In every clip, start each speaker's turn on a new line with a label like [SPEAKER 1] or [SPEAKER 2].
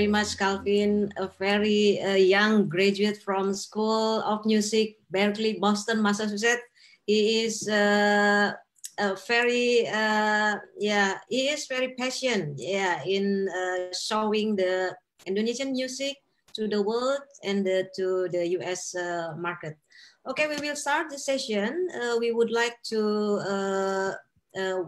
[SPEAKER 1] very much, Calvin, a very uh, young graduate from School of Music, Berkeley, Boston, Massachusetts. He is uh, a very, uh, yeah, he is very passionate, yeah, in uh, showing the Indonesian music to the world and the, to the US uh, market. Okay, we will start the session. Uh, we would like to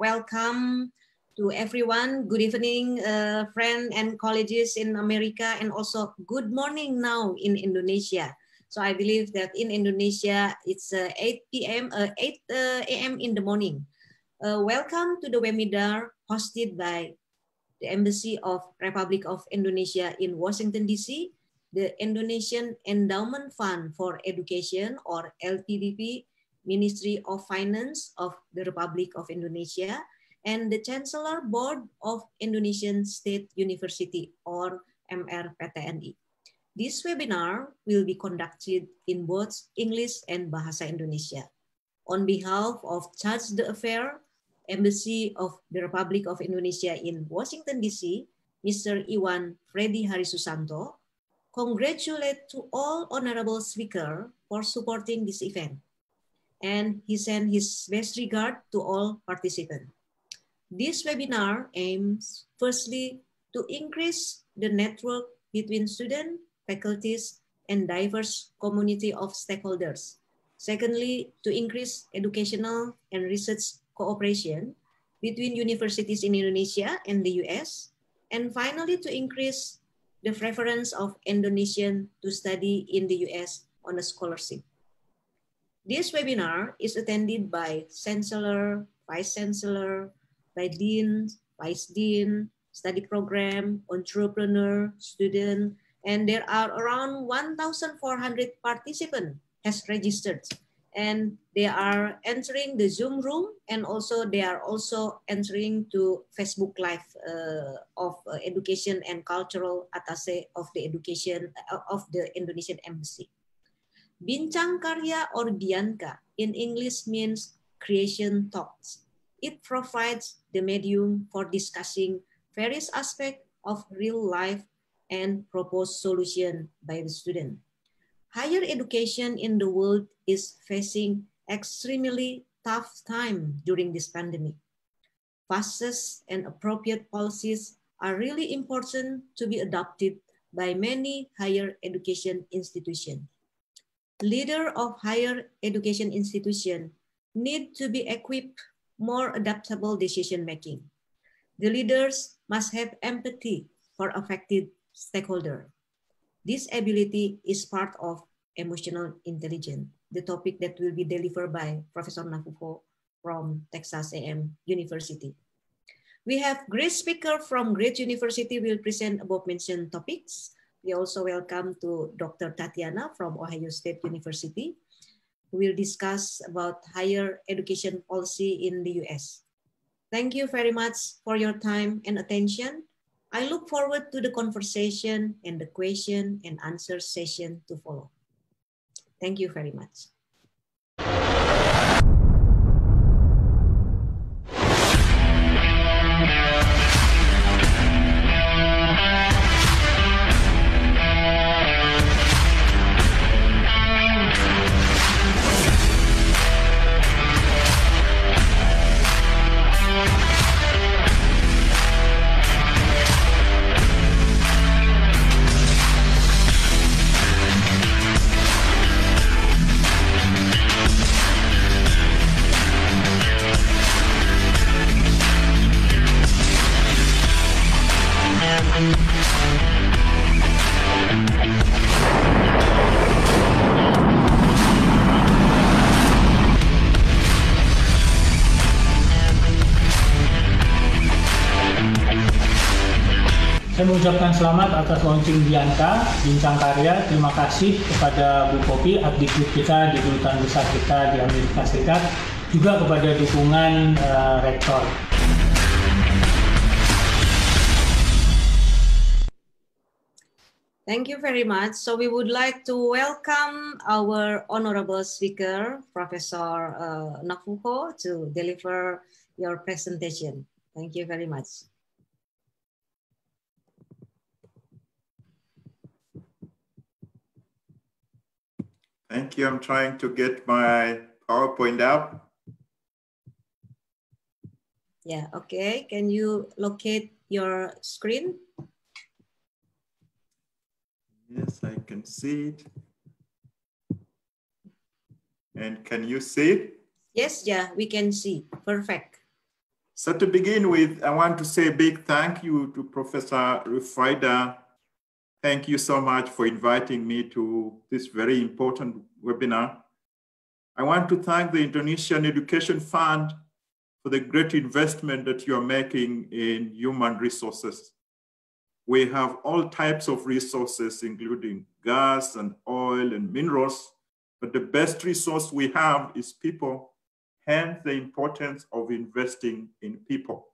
[SPEAKER 1] welcome to everyone. Good evening, uh, friends and colleagues in America, and also good morning now in Indonesia. So I believe that in Indonesia, it's uh, 8 p.m., uh, 8 uh, a.m. in the morning. Uh, welcome to the webinar hosted by the Embassy of Republic of Indonesia in Washington, D.C., the Indonesian Endowment Fund for Education, or LTDP, Ministry of Finance of the Republic of Indonesia, and the Chancellor Board of Indonesian State University or MRPTNI. This webinar will be conducted in both English and Bahasa Indonesia. On behalf of Charge the Affair, Embassy of the Republic of Indonesia in Washington, D.C., Mr. Iwan Freddy Harisusanto, congratulate to all honorable speaker for supporting this event. And he sent his best regard to all participants. This webinar aims firstly to increase the network between students, faculties, and diverse community of stakeholders. Secondly, to increase educational and research cooperation between universities in Indonesia and the US. And finally, to increase the preference of Indonesian to study in the US on a scholarship. This webinar is attended by Chancellor, Vice Chancellor, by dean, vice dean, study program, entrepreneur, student, and there are around 1,400 participants has registered. And they are entering the Zoom room and also they are also entering to Facebook Live uh, of uh, Education and Cultural Atase of the Education uh, of the Indonesian Embassy. Bincang Karya or Bianca in English means creation talks. It provides the medium for discussing various aspects of real life and proposed solution by the student. Higher education in the world is facing extremely tough time during this pandemic. Fastest and appropriate policies are really important to be adopted by many higher education institutions. Leader of higher education institution need to be equipped more adaptable decision making. The leaders must have empathy for affected stakeholders. This ability is part of emotional intelligence, the topic that will be delivered by Professor Nafufo from Texas A&M University. We have great speaker from great university will present above mentioned topics. We also welcome to Dr. Tatiana from Ohio State University will discuss about higher education policy in the US. Thank you very much for your time and attention. I look forward to the conversation and the question and answer session to follow. Thank you very much.
[SPEAKER 2] Saya mengucapkan selamat atas launching Bianca, Bincang Karya. Terima kasih kepada Bu Popi, adik kita di kedutaan besar kita di Amerika Serikat, juga kepada dukungan uh, rektor.
[SPEAKER 1] Thank you very much. So we would like to welcome our honorable speaker, Professor uh, eh, Nafuho, to deliver your presentation. Thank you very much.
[SPEAKER 3] Thank you. I'm trying to get my PowerPoint up.
[SPEAKER 1] Yeah, okay. Can you locate your screen?
[SPEAKER 3] Yes, I can see it. And can you see it?
[SPEAKER 1] Yes, yeah, we can see. Perfect.
[SPEAKER 3] So to begin with, I want to say a big thank you to Professor Rufaida Thank you so much for inviting me to this very important webinar. I want to thank the Indonesian Education Fund for the great investment that you are making in human resources. We have all types of resources, including gas and oil and minerals, but the best resource we have is people, hence the importance of investing in people.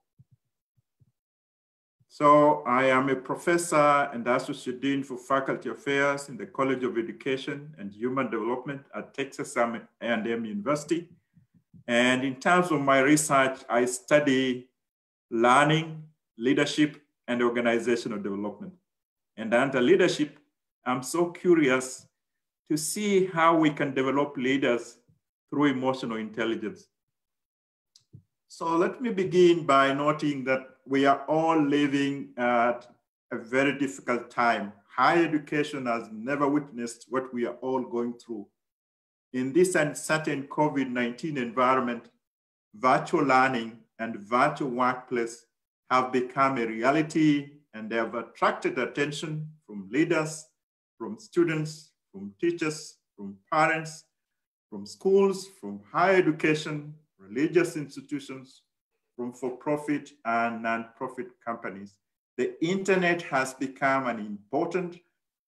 [SPEAKER 3] So I am a professor and associate dean for faculty affairs in the College of Education and Human Development at Texas A&M University. And in terms of my research, I study learning, leadership, and organizational development. And under leadership, I'm so curious to see how we can develop leaders through emotional intelligence. So let me begin by noting that we are all living at a very difficult time. Higher education has never witnessed what we are all going through. In this uncertain COVID 19 environment, virtual learning and virtual workplace have become a reality and they have attracted attention from leaders, from students, from teachers, from parents, from schools, from higher education, religious institutions, from for-profit and non-profit companies. The internet has become an important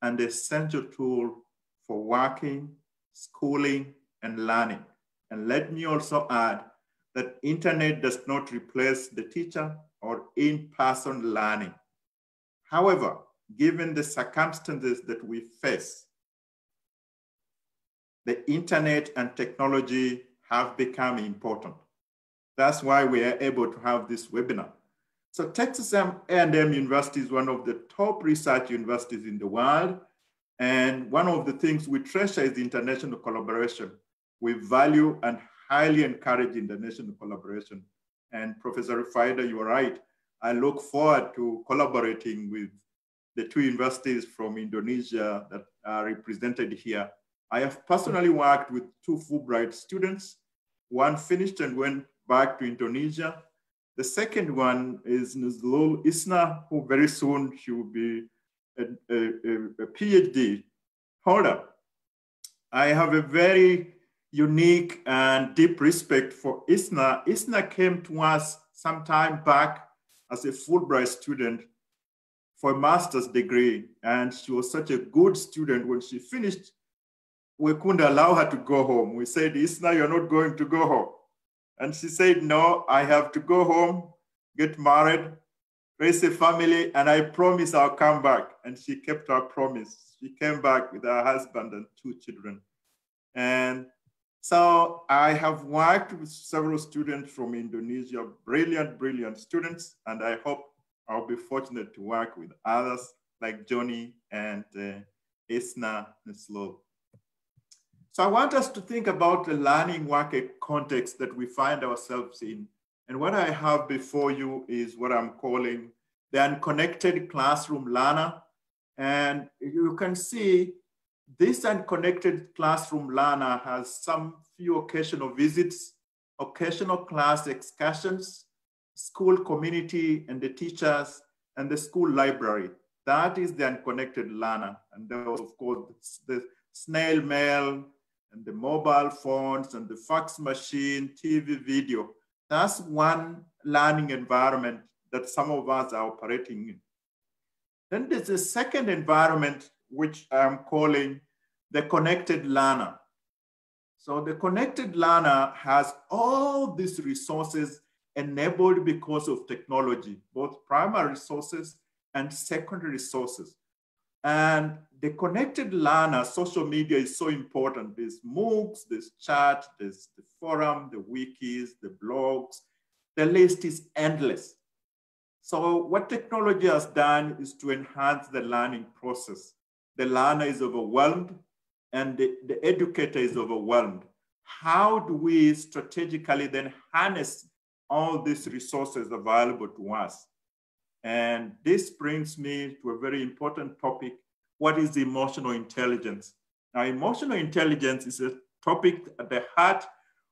[SPEAKER 3] and essential tool for working, schooling, and learning. And let me also add that internet does not replace the teacher or in-person learning. However, given the circumstances that we face, the internet and technology have become important. That's why we are able to have this webinar. So Texas A&M University is one of the top research universities in the world. And one of the things we treasure is international collaboration. We value and highly encourage international collaboration. And Professor Faida, you are right. I look forward to collaborating with the two universities from Indonesia that are represented here. I have personally worked with two Fulbright students. One finished and went back to Indonesia. The second one is Nuzlul Isna, who very soon she will be a, a, a PhD holder. I have a very unique and deep respect for Isna. Isna came to us some time back as a Fulbright student for a master's degree. And she was such a good student. When she finished, we couldn't allow her to go home. We said, Isna, you're not going to go home. And she said, No, I have to go home, get married, raise a family, and I promise I'll come back. And she kept her promise. She came back with her husband and two children. And so I have worked with several students from Indonesia, brilliant, brilliant students, and I hope I'll be fortunate to work with others like Johnny and uh, Esna and so I want us to think about the learning work context that we find ourselves in. And what I have before you is what I'm calling the unconnected classroom learner. And you can see this unconnected classroom learner has some few occasional visits, occasional class excursions, school community and the teachers, and the school library. That is the unconnected learner. And there was, of course, the snail mail, and the mobile phones and the fax machine, TV, video. That's one learning environment that some of us are operating in. Then there's a second environment, which I'm calling the connected learner. So the connected learner has all these resources enabled because of technology, both primary sources and secondary sources. And the connected learner, social media is so important. There's MOOCs, there's chat, there's the forum, the wikis, the blogs. The list is endless. So what technology has done is to enhance the learning process. The learner is overwhelmed and the, the educator is overwhelmed. How do we strategically then harness all these resources available to us? And this brings me to a very important topic. What is emotional intelligence? Now, emotional intelligence is a topic at the heart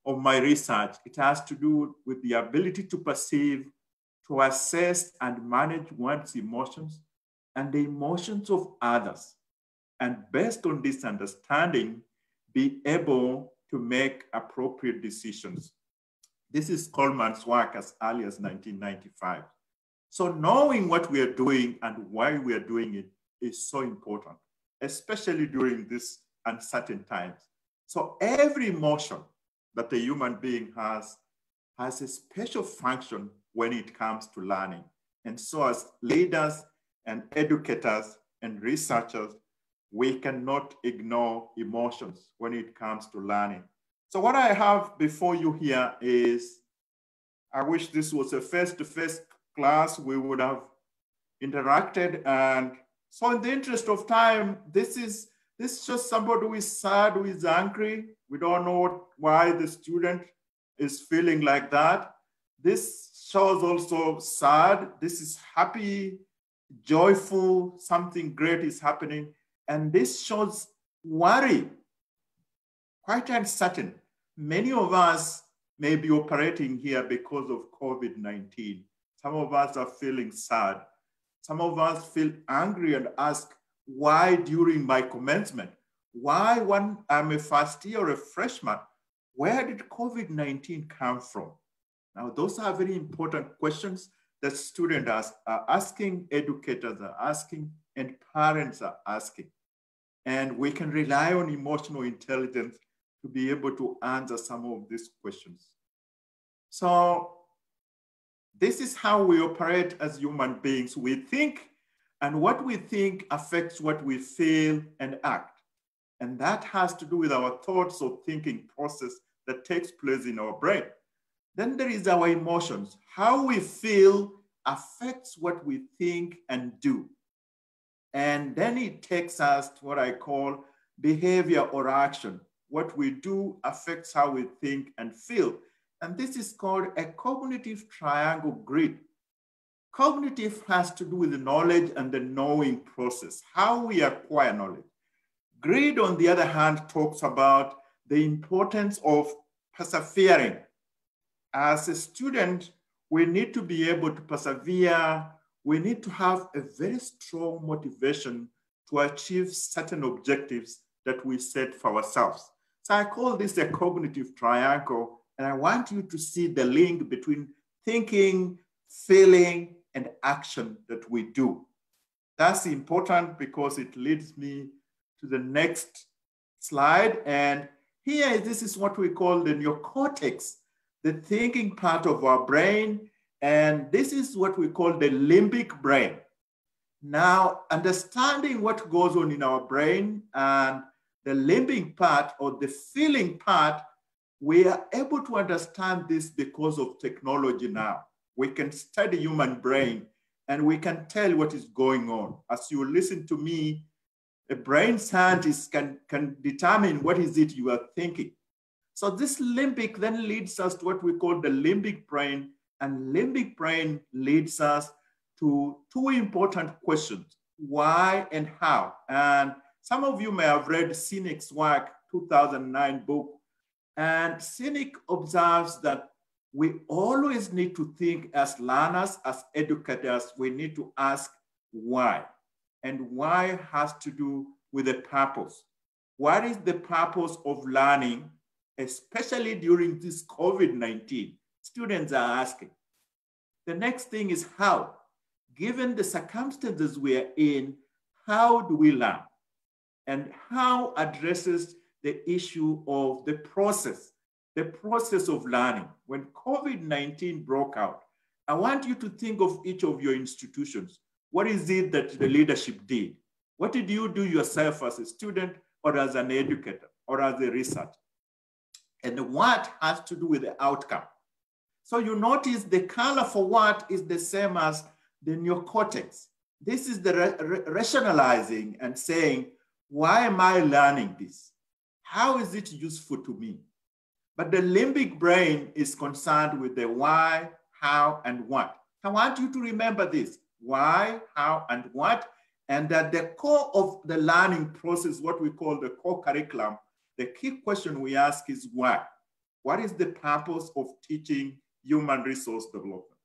[SPEAKER 3] of my research. It has to do with the ability to perceive, to assess, and manage one's emotions and the emotions of others. And based on this understanding, be able to make appropriate decisions. This is Coleman's work as early as 1995. So knowing what we are doing and why we are doing it is so important, especially during this uncertain times. So every emotion that a human being has has a special function when it comes to learning. And so as leaders and educators and researchers, we cannot ignore emotions when it comes to learning. So what I have before you here is, I wish this was a face-to-face class, we would have interacted. And so in the interest of time, this is, this is just somebody who is sad, who is angry. We don't know why the student is feeling like that. This shows also sad. This is happy, joyful, something great is happening. And this shows worry, quite uncertain. Many of us may be operating here because of COVID 19. Some of us are feeling sad. Some of us feel angry and ask, why during my commencement? Why when I'm a first year or a freshman? Where did COVID 19 come from? Now, those are very important questions that students are, are asking, educators are asking, and parents are asking. And we can rely on emotional intelligence to be able to answer some of these questions. So this is how we operate as human beings. We think, and what we think affects what we feel and act. And that has to do with our thoughts or thinking process that takes place in our brain. Then there is our emotions. How we feel affects what we think and do. And then it takes us to what I call behavior or action. What we do affects how we think and feel. And this is called a cognitive triangle grid. Cognitive has to do with the knowledge and the knowing process, how we acquire knowledge. Grid, on the other hand, talks about the importance of persevering. As a student, we need to be able to persevere. We need to have a very strong motivation to achieve certain objectives that we set for ourselves. So I call this a cognitive triangle and I want you to see the link between thinking, feeling, and action that we do. That's important because it leads me to the next slide. And here, this is what we call the neocortex, the thinking part of our brain. And this is what we call the limbic brain. Now, understanding what goes on in our brain and the limbic part or the feeling part we are able to understand this because of technology now. We can study human brain and we can tell what is going on. As you listen to me, a brain scientist can, can determine what is it you are thinking. So this limbic then leads us to what we call the limbic brain and limbic brain leads us to two important questions, why and how. And some of you may have read Sinek's work, 2009 book, and Cynic observes that we always need to think as learners, as educators, we need to ask why. And why has to do with the purpose. What is the purpose of learning, especially during this COVID-19? Students are asking. The next thing is how. Given the circumstances we are in, how do we learn? And how addresses the issue of the process, the process of learning. When COVID 19 broke out, I want you to think of each of your institutions. What is it that the leadership did? What did you do yourself as a student or as an educator or as a researcher? And what has to do with the outcome? So you notice the color for what is the same as the neocortex. This is the rationalizing and saying, why am I learning this? How is it useful to me? But the limbic brain is concerned with the why, how, and what. I want you to remember this, why, how, and what, and that the core of the learning process, what we call the core curriculum, the key question we ask is why? What is the purpose of teaching human resource development?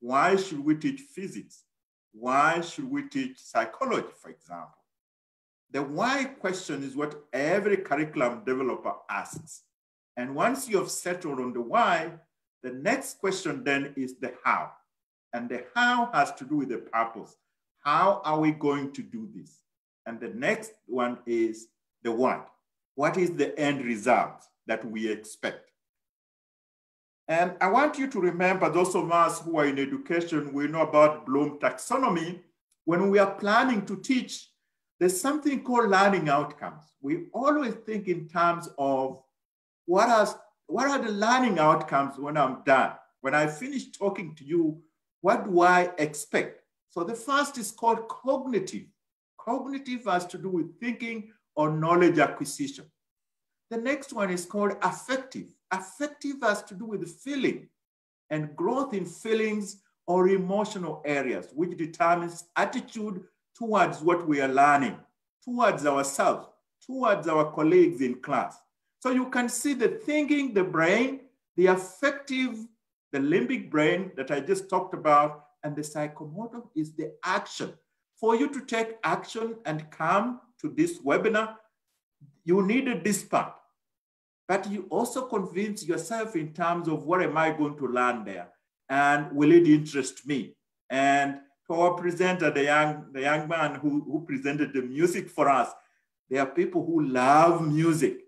[SPEAKER 3] Why should we teach physics? Why should we teach psychology, for example? The why question is what every curriculum developer asks. And once you have settled on the why, the next question then is the how. And the how has to do with the purpose. How are we going to do this? And the next one is the what. What is the end result that we expect? And I want you to remember those of us who are in education, we know about Bloom taxonomy. When we are planning to teach, there's something called learning outcomes. We always think in terms of what are, what are the learning outcomes when I'm done? When I finish talking to you, what do I expect? So the first is called cognitive. Cognitive has to do with thinking or knowledge acquisition. The next one is called affective. Affective has to do with feeling and growth in feelings or emotional areas, which determines attitude towards what we are learning, towards ourselves, towards our colleagues in class. So you can see the thinking, the brain, the affective, the limbic brain that I just talked about, and the psychomotor is the action. For you to take action and come to this webinar, you need a dispatch, but you also convince yourself in terms of what am I going to learn there? And will it interest me? And our presenter the young, the young man who, who presented the music for us, there are people who love music.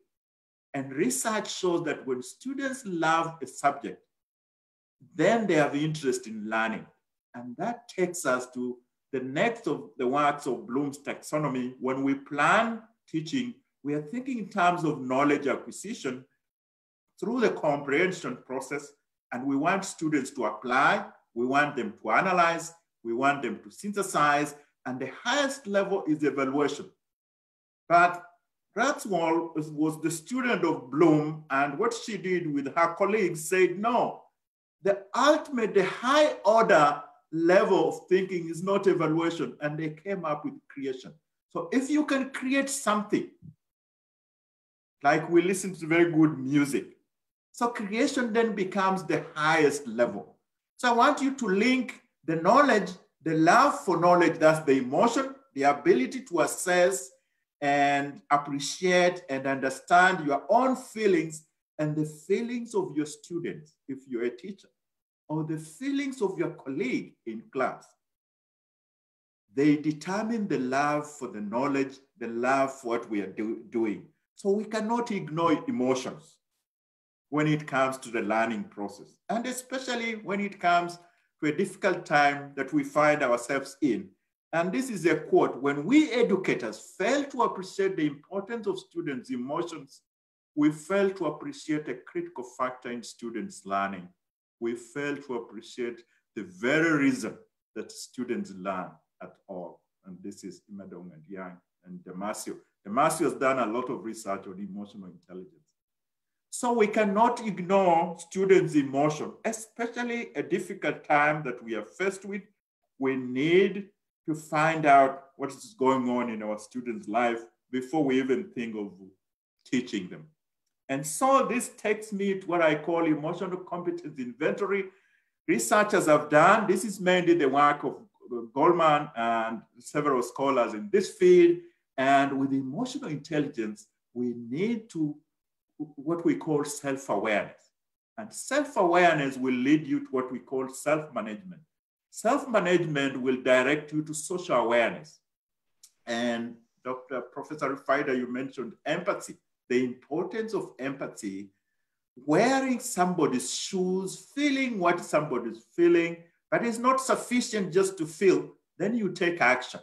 [SPEAKER 3] And research shows that when students love a subject, then they have interest in learning. And that takes us to the next of the works of Bloom's taxonomy. When we plan teaching, we are thinking in terms of knowledge acquisition through the comprehension process. And we want students to apply, we want them to analyze, we want them to synthesize, and the highest level is evaluation. But Ratswall was the student of Bloom, and what she did with her colleagues said, no, the ultimate, the high order level of thinking is not evaluation, and they came up with creation. So if you can create something, like we listen to very good music, so creation then becomes the highest level. So I want you to link the knowledge, the love for knowledge, that's the emotion, the ability to assess and appreciate and understand your own feelings and the feelings of your students, if you're a teacher, or the feelings of your colleague in class. They determine the love for the knowledge, the love for what we are do doing. So we cannot ignore emotions when it comes to the learning process, and especially when it comes to a difficult time that we find ourselves in. And this is a quote when we educators fail to appreciate the importance of students' emotions, we fail to appreciate a critical factor in students' learning. We fail to appreciate the very reason that students learn at all. And this is Imadong and Yang and Damasio. Damasio has done a lot of research on emotional intelligence. So we cannot ignore students' emotion, especially a difficult time that we are faced with. We need to find out what is going on in our students' life before we even think of teaching them. And so this takes me to what I call emotional competence inventory. Researchers have done, this is mainly the work of Goldman and several scholars in this field. And with emotional intelligence, we need to what we call self-awareness. And self-awareness will lead you to what we call self-management. Self-management will direct you to social awareness. And Dr. Professor Fida, you mentioned empathy, the importance of empathy, wearing somebody's shoes, feeling what somebody's feeling, but it's not sufficient just to feel, then you take action.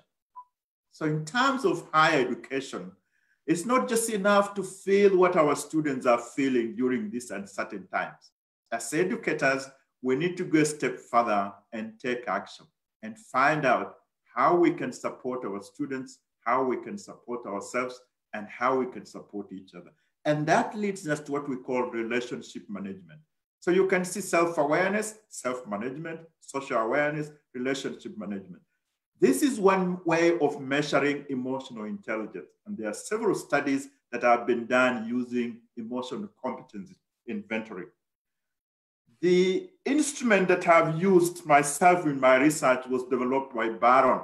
[SPEAKER 3] So in terms of higher education, it's not just enough to feel what our students are feeling during these uncertain times. As educators, we need to go a step further and take action and find out how we can support our students, how we can support ourselves, and how we can support each other. And that leads us to what we call relationship management. So you can see self awareness, self management, social awareness, relationship management. This is one way of measuring emotional intelligence. And there are several studies that have been done using emotional competence inventory. The instrument that I've used myself in my research was developed by Baron.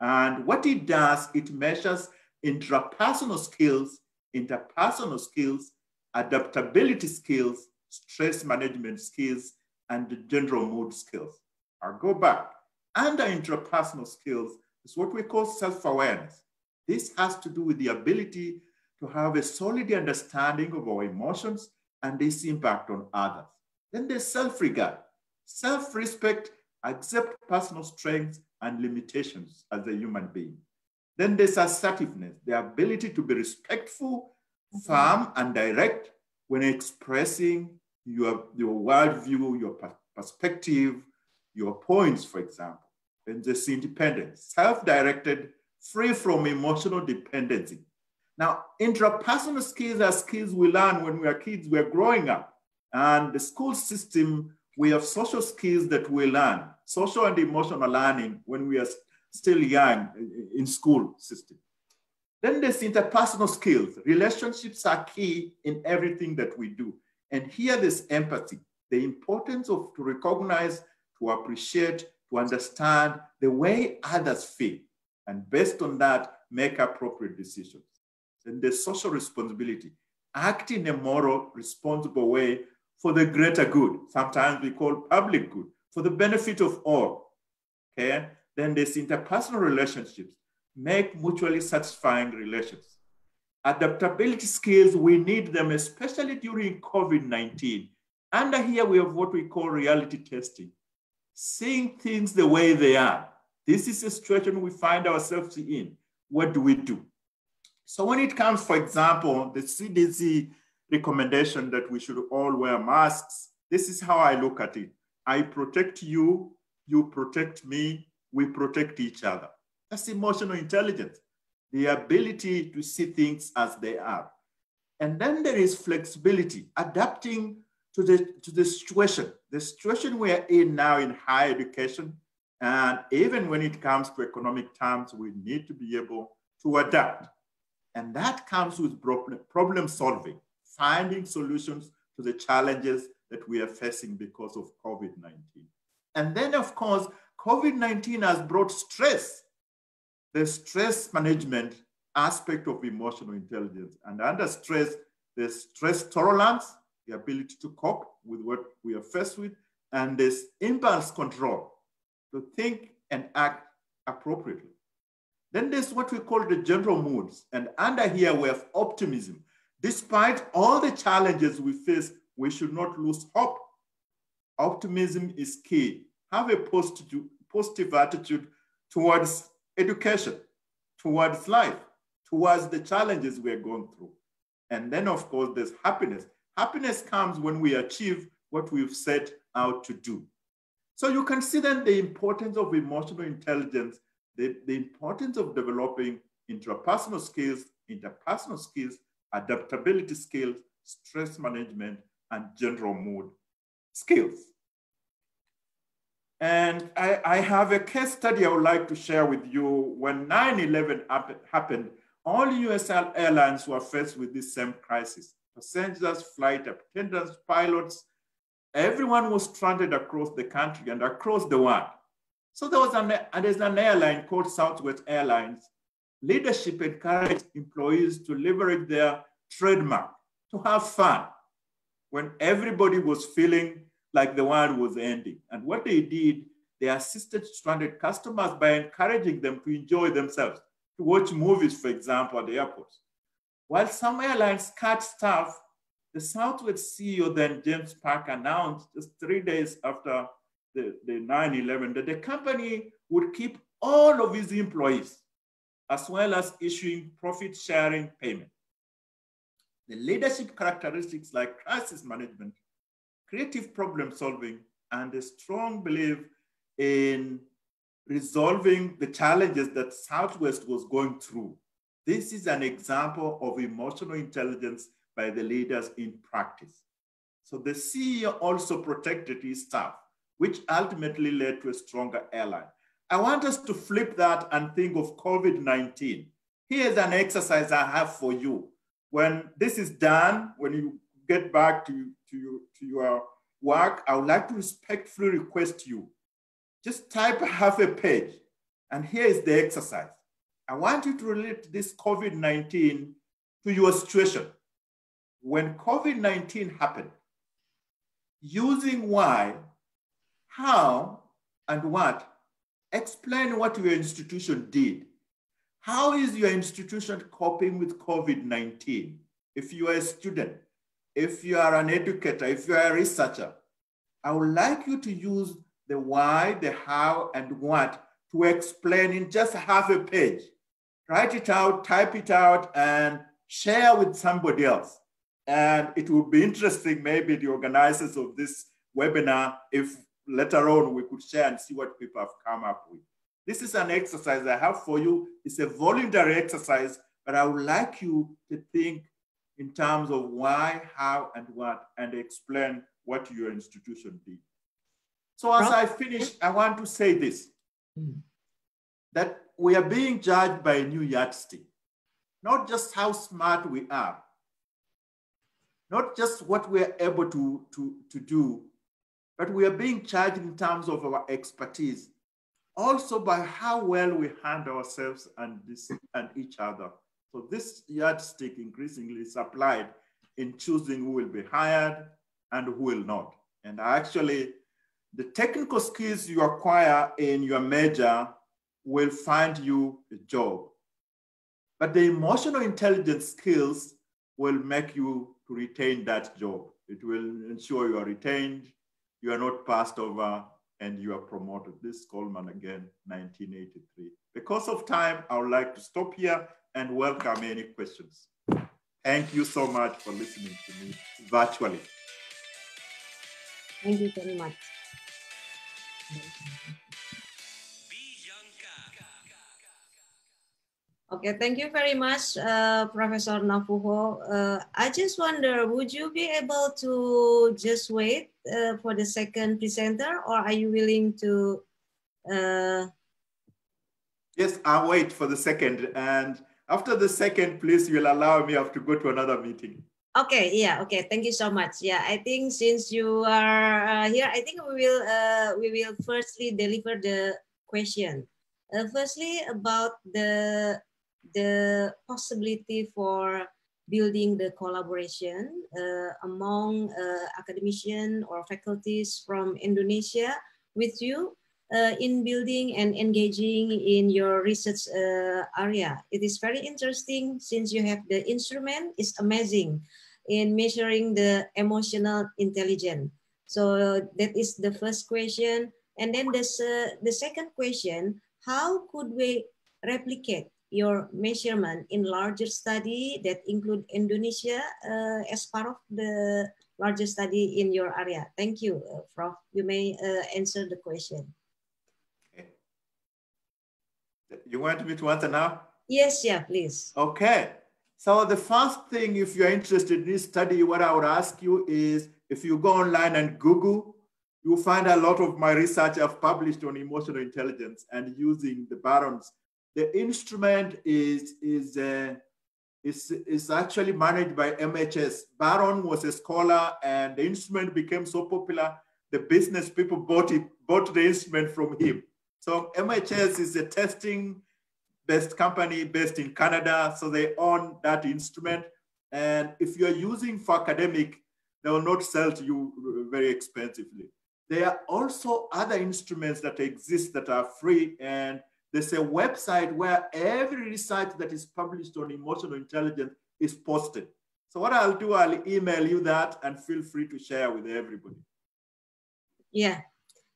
[SPEAKER 3] And what it does, it measures interpersonal skills, interpersonal skills, adaptability skills, stress management skills, and general mood skills. I'll go back. Under interpersonal skills is what we call self-awareness. This has to do with the ability to have a solid understanding of our emotions and its impact on others. Then there's self-regard. Self-respect accept personal strengths and limitations as a human being. Then there's assertiveness, the ability to be respectful, mm-hmm. firm, and direct when expressing your, your worldview, your perspective, your points, for example, and this independence, self-directed, free from emotional dependency. Now, interpersonal skills are skills we learn when we are kids, we are growing up. And the school system, we have social skills that we learn, social and emotional learning when we are still young in school system. Then there's interpersonal skills. Relationships are key in everything that we do. And here there's empathy, the importance of to recognize to appreciate, to understand the way others feel, and based on that, make appropriate decisions. Then the social responsibility, act in a moral, responsible way for the greater good, sometimes we call public good, for the benefit of all. Okay? Then there's interpersonal relationships, make mutually satisfying relations. Adaptability skills, we need them, especially during COVID 19. Under here, we have what we call reality testing seeing things the way they are. This is a situation we find ourselves in. What do we do? So when it comes, for example, the CDC recommendation that we should all wear masks, this is how I look at it. I protect you, you protect me, we protect each other. That's emotional intelligence, the ability to see things as they are. And then there is flexibility, adapting to the, to the situation the situation we're in now in higher education, and even when it comes to economic terms, we need to be able to adapt. And that comes with problem solving, finding solutions to the challenges that we are facing because of COVID 19. And then, of course, COVID 19 has brought stress, the stress management aspect of emotional intelligence. And under stress, there's stress tolerance, the ability to cope with what we are faced with, and this impulse control to think and act appropriately. Then there's what we call the general moods. And under here, we have optimism. Despite all the challenges we face, we should not lose hope. Optimism is key. Have a positive, positive attitude towards education, towards life, towards the challenges we are going through. And then, of course, there's happiness. Happiness comes when we achieve what we've set out to do. So you can see then the importance of emotional intelligence, the, the importance of developing interpersonal skills, interpersonal skills, adaptability skills, stress management, and general mood skills. And I, I, have a case study I would like to share with you. When 9-11 happened, all USL airlines were faced with this same crisis passengers, flight attendants, pilots, everyone was stranded across the country and across the world. So there was an, and there's an airline called Southwest Airlines. Leadership encouraged employees to leverage their trademark to have fun when everybody was feeling like the world was ending. And what they did, they assisted stranded customers by encouraging them to enjoy themselves, to watch movies, for example, at the airports, while some airlines cut staff, the Southwest CEO then James Park announced just three days after the, the 9-11 that the company would keep all of its employees as well as issuing profit sharing payment. The leadership characteristics like crisis management, creative problem solving, and a strong belief in resolving the challenges that Southwest was going through this is an example of emotional intelligence by the leaders in practice. So the CEO also protected his staff, which ultimately led to a stronger airline. I want us to flip that and think of COVID-19. Here's an exercise I have for you. When this is done, when you get back to, to, to your work, I would like to respectfully request you, just type half a page. And here is the exercise. I want you to relate this COVID 19 to your situation. When COVID 19 happened, using why, how, and what, explain what your institution did. How is your institution coping with COVID 19? If you are a student, if you are an educator, if you are a researcher, I would like you to use the why, the how, and what to explain in just half a page write it out, type it out, and share with somebody else. And it would be interesting, maybe the organizers of this webinar, if later on we could share and see what people have come up with. This is an exercise I have for you. It's a voluntary exercise, but I would like you to think in terms of why, how, and what, and explain what your institution did. So as I finish, I want to say this, hmm. that we are being judged by a new yardstick, not just how smart we are, not just what we are able to, to, to do, but we are being judged in terms of our expertise, also by how well we handle ourselves and, this, and each other. So this yardstick increasingly is applied in choosing who will be hired and who will not. And actually, the technical skills you acquire in your major will find you a job. But the emotional intelligence skills will make you to retain that job. It will ensure you are retained, you are not passed over, and you are promoted. This is Coleman again, 1983. Because of time, I would like to stop here and welcome any questions. Thank you so much for listening to me virtually. Thank
[SPEAKER 1] you very much. Okay, thank you very much, uh, Professor Nafuho. Uh, I just wonder, would you be able to just wait uh, for the second presenter or are you willing to? Uh,
[SPEAKER 3] yes, I'll wait for the second. And after the second, please, you'll allow me have to go to another meeting.
[SPEAKER 1] Okay, yeah, okay. Thank you so much. Yeah, I think since you are uh, here, I think we will uh, we will firstly deliver the question. firstly, about the the possibility for building the collaboration uh, among uh, academicians or faculties from Indonesia with you uh, in building and engaging in your research uh, area. It is very interesting since you have the instrument, it's amazing in measuring the emotional intelligence. So that is the first question. And then there's, the second question, how could we replicate your measurement in larger study that include Indonesia uh, as part of the larger study in your area? Thank you, uh, Prof. You may uh, answer the question.
[SPEAKER 3] You want me to answer now? Yes, yeah, please. Okay. So the first thing, if you're interested in this study, what I would ask you is, if you go online and Google, you'll find a lot of my research I've published on emotional intelligence and using the Barons the instrument is, is, uh, is, is actually managed by MHS. Baron was a scholar and the instrument became so popular, the business people bought it, bought the instrument from him. So MHS is a testing best company based in Canada. So they own that instrument. And if you're using for academic, they will not sell to you very expensively. There are also other instruments that exist that are free and there's a website where every research that is published on emotional intelligence is posted. So what I'll do, I'll email you that and feel free to share with everybody.
[SPEAKER 1] Yeah.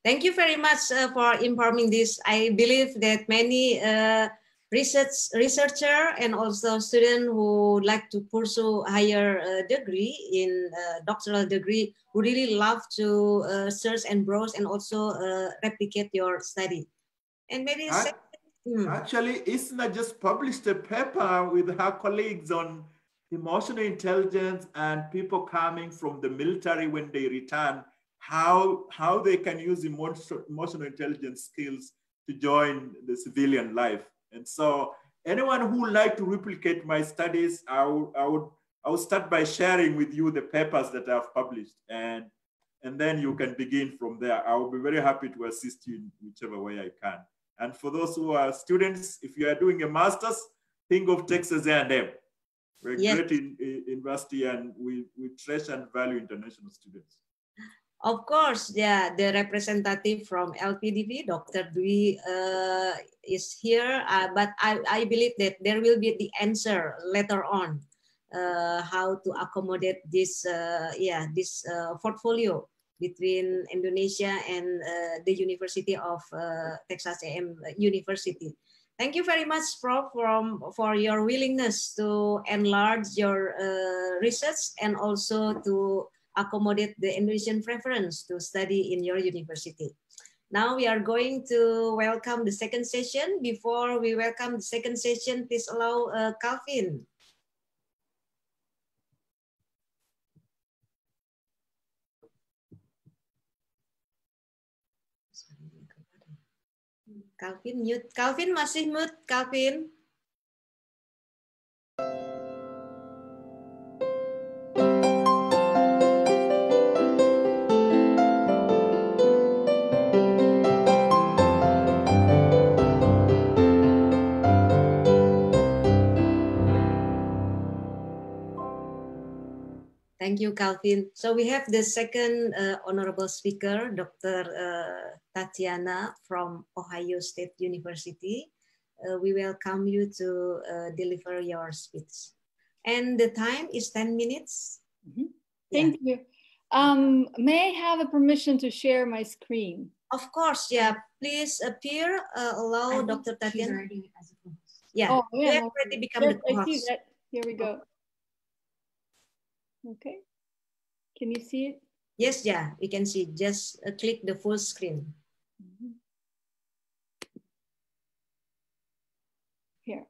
[SPEAKER 1] Thank you very much uh, for informing this. I believe that many uh, research researcher and also students who like to pursue higher uh, degree in uh, doctoral degree would really love to uh, search and browse and also uh, replicate your study. And maybe. Huh?
[SPEAKER 3] Mm. Actually, Isna just published a paper with her colleagues on emotional intelligence and people coming from the military when they return, how, how they can use emotional, emotional intelligence skills to join the civilian life. And so anyone who would like to replicate my studies, I would, I would, I would start by sharing with you the papers that I've published and, and then you can begin from there. I will be very happy to assist you in whichever way I can. And for those who are students, if you are doing a master's, think of Texas A&M. We're yes. great in, in university and we, we treasure and value international students.
[SPEAKER 1] Of course, yeah, the representative from LPDV, Dr. Dwi, uh, is here, uh, but I, I believe that there will be the answer later on uh, how to accommodate this, uh, yeah, this uh, portfolio between Indonesia and uh, the University of uh, Texas A&M uh, University. Thank you very much, Prof, from, for your willingness to enlarge your uh, research and also to accommodate the Indonesian preference to study in your university. Now we are going to welcome the second session. Before we welcome the second session, please allow uh, Calvin
[SPEAKER 4] Calvin mute. Calvin
[SPEAKER 1] masih mute, Calvin. Thank you, Calvin. So we have the second uh, honorable speaker, Dr. Uh, Tatiana from Ohio State University. Uh, we welcome you to uh, deliver your speech. And the time is 10 minutes. Mm -hmm. Thank yeah. you. Um, may I have a permission to share my screen? Of course, yeah. Please appear, uh, allow I Dr. Tatiana. yeah, oh, yeah. No, already become yes, the I see that.
[SPEAKER 5] Here we go. Okay. Can you see it?
[SPEAKER 1] Yes, yeah, we can see. Just uh, click the full screen. Mm-hmm.
[SPEAKER 5] Here.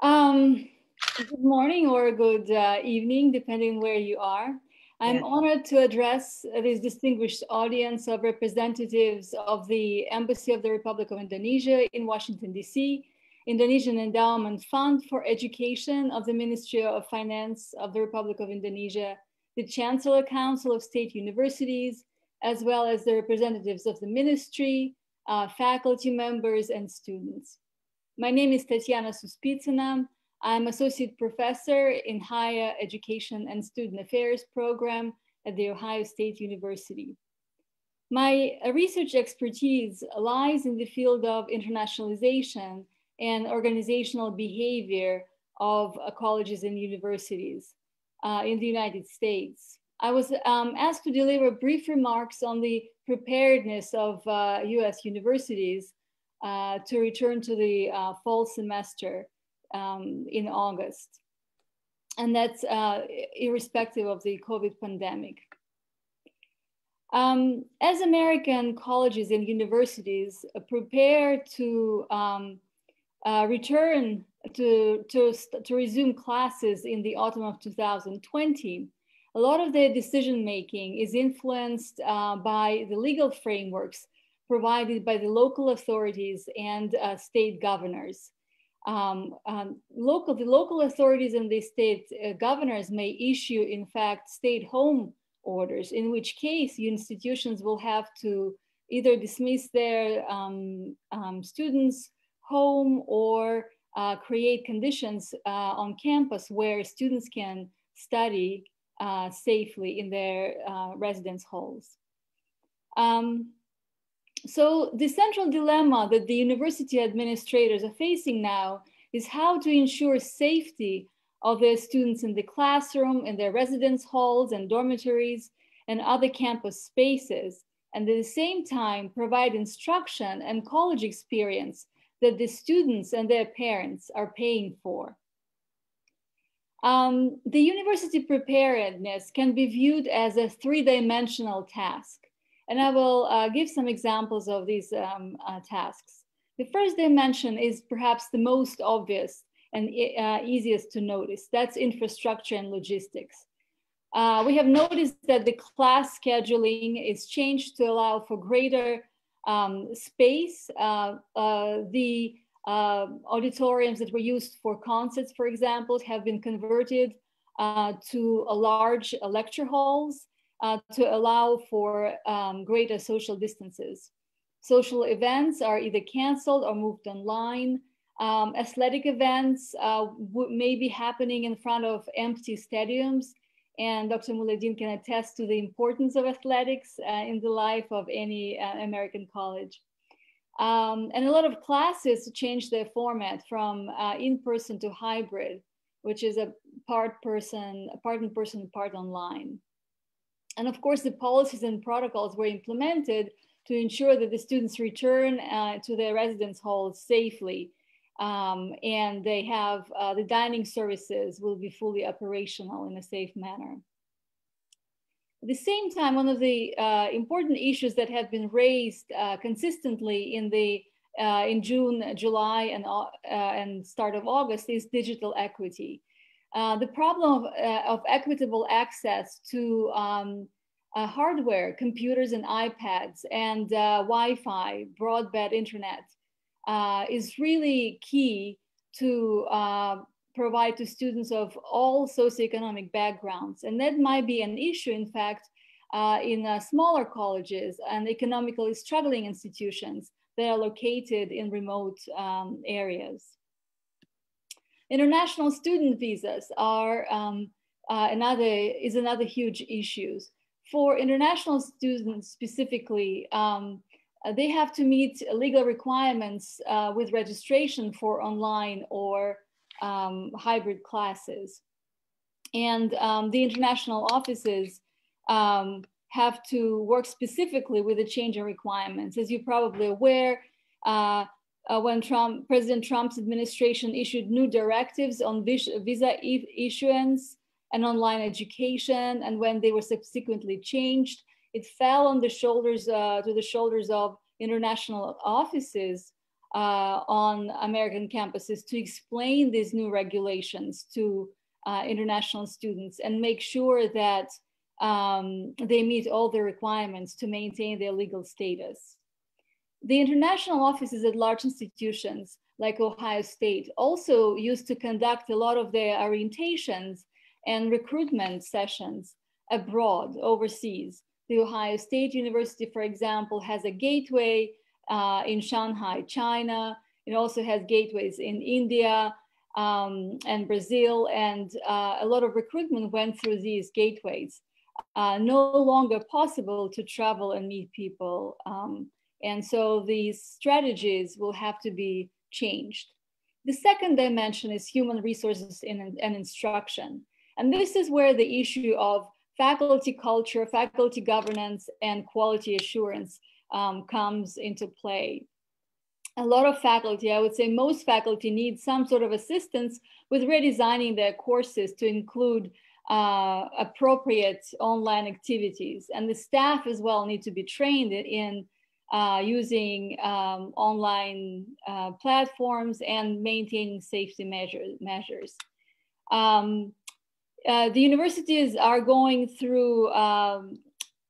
[SPEAKER 5] Um, good morning or good uh, evening, depending where you are. I'm yeah. honored to address this distinguished audience of representatives of the Embassy of the Republic of Indonesia in Washington, D.C., Indonesian Endowment Fund for Education of the Ministry of Finance of the Republic of Indonesia, the Chancellor Council of State Universities, as well as the representatives of the ministry, uh, faculty members, and students. My name is Tatiana Suspitsina. I'm associate professor in higher education and student affairs program at The Ohio State University. My uh, research expertise lies in the field of internationalization and organizational behavior of uh, colleges and universities uh, in the United States. I was um, asked to deliver brief remarks on the preparedness of uh, US universities uh, to return to the uh, fall semester um, in August. And that's uh, irrespective of the COVID pandemic. Um, as American colleges and universities prepare to um, uh, return to, to, to resume classes in the autumn of 2020, a lot of the decision making is influenced uh, by the legal frameworks provided by the local authorities and uh, state governors. Um, um, local, the local authorities and the state uh, governors may issue, in fact, state home orders, in which case institutions will have to either dismiss their um, um students home or uh, create conditions uh, on campus where students can study uh, safely in their uh, residence halls. Um, so the central dilemma that the university administrators are facing now is how to ensure safety of their students in the classroom, in their residence halls and dormitories, and other campus spaces, and at the same time provide instruction and college experience that the students and their parents are paying for. Um, the university preparedness can be viewed as a three-dimensional task. And I will uh, give some examples of these um, uh, tasks. The first dimension is perhaps the most obvious and uh, easiest to notice. That's infrastructure and logistics. Uh, we have noticed that the class scheduling is changed to allow for greater um, space. Uh, uh, the um, auditoriums that were used for concerts, for example, have been converted uh, to large lecture halls uh, to allow for um, greater social distances. Social events are either canceled or moved online. Um, athletic events uh, may be happening in front of empty stadiums. And Dr. Muladin can attest to the importance of athletics uh, in the life of any uh, American college. Um, and a lot of classes change their format from uh, in-person to hybrid, which is a part person, part in person, part online. And of course, the policies and protocols were implemented to ensure that the students return uh, to their residence halls safely. Um, and they have uh, the dining services will be fully operational in a safe manner. At the same time, one of the uh, important issues that have been raised uh, consistently in the uh, in June, July, and uh, uh, and start of August is digital equity. Uh, the problem of, of, equitable access to um, hardware, computers and iPads, and Wi-Fi, broadband internet, is really key to provide to students of all socioeconomic backgrounds. And that might be an issue, in fact, uh, in uh, smaller colleges and economically struggling institutions that are located in remote um, areas. International student visas are um, uh, another, is another huge issue. For international students specifically, um, uh, they have to meet legal requirements uh, with registration for online or um, hybrid classes. And um, the international offices um, have to work specifically with the change in requirements. As you're probably aware, uh, uh, when Trump, President Trump's administration issued new directives on vis visa e issuance and online education, and when they were subsequently changed, it fell on the shoulders uh, to the shoulders of international offices uh, on American campuses to explain these new regulations to uh, international students and make sure that um, they meet all the requirements to maintain their legal status. The international offices at large institutions like Ohio State also used to conduct a lot of their orientations and recruitment sessions abroad, overseas. The Ohio State University, for example, has a gateway uh, in Shanghai, China. It also has gateways in India um, and Brazil, and uh, a lot of recruitment went through these gateways. Uh, no longer possible to travel and meet people. Um, and so these strategies will have to be changed. The second dimension is human resources and, and instruction. And this is where the issue of faculty culture, faculty governance, and quality assurance um, comes into play. A lot of faculty, I would say most faculty need some sort of assistance with redesigning their courses to include uh, appropriate online activities. And the staff as well need to be trained in uh, using um, online uh, platforms and maintaining safety measure, measures. Um, uh, the universities are going through um,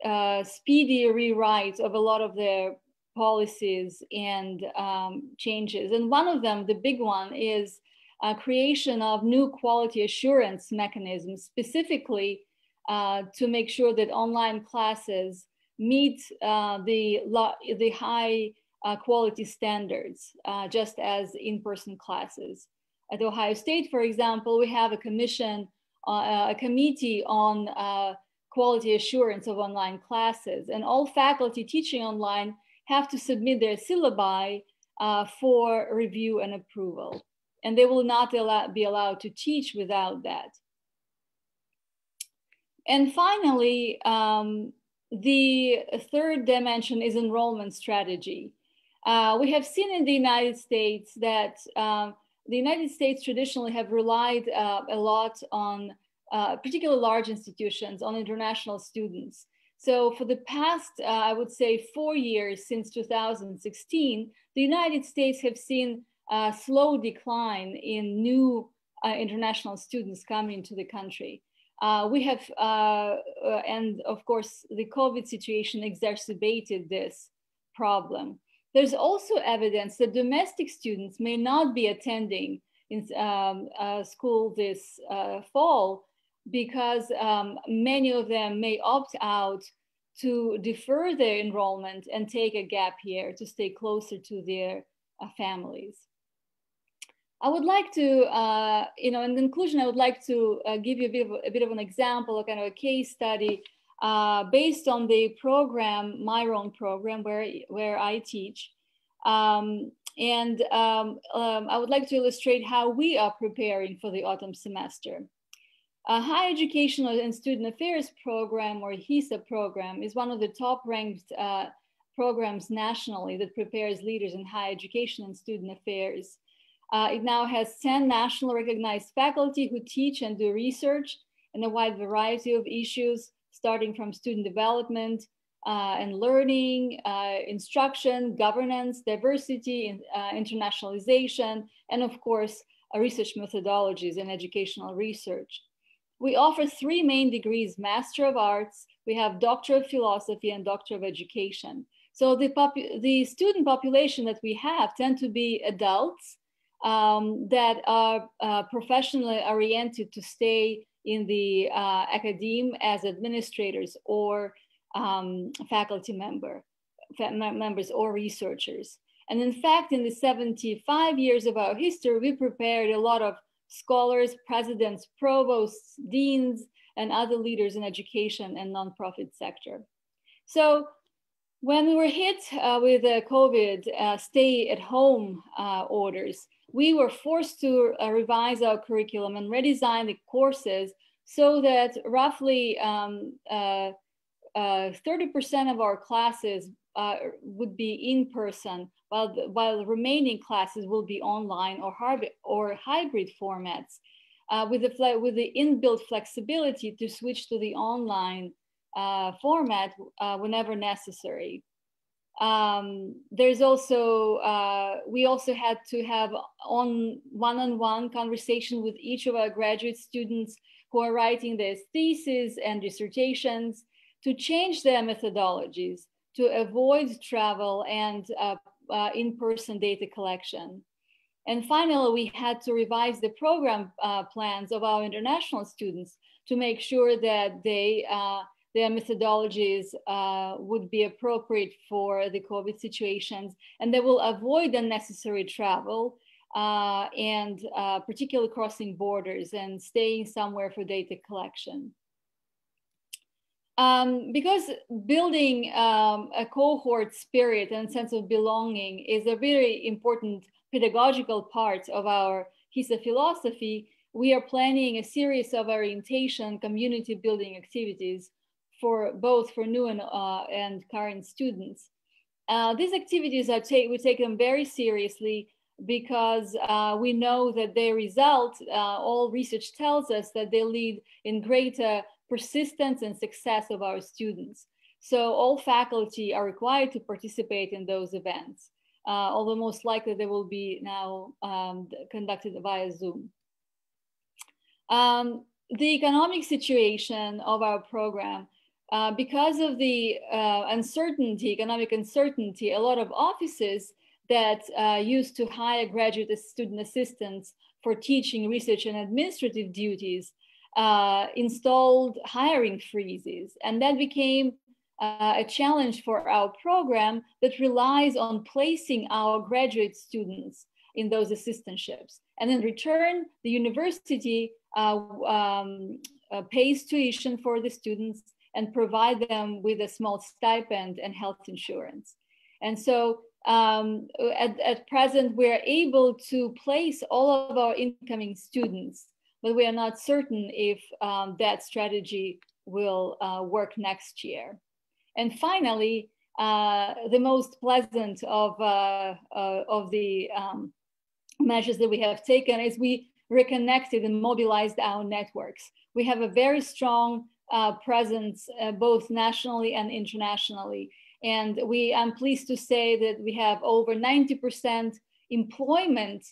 [SPEAKER 5] uh, speedy rewrites of a lot of their policies and um, changes. And one of them, the big one, is creation of new quality assurance mechanisms, specifically uh, to make sure that online classes meet uh, the, the high uh, quality standards, uh, just as in-person classes. At Ohio State, for example, we have a commission, a committee on quality assurance of online classes. And all faculty teaching online have to submit their syllabi uh, for review and approval. And they will not allow, be allowed to teach without that. And finally, um, the third dimension is enrollment strategy. Uh, we have seen in the United States that um, the United States traditionally have relied uh, a lot on uh, particularly large institutions, on international students. So for the past, uh, I would say, four years since 2016, the United States have seen a slow decline in new uh, international students coming to the country. Uh, we have, uh, uh, and of course, the COVID situation exacerbated this problem. There's also evidence that domestic students may not be attending in um, school this fall because um, many of them may opt out to defer their enrollment and take a gap year to stay closer to their uh, families. I would like to, uh, you know, in conclusion, I would like to uh, give you a bit, of, a bit of an example, a kind of a case study uh, based on the program, my own program, where, where I teach. Um, and um, um, I would like to illustrate how we are preparing for the autumn semester. A high educational and student affairs program or HESA program is one of the top ranked uh, programs nationally that prepares leaders in higher education and student affairs. Uh, it now has 10 nationally recognized faculty who teach and do research in a wide variety of issues, starting from student development uh, and learning, uh, instruction, governance, diversity, uh, internationalization, and of course, uh, research methodologies and educational research. We offer three main degrees, Master of Arts, we have Doctor of Philosophy and Doctor of Education. So the, the student population that we have tend to be adults um, that are uh, professionally oriented to stay in the uh, academe as administrators or um, faculty member, members or researchers. And in fact, in the 75 years of our history, we prepared a lot of scholars, presidents, provosts, deans, and other leaders in education and nonprofit sector. So when we were hit uh, with the COVID uh, stay at home uh, orders, we were forced to uh, revise our curriculum and redesign the courses so that roughly 30% um, uh, uh, of our classes would be in person while the, while the remaining classes will be online or, or hybrid formats uh, with, the with the inbuilt flexibility to switch to the online uh, format uh, whenever necessary. Um, there's also, uh, we also had to have on one-on-one -on -one conversation with each of our graduate students who are writing their theses and dissertations to change their methodologies to avoid travel and uh, uh, in-person data collection. And finally, we had to revise the program uh, plans of our international students to make sure that they, uh, their methodologies uh, would be appropriate for the COVID situations and they will avoid unnecessary travel uh, and uh, particularly crossing borders and staying somewhere for data collection. Um, because building um, a cohort spirit and sense of belonging is a very important pedagogical part of our HISA philosophy, we are planning a series of orientation community building activities for both for new and, uh, and current students. Uh, these activities are take, we take them very seriously because uh, we know that they result, uh, all research tells us that they lead in greater persistence and success of our students. So all faculty are required to participate in those events, uh, although most likely they will be now um, conducted via Zoom. Um, the economic situation of our program, uh, because of the uh, uncertainty, economic uncertainty, a lot of offices that uh, used to hire graduate student assistants for teaching, research, and administrative duties uh, installed hiring freezes. And that became uh, a challenge for our program that relies on placing our graduate students in those assistantships. And in return, the university uh, um, uh, pays tuition for the students and provide them with a small stipend and health insurance. And so um, at, at present, we're able to place all of our incoming students but we are not certain if um, that strategy will uh, work next year. And finally, uh, the most pleasant of, uh, uh of the um, measures that we have taken is we reconnected and mobilized our networks. We have a very strong uh, presence uh, both nationally and internationally. And we, I'm pleased to say that we have over 90% employment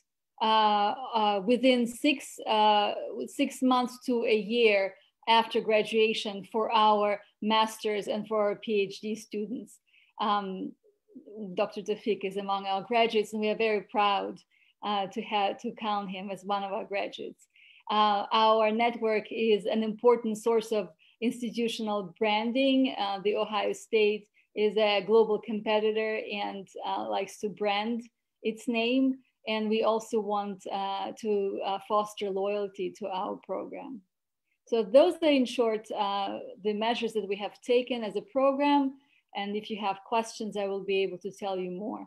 [SPEAKER 5] uh, uh, within six, uh, six months to a year after graduation for our masters and for our PhD students. Um, Dr. Tafik is among our graduates and we are very proud uh, to, have, to count him as one of our graduates. Uh, our network is an important source of institutional branding. Uh, the Ohio State is a global competitor and likes to brand its name and we also want uh, to uh, foster loyalty to our program. So those are in short uh, the measures that we have taken as a program. And if you have questions, I will be able to tell you more.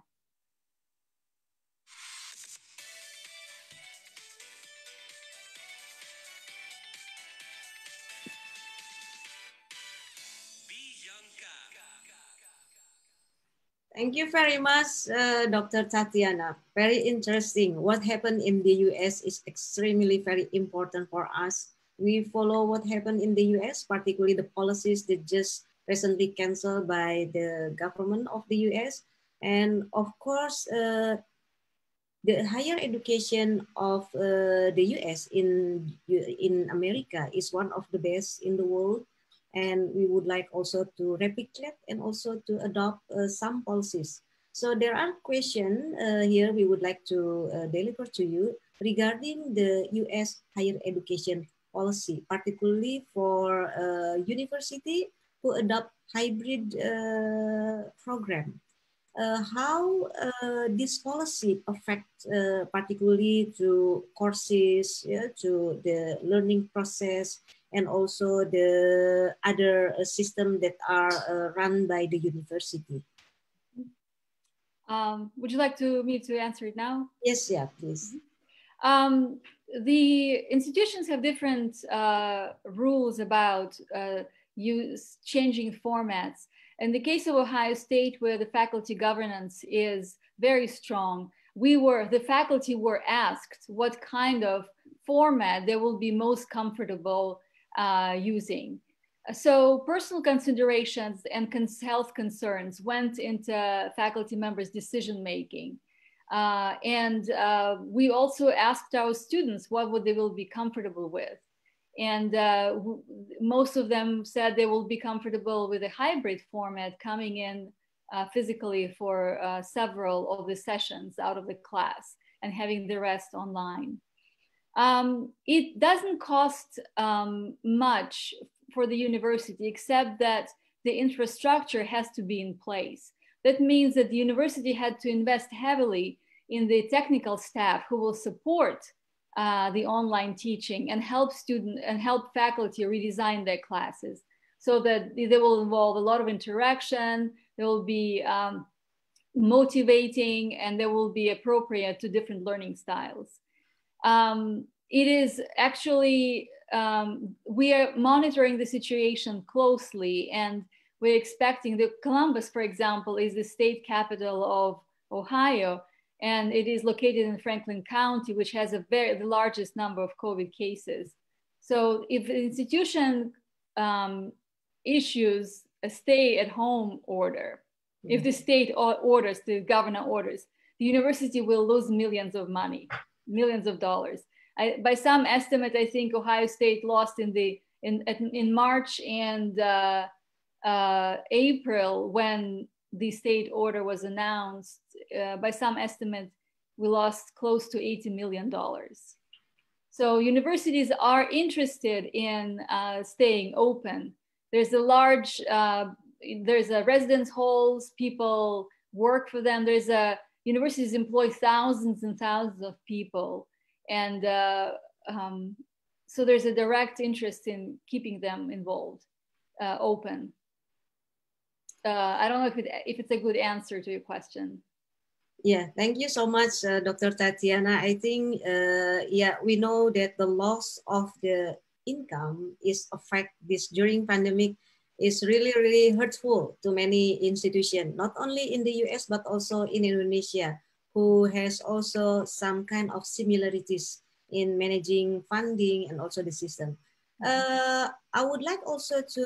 [SPEAKER 1] Thank you very much, uh, Dr. Tatiana. Very interesting. What happened in the US is extremely very important for us. We follow what happened in the US, particularly the policies that just recently canceled by the government of the US. And of course, uh, the higher education of uh, the US in, in America is one of the best in the world and we would like also to replicate and also to adopt uh, some policies. So there are questions uh, here we would like to uh, deliver to you regarding the US higher education policy, particularly for uh, university who adopt hybrid uh, program. Uh, how uh, this policy affect particularly to courses, yeah, to the learning process, and also the other uh, system that are uh, run by the university.
[SPEAKER 5] Um, would you like to me to answer it now? Yes, yeah, please. Mm -hmm. um, the institutions have different uh, rules about use uh, changing formats. In the case of Ohio State, where the faculty governance is very strong, we were, the faculty were asked what kind of format they will be most comfortable uh, using. So personal considerations and cons health concerns went into faculty members' decision making. Uh, and uh, we also asked our students what would they will be comfortable with. And uh, most of them said they will be comfortable with a hybrid format coming in uh, physically for several of the sessions out of the class and having the rest online. Um, it doesn't cost um, much for the university, except that the infrastructure has to be in place. That means that the university had to invest heavily in the technical staff who will support uh, the online teaching and help student and help faculty redesign their classes so that they will involve a lot of interaction. They will be um, motivating and they will be appropriate to different learning styles um, it is actually um, we are monitoring the situation closely and we're expecting the columbus for example is the state capital of ohio and it is located in franklin county which has a very the largest number of covid cases so if the institution um, issues a stay at home order mm-hmm. if the state orders the governor orders the university will lose millions of money millions of dollars. I, by some estimate, I think Ohio State lost in the in in March and uh, uh, April when the state order was announced. Uh, by some estimate, we lost close to eighty million dollars. So universities are interested in uh, staying open. There's a large uh, there's a residence halls. People work for them. There's a universities employ thousands and thousands of people. And uh, um, so there's a direct interest in keeping them involved, uh, open. Uh, I don't know if, it, if it's a good answer to your question. Yeah, thank you so much,
[SPEAKER 1] uh, Dr. Tatiana. I think, uh, yeah, we know that the loss of the income is affect this during pandemic is really, really hurtful to many institutions, not only in the US, but also in Indonesia, who has also some kind of similarities in managing funding and also the system. Mm-hmm. Uh, I would like also to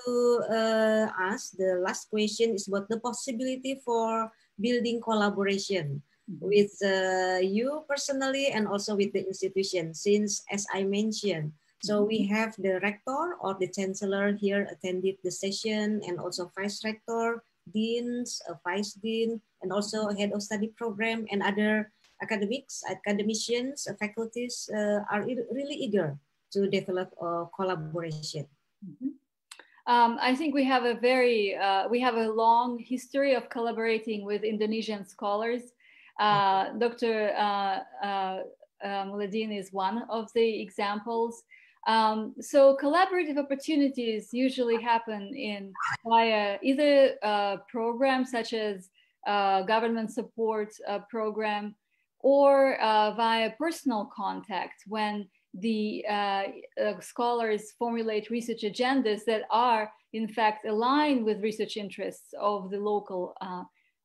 [SPEAKER 1] uh, ask the last question is about the possibility for building collaboration mm-hmm. with uh, you personally and also with the institution, since as I mentioned, so we mm-hmm. have the rector or the chancellor here attended the session and also vice rector, deans, vice dean, and also head of study program and other academics, academicians, uh, faculties uh, are really eager to develop a collaboration. Mm-hmm.
[SPEAKER 5] um, I think we have a very, uh, we have a long history of collaborating with Indonesian scholars. Uh, mm-hmm. Dr. Uh, uh, uh Muladin is one of the examples. Um, so collaborative opportunities usually happen in via either programs such as government support program or uh, via personal contact when the uh, uh, scholars formulate research agendas that are in fact aligned with research interests of the local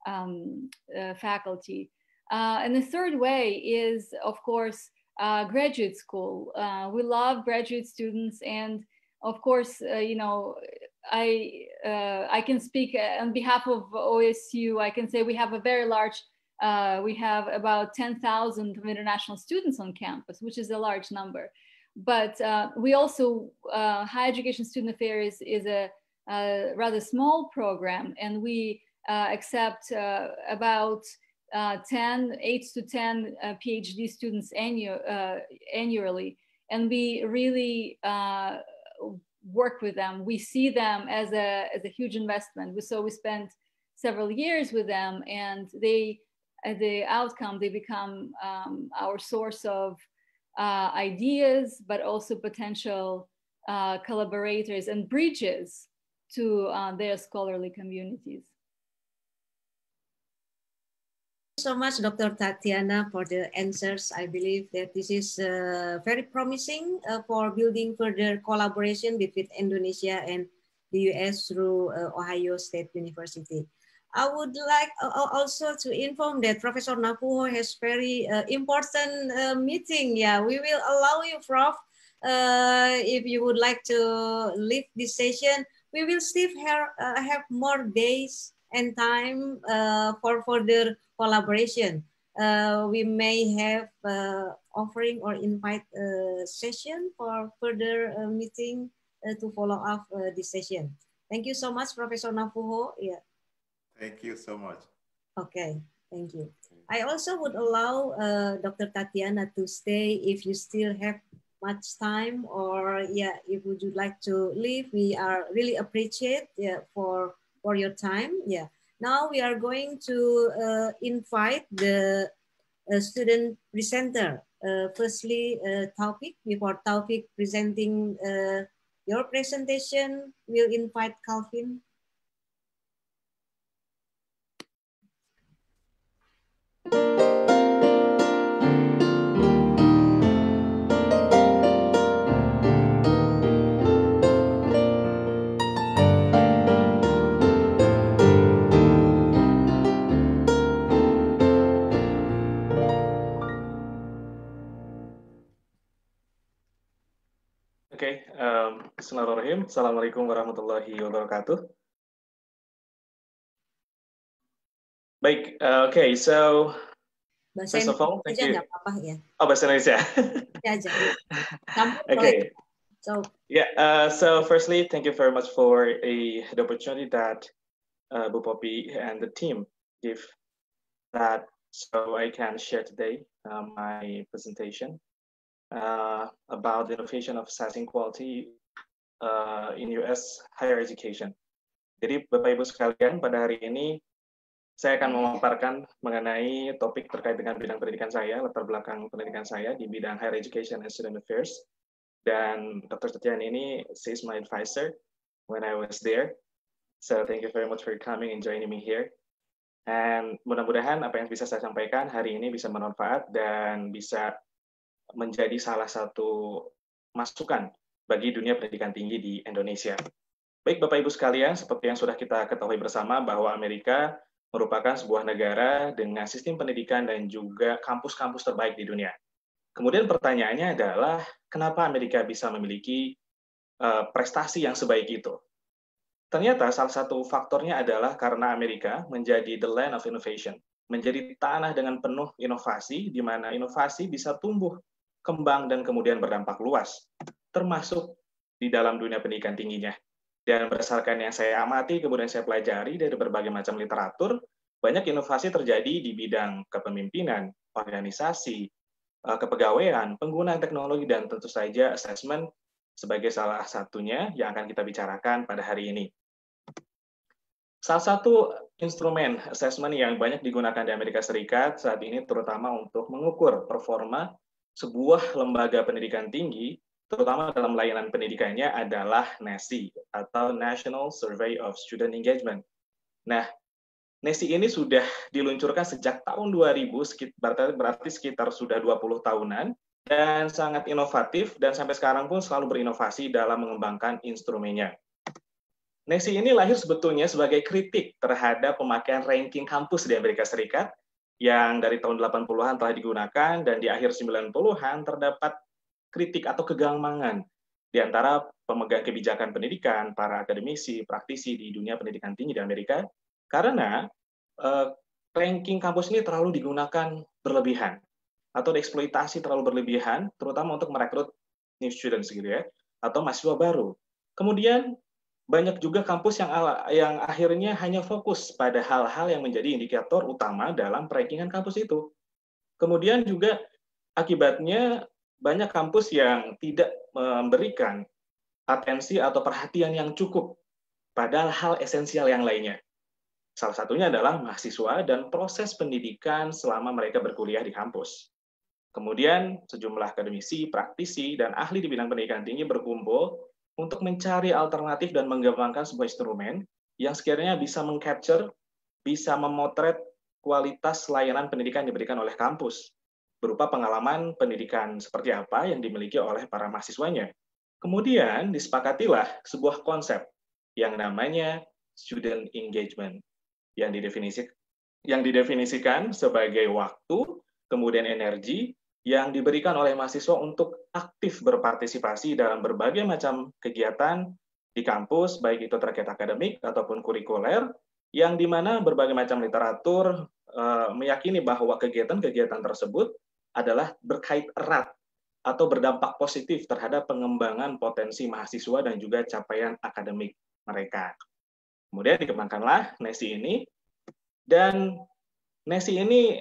[SPEAKER 5] um, faculty. and the third way is, of course, uh, graduate school. Uh, we love graduate students, and of course, uh, you know, I uh, I can speak uh, on behalf of OSU. I can say we have a very large. Uh, we have about 10,000 international students on campus, which is a large number. But we also, higher education student affairs is a, a rather small program, and we accept about uh, 10, eight to 10 uh, PhD students uh, annually. And we really uh, work with them. We see them as a, as a huge investment. So we spend several years with them and they, uh, the outcome, they become um, our source of uh, ideas, but also potential collaborators and bridges to their scholarly communities
[SPEAKER 1] so much, Dr. Tatiana, for the answers. I believe that this is uh, very promising uh, for building further collaboration between Indonesia and the US through uh, Ohio State University. I would like uh, also to inform that Professor Napuho has very uh, important uh, meeting. Yeah, we will allow you, Prof, if you would like to leave this session. We will still have, have more days and time uh, for further collaboration. Uh, we may have uh, offering or invite session for further uh, meeting uh, to follow up this session. Thank you so much, Professor Nafuho. Yeah.
[SPEAKER 3] Thank you so much. Okay, thank you.
[SPEAKER 1] I also would allow Dr. Tatiana to stay if you still have much time or yeah if would you like to leave we are really appreciate yeah, for for your time. Yeah. Now we are going to uh, invite the uh, student presenter. Uh, firstly, uh, Taufik, before Taufik presenting uh, your presentation, we'll invite Calvin.
[SPEAKER 2] Oke, okay. um, Bismillahirrahmanirrahim. Assalamualaikum warahmatullahi wabarakatuh. Baik, uh, eh, okay, so bahasa first of all, thank you. apa-apa ya. Oh, bahasa Indonesia.
[SPEAKER 4] Ya, aja. okay. So
[SPEAKER 2] yeah, uh, so firstly, thank you very much for a, eh, the opportunity that uh, Bu Poppy and the team give that so I can share today uh, my presentation uh, about the innovation of assessing quality uh, in US higher education. Jadi Bapak Ibu sekalian, pada hari ini saya akan memaparkan mengenai topik terkait dengan bidang pendidikan saya, latar belakang pendidikan saya di bidang higher education and student affairs. Dan Dr. Setian ini, she's my advisor when I was there. So thank you very much for coming and joining me here. And mudah-mudahan apa yang bisa saya sampaikan hari ini bisa bermanfaat dan bisa menjadi salah satu masukan bagi dunia pendidikan tinggi di Indonesia. Baik Bapak Ibu sekalian, seperti yang sudah kita ketahui bersama bahwa Amerika merupakan sebuah negara dengan sistem pendidikan dan juga kampus-kampus terbaik di dunia. Kemudian pertanyaannya adalah kenapa Amerika bisa memiliki e, prestasi yang sebaik itu? Ternyata salah satu faktornya adalah karena Amerika menjadi the land of innovation, menjadi tanah dengan penuh inovasi di mana inovasi bisa tumbuh kembang dan kemudian berdampak luas, termasuk di dalam dunia pendidikan tingginya. Dan berdasarkan yang saya amati, kemudian saya pelajari dari berbagai macam literatur, banyak inovasi terjadi di bidang kepemimpinan, organisasi, eh, kepegawaian, penggunaan teknologi, dan tentu saja asesmen sebagai salah satunya yang akan kita bicarakan pada hari ini. Salah satu instrumen asesmen yang banyak digunakan di Amerika Serikat saat ini terutama untuk mengukur performa sebuah lembaga pendidikan tinggi, terutama dalam layanan pendidikannya adalah NASI e atau National Survey of Student Engagement. Nah, NASI e ini sudah diluncurkan sejak tahun 2000, berarti sekitar sudah 20 tahunan, dan sangat inovatif, dan sampai sekarang pun selalu berinovasi dalam mengembangkan instrumennya. NESI ini lahir sebetulnya sebagai kritik terhadap pemakaian ranking kampus di Amerika Serikat yang dari tahun 80-an telah digunakan dan di akhir 90-an terdapat kritik atau kegamangan di antara pemegang kebijakan pendidikan, para akademisi, praktisi di dunia pendidikan tinggi di Amerika karena eh, ranking kampus ini terlalu digunakan berlebihan atau dieksploitasi terlalu berlebihan terutama untuk merekrut new students gitu ya atau mahasiswa baru. Kemudian banyak juga kampus yang ala, yang akhirnya hanya fokus pada hal-hal yang menjadi indikator utama dalam perankingan kampus itu. Kemudian juga akibatnya banyak kampus yang tidak memberikan atensi atau perhatian yang cukup pada hal esensial yang lainnya. Salah satunya adalah mahasiswa dan proses pendidikan selama mereka berkuliah di kampus. Kemudian sejumlah akademisi, praktisi, dan ahli di bidang pendidikan tinggi berkumpul untuk mencari alternatif dan mengembangkan sebuah instrumen yang sekiranya bisa mengcapture, bisa memotret kualitas layanan pendidikan yang diberikan oleh kampus, berupa pengalaman pendidikan seperti apa yang dimiliki oleh para mahasiswanya. Kemudian disepakatilah sebuah konsep yang namanya student engagement yang yang didefinisikan sebagai waktu, kemudian energi, yang diberikan oleh mahasiswa untuk aktif berpartisipasi dalam berbagai macam kegiatan di kampus, baik itu terkait akademik ataupun kurikuler, yang dimana berbagai macam literatur eh, meyakini bahwa kegiatan-kegiatan tersebut adalah berkait erat atau berdampak positif terhadap pengembangan potensi mahasiswa dan juga capaian akademik mereka. Kemudian dikembangkanlah NESI ini, dan NESI ini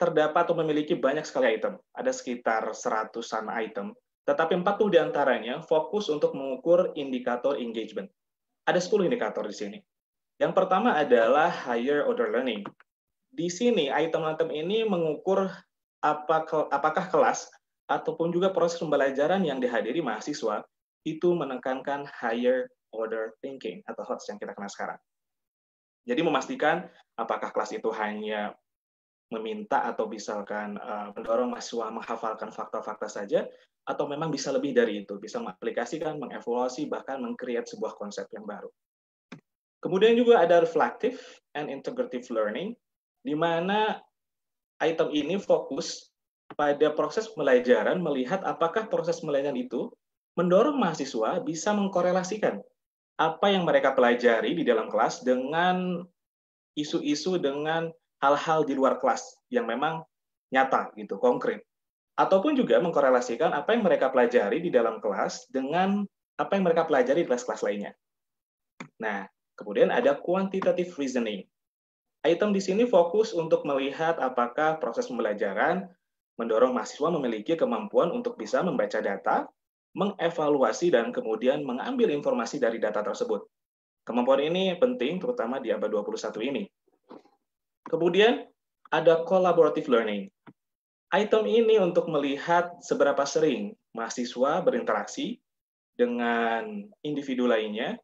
[SPEAKER 2] terdapat atau memiliki banyak sekali item. Ada sekitar seratusan item, tetapi 40 diantaranya fokus untuk mengukur indikator engagement. Ada 10 indikator di sini. Yang pertama adalah higher order learning. Di sini item-item ini mengukur apakah kelas ataupun juga proses pembelajaran yang dihadiri mahasiswa itu menekankan higher order thinking atau HOTS yang kita kenal sekarang. Jadi memastikan apakah kelas itu hanya meminta atau misalkan uh, mendorong mahasiswa menghafalkan fakta-fakta saja atau memang bisa lebih dari itu, bisa mengaplikasikan, mengevaluasi, bahkan mengcreate sebuah konsep yang baru. Kemudian juga ada reflective and integrative learning, di mana item ini fokus pada proses pembelajaran, melihat apakah proses pembelajaran itu mendorong mahasiswa bisa mengkorelasikan apa yang mereka pelajari di dalam kelas dengan isu-isu dengan hal-hal di luar kelas yang memang nyata gitu, konkret. Ataupun juga mengkorelasikan apa yang mereka pelajari di dalam kelas dengan apa yang mereka pelajari di kelas-kelas lainnya. Nah, kemudian ada quantitative reasoning. Item di sini fokus untuk melihat apakah proses pembelajaran mendorong mahasiswa memiliki kemampuan untuk bisa membaca data, mengevaluasi, dan kemudian mengambil informasi dari data tersebut. Kemampuan ini penting terutama di abad 21 ini, Kemudian ada collaborative learning. Item ini untuk melihat seberapa sering mahasiswa berinteraksi dengan individu lainnya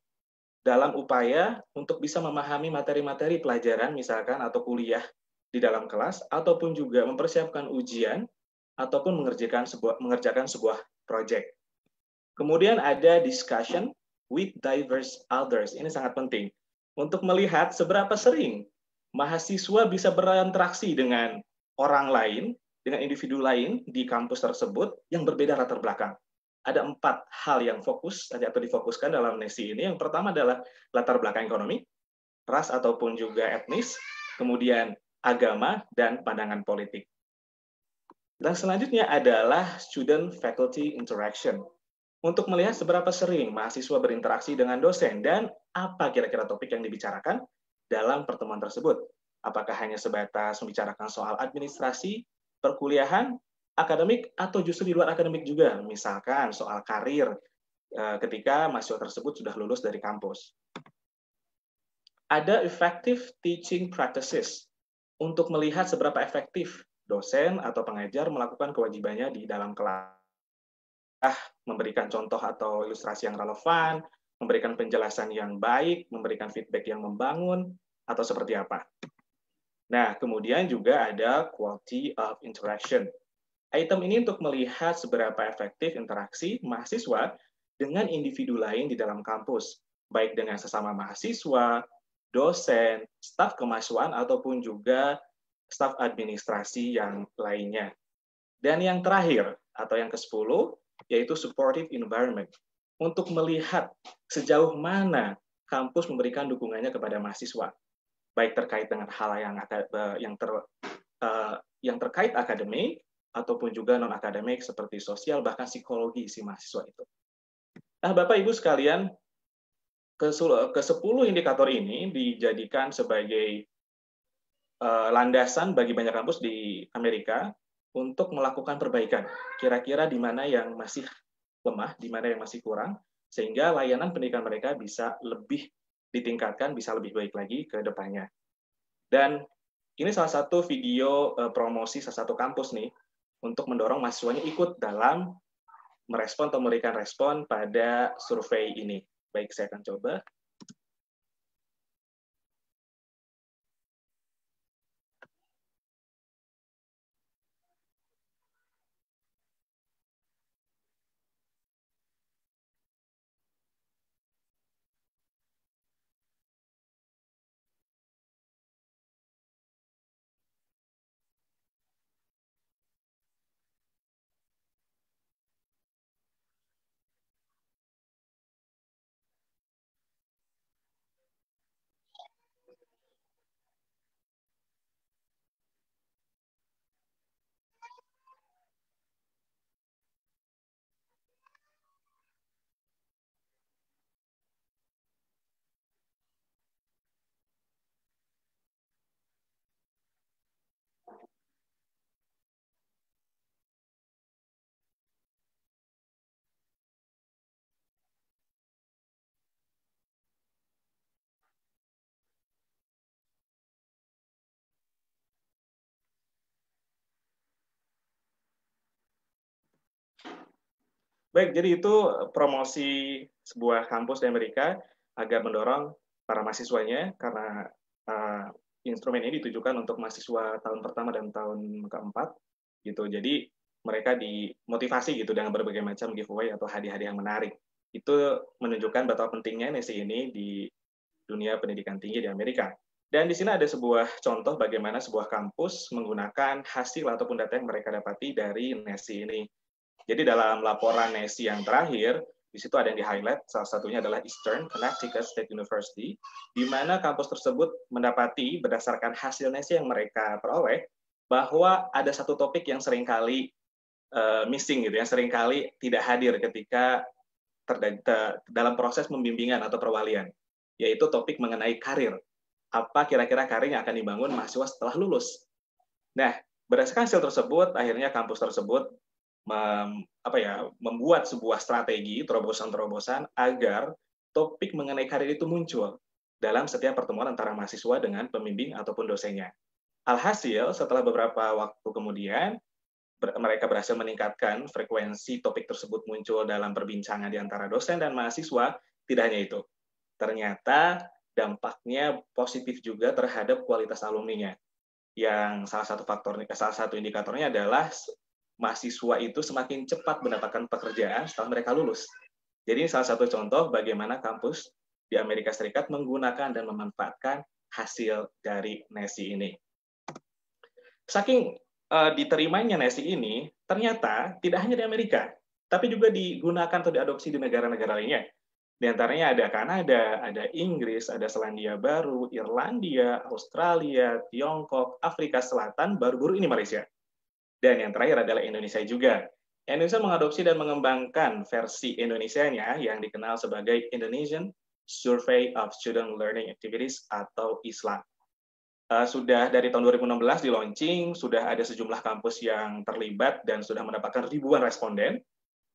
[SPEAKER 2] dalam upaya untuk bisa memahami materi-materi pelajaran misalkan atau kuliah di dalam kelas ataupun juga mempersiapkan ujian ataupun mengerjakan sebuah mengerjakan sebuah project. Kemudian ada discussion with diverse others. Ini sangat penting untuk melihat seberapa sering mahasiswa bisa berinteraksi dengan orang lain, dengan individu lain di kampus tersebut yang berbeda latar belakang. Ada empat hal yang fokus atau difokuskan dalam nesi ini. Yang pertama adalah latar belakang ekonomi, ras ataupun juga etnis, kemudian agama, dan pandangan politik. Dan selanjutnya adalah student-faculty interaction. Untuk melihat seberapa sering mahasiswa berinteraksi dengan dosen dan apa kira-kira topik yang dibicarakan, dalam pertemuan tersebut. Apakah hanya sebatas membicarakan soal administrasi, perkuliahan, akademik, atau justru di luar akademik juga, misalkan soal karir eh, ketika mahasiswa tersebut sudah lulus dari kampus. Ada effective teaching practices untuk melihat seberapa efektif dosen atau pengajar melakukan kewajibannya di dalam kelas. Ah, memberikan contoh atau ilustrasi yang relevan, memberikan penjelasan yang baik, memberikan feedback yang membangun, atau seperti apa. Nah, kemudian juga ada quality of interaction. Item ini untuk melihat seberapa efektif interaksi mahasiswa dengan individu lain di dalam kampus, baik dengan sesama mahasiswa, dosen, staf kemahasiswaan, ataupun juga staf administrasi yang lainnya. Dan yang terakhir, atau yang ke-10, yaitu supportive environment untuk melihat sejauh mana kampus memberikan dukungannya kepada mahasiswa, baik terkait dengan hal yang eh, yang ter, eh, yang terkait akademik ataupun juga non akademik seperti sosial bahkan psikologi si mahasiswa itu. Nah, Bapak Ibu sekalian, ke 10 indikator ini dijadikan sebagai eh, landasan bagi banyak kampus di Amerika untuk melakukan perbaikan. Kira-kira di mana yang masih lemah, di mana yang masih kurang, sehingga layanan pendidikan mereka bisa lebih ditingkatkan, bisa lebih baik lagi ke depannya. Dan ini salah satu video eh, promosi salah satu kampus nih untuk mendorong mahasiswanya ikut dalam merespon atau memberikan respon pada survei ini. Baik, saya akan coba. Baik, jadi itu eh, promosi sebuah kampus di Amerika agar mendorong para mahasiswanya karena uh, instrumen ini ditujukan untuk mahasiswa tahun pertama dan tahun keempat gitu. Jadi mereka dimotivasi gitu dengan berbagai macam giveaway atau hadiah-hadiah yang menarik. Itu menunjukkan betapa pentingnya NSI ini di dunia pendidikan tinggi di Amerika. Dan di sini ada sebuah contoh bagaimana sebuah kampus menggunakan hasil ataupun data yang mereka dapati dari NESI ini. Jadi dalam laporan NESI yang terakhir, di situ ada yang di-highlight, salah satunya adalah Eastern Connecticut State University, di mana kampus tersebut mendapati berdasarkan hasil NESI yang mereka peroleh, bahwa ada satu topik yang seringkali uh, missing gitu, yang seringkali tidak hadir ketika dalam proses pembimbingan atau perwalian, yaitu topik mengenai karir. Apa kira-kira karir yang akan dibangun mahasiswa setelah lulus? Nah, berdasarkan hasil tersebut, akhirnya kampus tersebut mem, apa ya membuat sebuah strategi terobosan-terobosan agar topik mengenai karir itu muncul dalam setiap pertemuan antara mahasiswa dengan pembimbing ataupun dosennya. Alhasil, setelah beberapa waktu kemudian, mereka berhasil meningkatkan frekuensi topik tersebut muncul dalam perbincangan di antara dosen dan mahasiswa. Tidak hanya itu, ternyata dampaknya positif juga terhadap kualitas alumni-nya. Yang salah satu faktornya, salah satu indikatornya adalah mahasiswa itu semakin cepat mendapatkan pekerjaan setelah mereka lulus. Jadi ini salah satu contoh bagaimana kampus di Amerika Serikat menggunakan dan memanfaatkan hasil dari NESI ini. Saking uh, diterimanya NESI ini, ternyata tidak hanya di Amerika, tapi juga digunakan atau diadopsi di negara-negara lainnya. Di antaranya ada Kanada, ada Inggris, ada Selandia Baru, Irlandia, Australia, Tiongkok, Afrika Selatan, baru-baru ini Malaysia. Dan yang terakhir adalah Indonesia juga. Indonesia mengadopsi dan mengembangkan versi Indonesianya yang dikenal sebagai Indonesian Survey of Student Learning Activities atau ISLA. Eh, sudah dari tahun 2016 di launching, sudah ada sejumlah kampus yang terlibat dan sudah mendapatkan ribuan responden.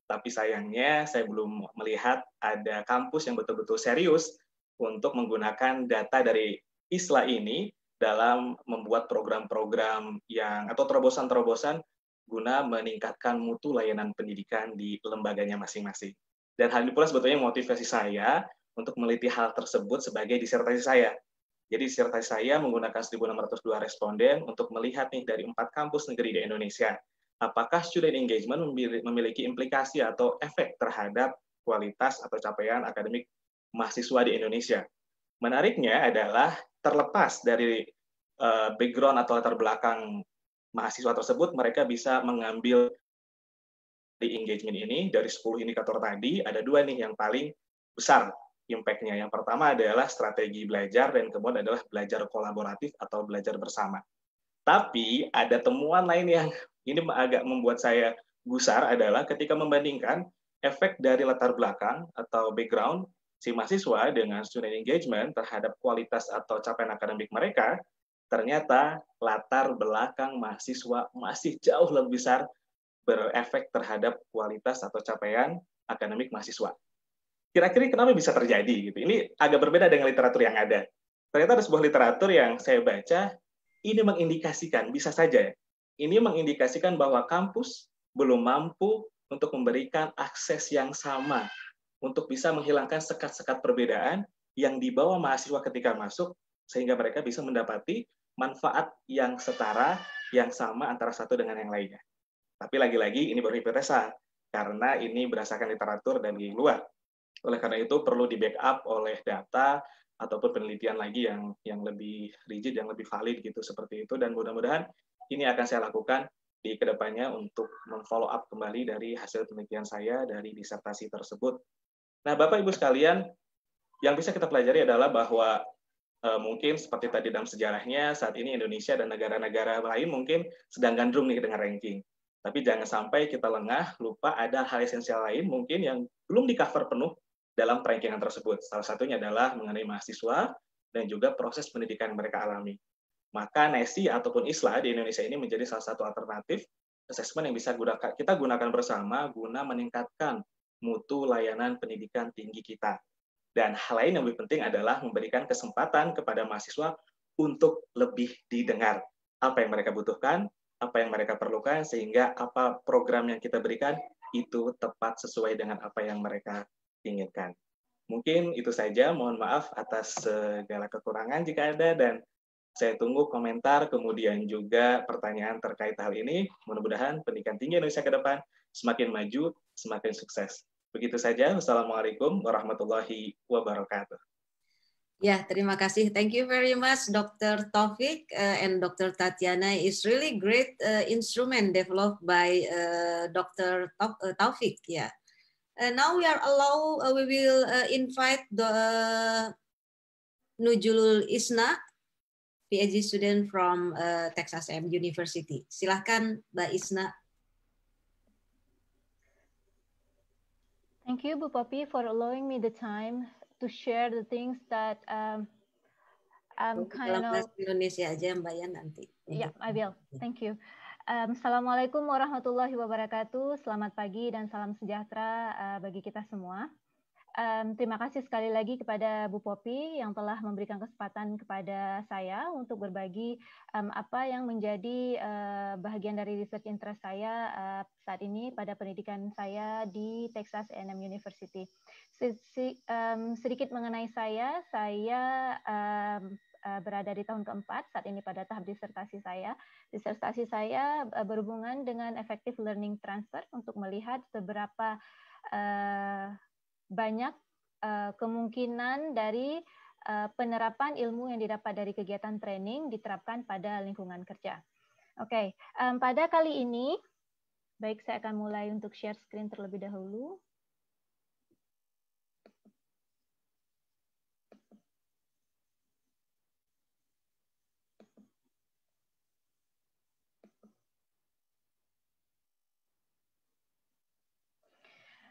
[SPEAKER 2] Tapi sayangnya saya belum melihat ada kampus yang betul-betul serius untuk menggunakan data dari ISLA ini dalam membuat program-program yang atau terobosan-terobosan guna meningkatkan mutu layanan pendidikan di lembaganya masing-masing. Dan hal ini pula sebetulnya motivasi saya untuk meliti hal tersebut sebagai disertasi saya. Jadi disertasi saya menggunakan 1.602 responden untuk melihat nih dari empat kampus negeri di Indonesia, apakah student engagement memiliki implikasi atau efek terhadap kualitas atau capaian akademik mahasiswa di Indonesia. Menariknya adalah terlepas dari Eh, background atau latar belakang mahasiswa tersebut, mereka bisa mengambil di engagement ini dari 10 indikator tadi ada dua nih yang paling besar impact-nya. Yang pertama adalah strategi belajar dan kemudian adalah belajar kolaboratif atau belajar bersama. Tapi ada temuan lain yang ini agak membuat saya gusar adalah ketika membandingkan efek dari latar belakang atau background si mahasiswa dengan student engagement terhadap kualitas atau capaian akademik mereka, ternyata latar belakang mahasiswa masih jauh lebih besar berefek terhadap kualitas atau capaian akademik mahasiswa. Kira-kira kenapa bisa terjadi gitu? Ini agak berbeda dengan literatur yang ada. Ternyata ada sebuah literatur yang saya baca ini mengindikasikan bisa saja ya, Ini mengindikasikan bahwa kampus belum mampu untuk memberikan akses yang sama untuk bisa menghilangkan sekat-sekat perbedaan yang dibawa mahasiswa ketika masuk sehingga mereka bisa mendapati manfaat yang setara, yang sama antara satu dengan yang lainnya. Tapi lagi-lagi ini baru hipotesa, karena ini berdasarkan literatur dan di luar. Oleh karena itu perlu di backup oleh data ataupun penelitian lagi yang yang lebih rigid, yang lebih valid gitu seperti itu. Dan mudah-mudahan ini akan saya lakukan di kedepannya untuk memfollow up kembali dari hasil penelitian saya dari disertasi tersebut. Nah, Bapak Ibu sekalian, yang bisa kita pelajari adalah bahwa Eh, mungkin seperti tadi dalam sejarahnya saat ini Indonesia dan negara-negara lain mungkin sedang gandrung nih dengan ranking. Tapi jangan sampai kita lengah, lupa ada hal esensial lain mungkin yang belum di-cover penuh dalam perankingan tersebut. Salah satunya adalah mengenai mahasiswa dan juga proses pendidikan yang mereka alami. Maka NESI ataupun ISLA di Indonesia ini menjadi salah satu alternatif asesmen yang bisa kita gunakan bersama guna meningkatkan mutu layanan pendidikan tinggi kita dan hal lain yang lebih penting adalah memberikan kesempatan kepada mahasiswa untuk lebih didengar. Apa yang mereka butuhkan, apa yang mereka perlukan, sehingga apa program yang kita berikan itu tepat sesuai dengan apa yang mereka inginkan. Mungkin itu saja. Mohon maaf atas segala kekurangan jika ada dan saya tunggu komentar, kemudian juga pertanyaan terkait hal ini. Mudah-mudahan pendidikan tinggi Indonesia ke depan semakin maju, semakin sukses. Begitu saja. Wassalamualaikum warahmatullahi wabarakatuh.
[SPEAKER 1] Ya, terima kasih. Thank you very much, Dr. Taufik uh, and Dr. Tatiana. Is really great uh, instrument developed by uh, eh, Dr. Taufik. Yeah. Ya. Uh, now we are allow. Uh, we will uh, invite the uh, Nujulul Isna, PhD student from uh, Texas A&M University. Silahkan, Mbak Isna.
[SPEAKER 6] Thank you, Bu Bupapi, for allowing me the time to share the things that um, I'm kind Kalau of... Indonesia aja yang bayar nanti. Yeah, I will. Thank you. Um, Assalamualaikum warahmatullahi wabarakatuh. Selamat pagi dan salam sejahtera uh, bagi kita semua. Um, terima kasih sekali lagi kepada Bu Popi yang telah memberikan kesempatan kepada saya untuk berbagi um, apa yang menjadi uh, eh, bagian dari research interest saya uh, saat ini pada pendidikan saya di Texas A&M University. Sisi, sedikit mengenai saya, saya eh, berada di tahun keempat saat ini pada tahap disertasi saya. Disertasi saya berhubungan dengan effective learning transfer untuk melihat seberapa banyak uh, kemungkinan dari uh, penerapan ilmu yang didapat dari kegiatan training diterapkan pada lingkungan kerja. Oke, okay. um, pada kali ini, baik saya akan mulai untuk share screen terlebih dahulu.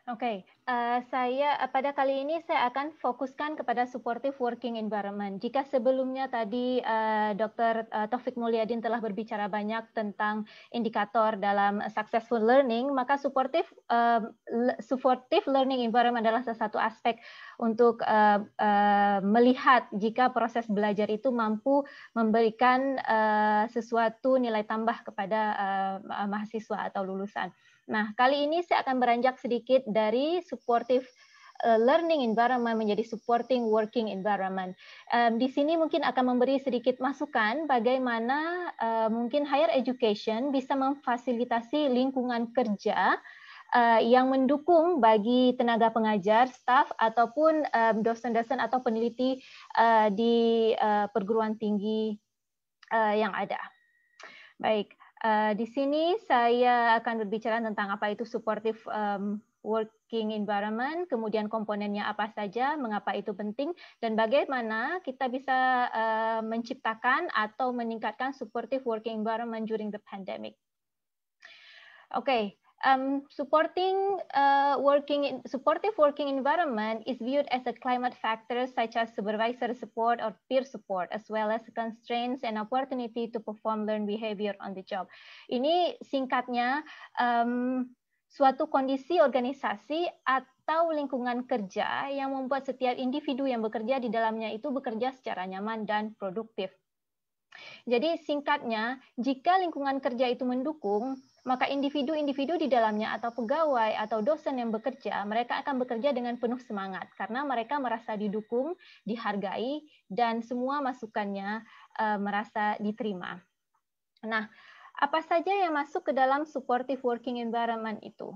[SPEAKER 6] Oke, okay. uh, eh, saya eh, pada kali ini saya akan fokuskan kepada supportive working environment. Jika sebelumnya tadi uh, eh, Dr. Taufik Mulyadin telah berbicara banyak tentang indikator dalam successful learning, maka supportive uh, supportive learning environment adalah salah satu aspek untuk uh, uh, melihat jika proses belajar itu mampu memberikan uh, sesuatu nilai tambah kepada uh, mahasiswa atau lulusan. Nah, kali ini saya akan beranjak sedikit dari supportive eh, learning environment menjadi supporting working environment. di sini mungkin akan memberi sedikit masukan bagaimana eh, mungkin higher education bisa memfasilitasi lingkungan kerja eh, yang mendukung bagi tenaga pengajar, staff ataupun dosen-dosen atau peneliti di perguruan tinggi yang ada. Baik. Eh, di sini saya akan berbicara tentang apa itu supportive um, working environment, kemudian komponennya apa saja, mengapa itu penting, dan bagaimana kita bisa uh, menciptakan atau meningkatkan supportive working environment during the pandemic. Oke, okay. Um, supporting uh, working in, supportive working environment is viewed as a climate factor such as supervisor support or peer support as well as constraints and opportunity to perform learn behavior on the job. Ini singkatnya um, suatu kondisi organisasi atau lingkungan kerja yang membuat setiap individu yang bekerja di dalamnya itu bekerja secara nyaman dan produktif. Jadi singkatnya, jika lingkungan kerja itu mendukung, maka individu-individu di dalamnya atau pegawai atau dosen yang bekerja, mereka akan bekerja dengan penuh semangat karena mereka merasa didukung, dihargai, dan semua masukannya e, merasa diterima. Nah, apa saja yang masuk ke dalam supportive working environment itu?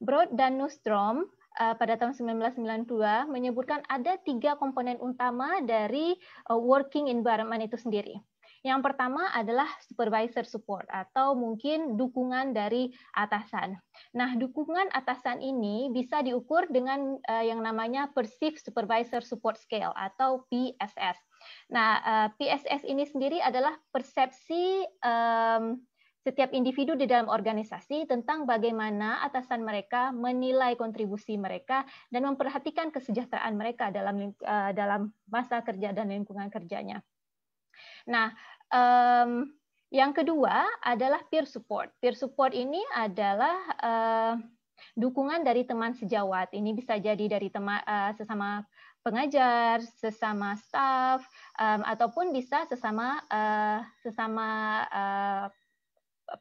[SPEAKER 6] Broad dan Nustrom eh, pada tahun 1992 menyebutkan ada tiga komponen utama dari eh, working environment itu sendiri. Yang pertama adalah supervisor support atau mungkin dukungan dari atasan. Nah, dukungan atasan ini bisa diukur dengan eh, yang namanya Perceived Supervisor Support Scale atau PSS. Nah, eh, PSS ini sendiri adalah persepsi setiap individu di dalam organisasi tentang bagaimana atasan mereka menilai kontribusi mereka dan memperhatikan kesejahteraan mereka dalam eh, dalam masa kerja dan lingkungan kerjanya. Nah, Um, yang kedua adalah peer support. Peer support ini adalah uh, dukungan dari teman sejawat. Ini bisa jadi dari teman uh, eh, sesama pengajar, sesama staff, um, ataupun bisa sesama uh, sesama uh,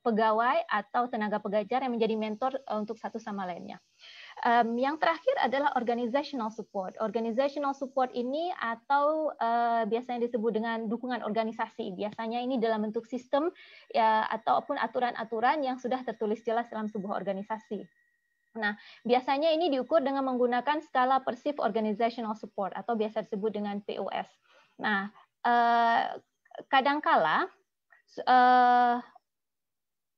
[SPEAKER 6] pegawai atau tenaga pengajar yang menjadi mentor untuk satu sama lainnya. Um, yang terakhir adalah organizational support. Organizational support ini atau uh, biasanya disebut dengan dukungan organisasi. Biasanya ini dalam bentuk sistem ya, ataupun aturan-aturan yang sudah tertulis jelas dalam sebuah organisasi. Nah, biasanya ini diukur dengan menggunakan skala Perceived Organizational Support atau biasa disebut dengan POS. Nah, eh, kadangkala eh,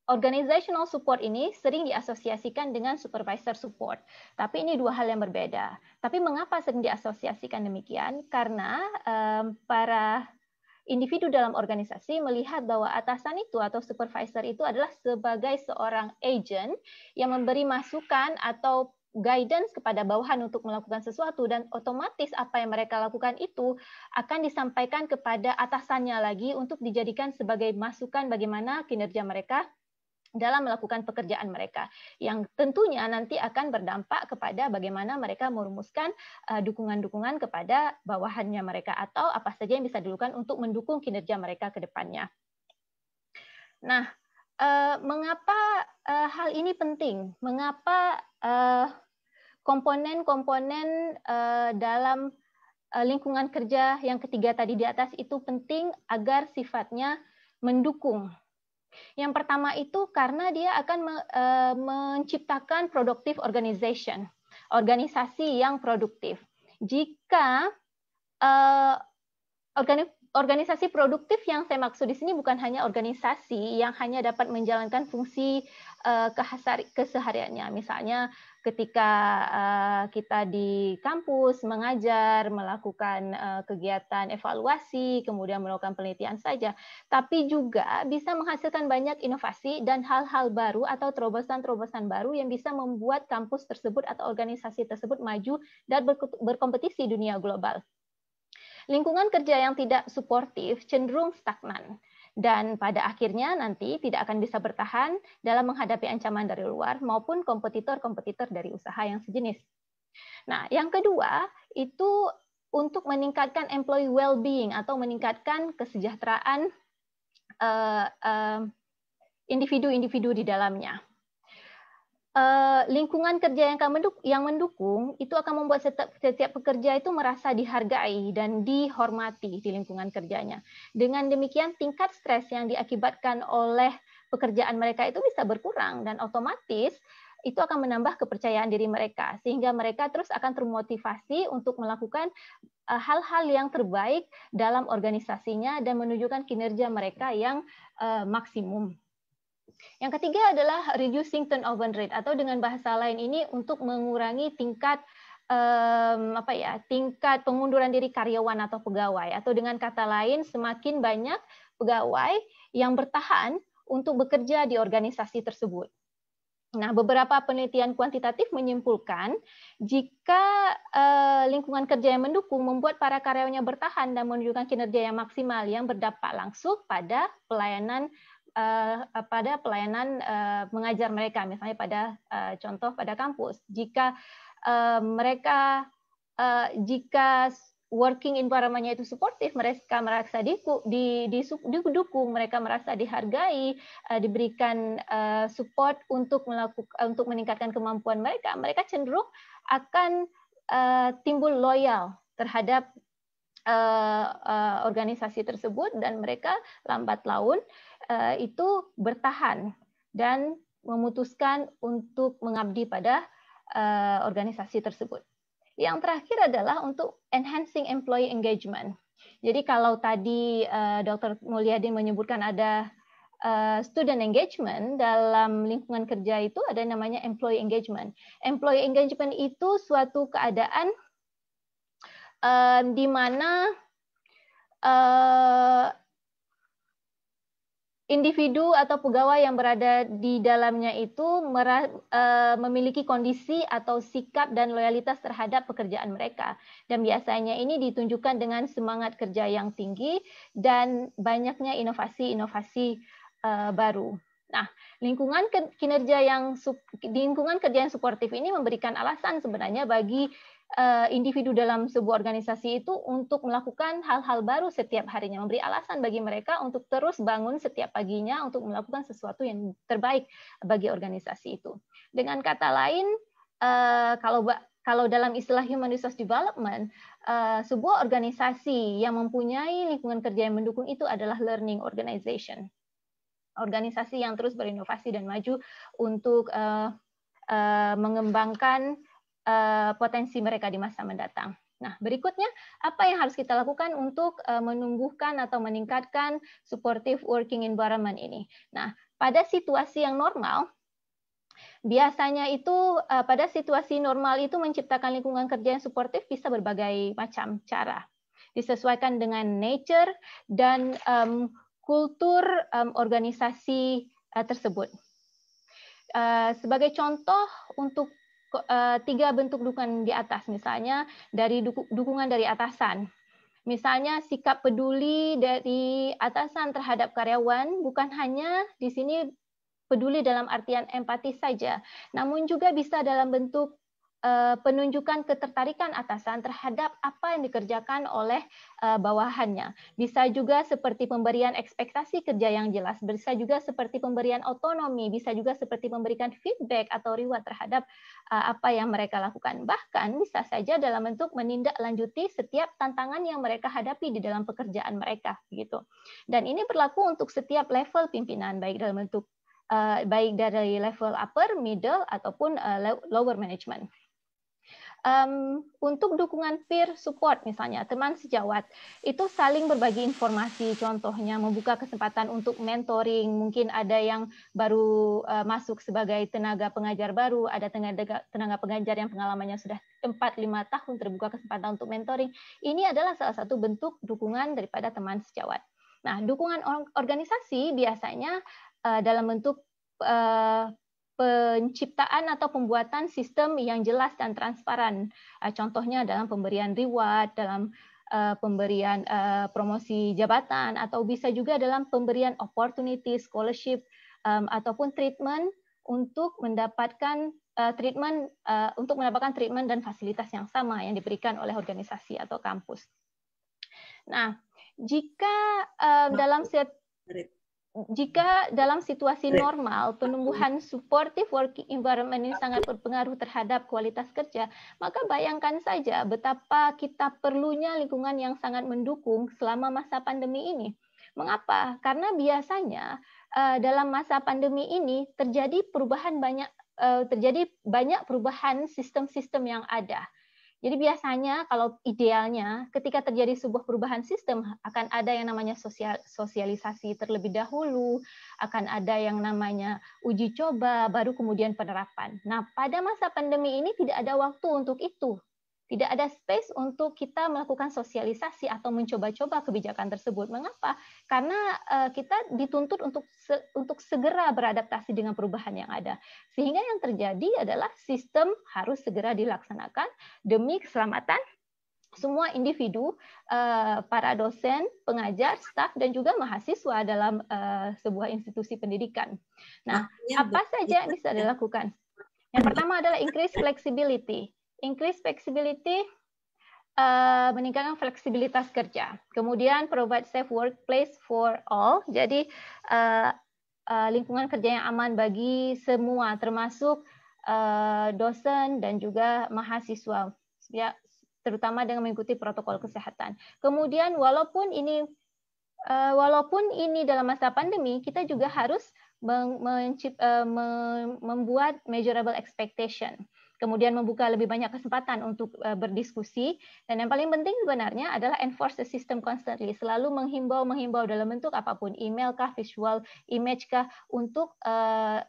[SPEAKER 6] Organizational support ini sering diasosiasikan dengan supervisor support, tapi ini dua hal yang berbeda. Tapi mengapa sering diasosiasikan demikian? Karena um, para individu dalam organisasi melihat bahwa atasan itu atau supervisor itu adalah sebagai seorang agent yang memberi masukan atau guidance kepada bawahan untuk melakukan sesuatu dan otomatis apa yang mereka lakukan itu akan disampaikan kepada atasannya lagi untuk dijadikan sebagai masukan bagaimana kinerja mereka dalam melakukan pekerjaan mereka yang tentunya nanti akan berdampak kepada bagaimana mereka merumuskan eh, dukungan-dukungan kepada bawahannya mereka atau apa saja yang bisa dilakukan untuk mendukung kinerja mereka ke depannya. Nah, eh, mengapa eh, hal ini penting? Mengapa komponen-komponen dalam lingkungan kerja yang ketiga tadi di atas itu penting agar sifatnya mendukung yang pertama itu karena dia akan eh, menciptakan produktif organization, organisasi yang produktif. Jika eh, organisasi produktif yang saya maksud di sini bukan hanya organisasi yang hanya dapat menjalankan fungsi eh, kesehariannya, misalnya ketika uh, kita di kampus mengajar, melakukan uh, kegiatan evaluasi, kemudian melakukan penelitian saja, tapi juga bisa menghasilkan banyak inovasi dan hal-hal baru atau terobosan-terobosan baru yang bisa membuat kampus tersebut atau organisasi tersebut maju dan berkompetisi dunia global. Lingkungan kerja yang tidak suportif cenderung stagnan dan pada akhirnya nanti tidak akan bisa bertahan dalam menghadapi ancaman dari luar maupun kompetitor-kompetitor dari usaha yang sejenis. Nah, yang kedua itu untuk meningkatkan employee well-being atau meningkatkan kesejahteraan eh, eh, individu-individu di dalamnya. Eh, lingkungan kerja yang menduk yang mendukung itu akan membuat setiap, setiap pekerja itu merasa dihargai dan dihormati di lingkungan kerjanya. Dengan demikian tingkat stres yang diakibatkan oleh pekerjaan mereka itu bisa berkurang dan otomatis itu akan menambah kepercayaan diri mereka sehingga mereka terus akan termotivasi untuk melakukan eh, hal-hal yang terbaik dalam organisasinya dan menunjukkan kinerja mereka yang uh, maksimum. Yang ketiga adalah reducing turnover rate atau dengan bahasa lain ini untuk mengurangi tingkat um, apa ya tingkat pengunduran diri karyawan atau pegawai atau dengan kata lain semakin banyak pegawai yang bertahan untuk bekerja di organisasi tersebut. Nah, beberapa penelitian kuantitatif menyimpulkan jika eh, lingkungan kerja yang mendukung membuat para karyawannya bertahan dan menunjukkan kinerja yang maksimal yang berdampak langsung pada pelayanan uh, pada pelayanan uh, mengajar mereka, misalnya pada uh, contoh pada kampus. Jika uh, mereka uh, jika working environment-nya itu suportif, mereka merasa diku, di, di, didukung, mereka merasa dihargai, uh, diberikan uh, support untuk melakukan untuk meningkatkan kemampuan mereka, mereka cenderung akan uh, timbul loyal terhadap uh, uh, organisasi tersebut dan mereka lambat laun uh, Eh, itu bertahan dan memutuskan untuk mengabdi pada eh, organisasi tersebut. Yang terakhir adalah untuk enhancing employee engagement. Jadi kalau tadi uh, eh, Dr. Mulyadi menyebutkan ada uh, student engagement dalam lingkungan kerja itu ada namanya employee engagement. Employee engagement itu suatu keadaan uh, di mana uh, individu atau pegawai yang berada di dalamnya itu merah, eh, e, memiliki kondisi atau sikap dan loyalitas terhadap pekerjaan mereka. Dan biasanya ini ditunjukkan dengan semangat kerja yang tinggi dan banyaknya inovasi-inovasi e, baru. Nah, lingkungan kinerja yang lingkungan kerja yang suportif ini memberikan alasan sebenarnya bagi Eh, individu dalam sebuah organisasi itu untuk melakukan hal-hal baru setiap harinya, memberi alasan bagi mereka untuk terus bangun setiap paginya untuk melakukan sesuatu yang terbaik bagi organisasi itu. Dengan kata lain, eh, kalau kalau dalam istilah human resource development, eh, sebuah organisasi yang mempunyai lingkungan kerja yang mendukung itu adalah learning organization. Organisasi yang terus berinovasi dan maju untuk mengembangkan Eh, potensi mereka di masa mendatang. Nah, berikutnya apa yang harus kita lakukan untuk eh, menumbuhkan atau meningkatkan supportive working environment ini? Nah, pada situasi yang normal biasanya itu eh, pada situasi normal itu menciptakan lingkungan kerja yang suportif bisa berbagai macam cara disesuaikan dengan nature dan um, kultur um, organisasi uh, tersebut. Uh, sebagai contoh untuk Eh, tiga bentuk dukungan di atas, misalnya dari dukungan dari atasan. Misalnya sikap peduli dari atasan terhadap karyawan bukan hanya di sini peduli dalam artian empati saja, namun juga bisa dalam bentuk Eh, penunjukan ketertarikan atasan terhadap apa yang dikerjakan oleh eh, bawahannya. Bisa juga seperti pemberian ekspektasi kerja yang jelas, bisa juga seperti pemberian otonomi, bisa juga seperti memberikan feedback atau reward terhadap eh, apa yang mereka lakukan. Bahkan bisa saja dalam bentuk menindaklanjuti setiap tantangan yang mereka hadapi di dalam pekerjaan mereka gitu. Dan ini berlaku untuk setiap level pimpinan baik dalam bentuk baik dari level upper, middle ataupun lower management um, untuk dukungan peer support misalnya teman sejawat itu saling berbagi informasi contohnya membuka kesempatan untuk mentoring mungkin ada yang baru uh, masuk sebagai tenaga pengajar baru ada tenaga tenaga pengajar yang pengalamannya sudah 4 5 tahun terbuka kesempatan untuk mentoring ini adalah salah satu bentuk dukungan daripada teman sejawat Nah, dukungan organisasi biasanya uh, dalam bentuk eh, penciptaan atau pembuatan sistem yang jelas dan transparan. Ah, contohnya dalam pemberian reward, dalam eh, pemberian eh, promosi jabatan, atau bisa juga dalam pemberian opportunity, scholarship, ataupun treatment untuk mendapatkan eh, treatment untuk mendapatkan treatment dan fasilitas yang sama yang diberikan oleh organisasi atau kampus. Nah, jika nah, dalam set jika dalam situasi iya. normal penumbuhan supportive working environment ini sangat berpengaruh terhadap kualitas kerja, maka bayangkan saja betapa kita perlunya lingkungan yang sangat mendukung selama masa pandemi ini. Mengapa? Karena biasanya eh, dalam masa pandemi ini terjadi perubahan banyak eh, terjadi banyak perubahan sistem-sistem yang ada jadi biasanya kalau idealnya ketika terjadi sebuah perubahan sistem akan ada yang namanya sosial, sosialisasi terlebih dahulu, akan ada yang namanya uji coba baru kemudian penerapan. Nah, pada masa pandemi ini tidak ada waktu untuk itu. Tidak ada space untuk kita melakukan sosialisasi atau mencoba-coba kebijakan tersebut. Mengapa? Karena eh, kita dituntut untuk untuk segera beradaptasi dengan perubahan yang ada. Sehingga yang terjadi adalah sistem harus segera dilaksanakan demi keselamatan semua individu, eh, para dosen, pengajar, staf, dan juga mahasiswa dalam eh, sebuah institusi pendidikan. Nah, apa saja yang bisa dilakukan? Yang pertama adalah increase flexibility increase flexibility, uh, meningkatkan fleksibilitas kerja. Kemudian provide safe workplace for all. Jadi uh, uh, lingkungan kerja yang aman bagi semua, termasuk uh, dosen dan juga mahasiswa. Ya, terutama dengan mengikuti protokol kesehatan. Kemudian walaupun ini uh, walaupun ini dalam masa pandemi, kita juga harus men, uh, membuat measurable expectation kemudian membuka lebih banyak kesempatan untuk eh, berdiskusi dan yang paling penting sebenarnya adalah enforce the system constantly selalu menghimbau menghimbau dalam bentuk apapun email kah visual image kah untuk uh,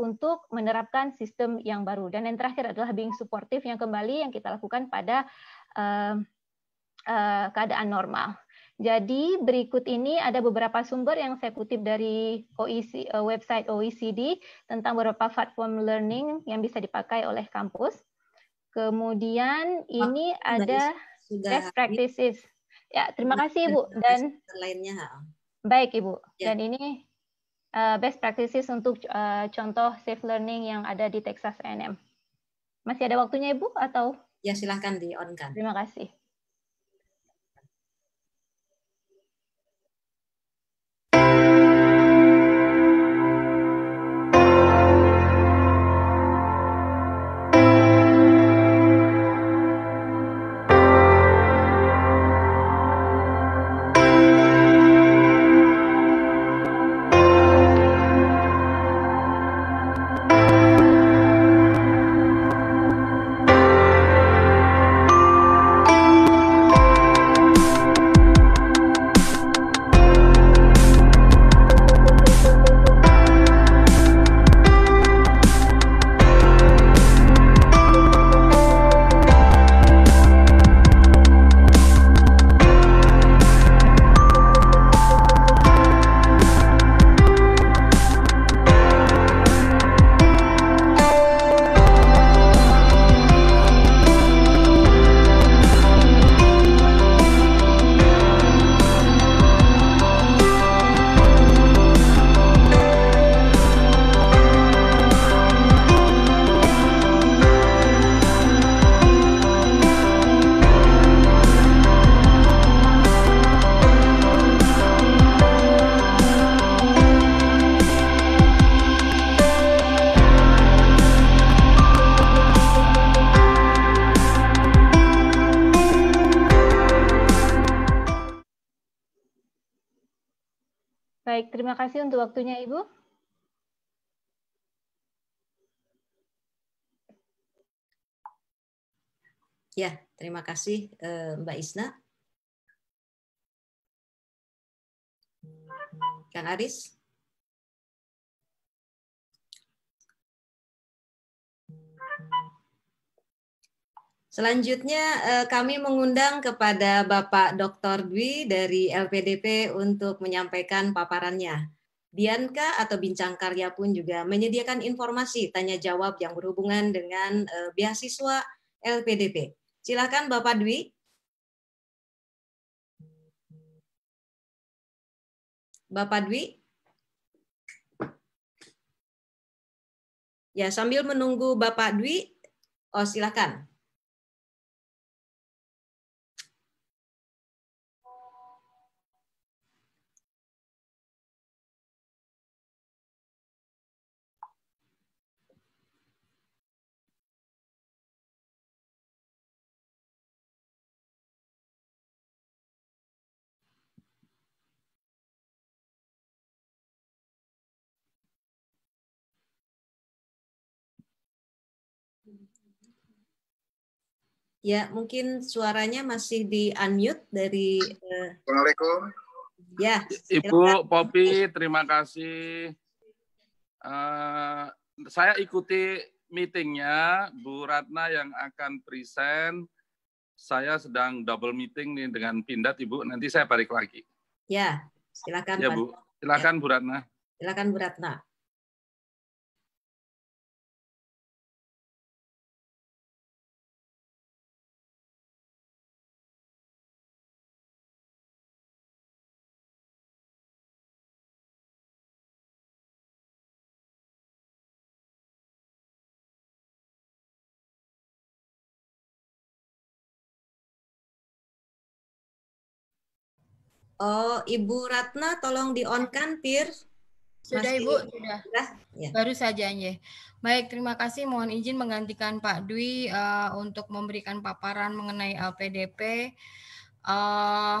[SPEAKER 6] untuk menerapkan sistem yang baru dan yang terakhir adalah being supportive yang kembali yang kita lakukan pada uh, uh, keadaan normal jadi berikut ini ada beberapa sumber yang saya kutip dari OEC, eh, website OECD tentang beberapa platform learning yang bisa dipakai oleh kampus. Kemudian oh, ini oh, ada sudah best practices. Ya, terima kasih Ibu dan
[SPEAKER 1] lainnya.
[SPEAKER 6] Baik Ibu. Ya. Dan ini uh, best practices untuk uh, contoh safe learning yang ada di Texas A&M. Masih ada waktunya Ibu atau? Ya, silahkan di-on kan. Terima kasih.
[SPEAKER 1] kasih
[SPEAKER 4] eh, Mbak Isna. Kang Aris.
[SPEAKER 1] Selanjutnya eh, kami mengundang kepada Bapak Dr. Dwi dari LPDP untuk menyampaikan paparannya. Bianka atau Bincang Karya pun juga menyediakan informasi tanya jawab yang berhubungan dengan eh, beasiswa LPDP. Silahkan Bapak Dwi.
[SPEAKER 4] Bapak Dwi. Ya, sambil menunggu Bapak Dwi, oh silakan.
[SPEAKER 1] Ya, mungkin suaranya masih di unmute dari. Uh... Assalamualaikum. Ya. Ibu
[SPEAKER 7] Popi, terima kasih. Uh, saya ikuti meetingnya Bu Ratna yang akan present. Saya sedang double meeting nih dengan Pindad Ibu. Nanti saya balik lagi.
[SPEAKER 1] Ya, silakan. Ya Bu,
[SPEAKER 4] silakan ya. Bu Ratna. Silakan Bu Ratna.
[SPEAKER 1] Oh, Ibu Ratna tolong di-on-kan, Pir. Sudah Masih, Ibu, sudah. Ya. Baru saja anje. Baik, terima kasih.
[SPEAKER 8] Mohon izin menggantikan Pak Dwi uh, untuk memberikan paparan mengenai LPDP. Uh, eh,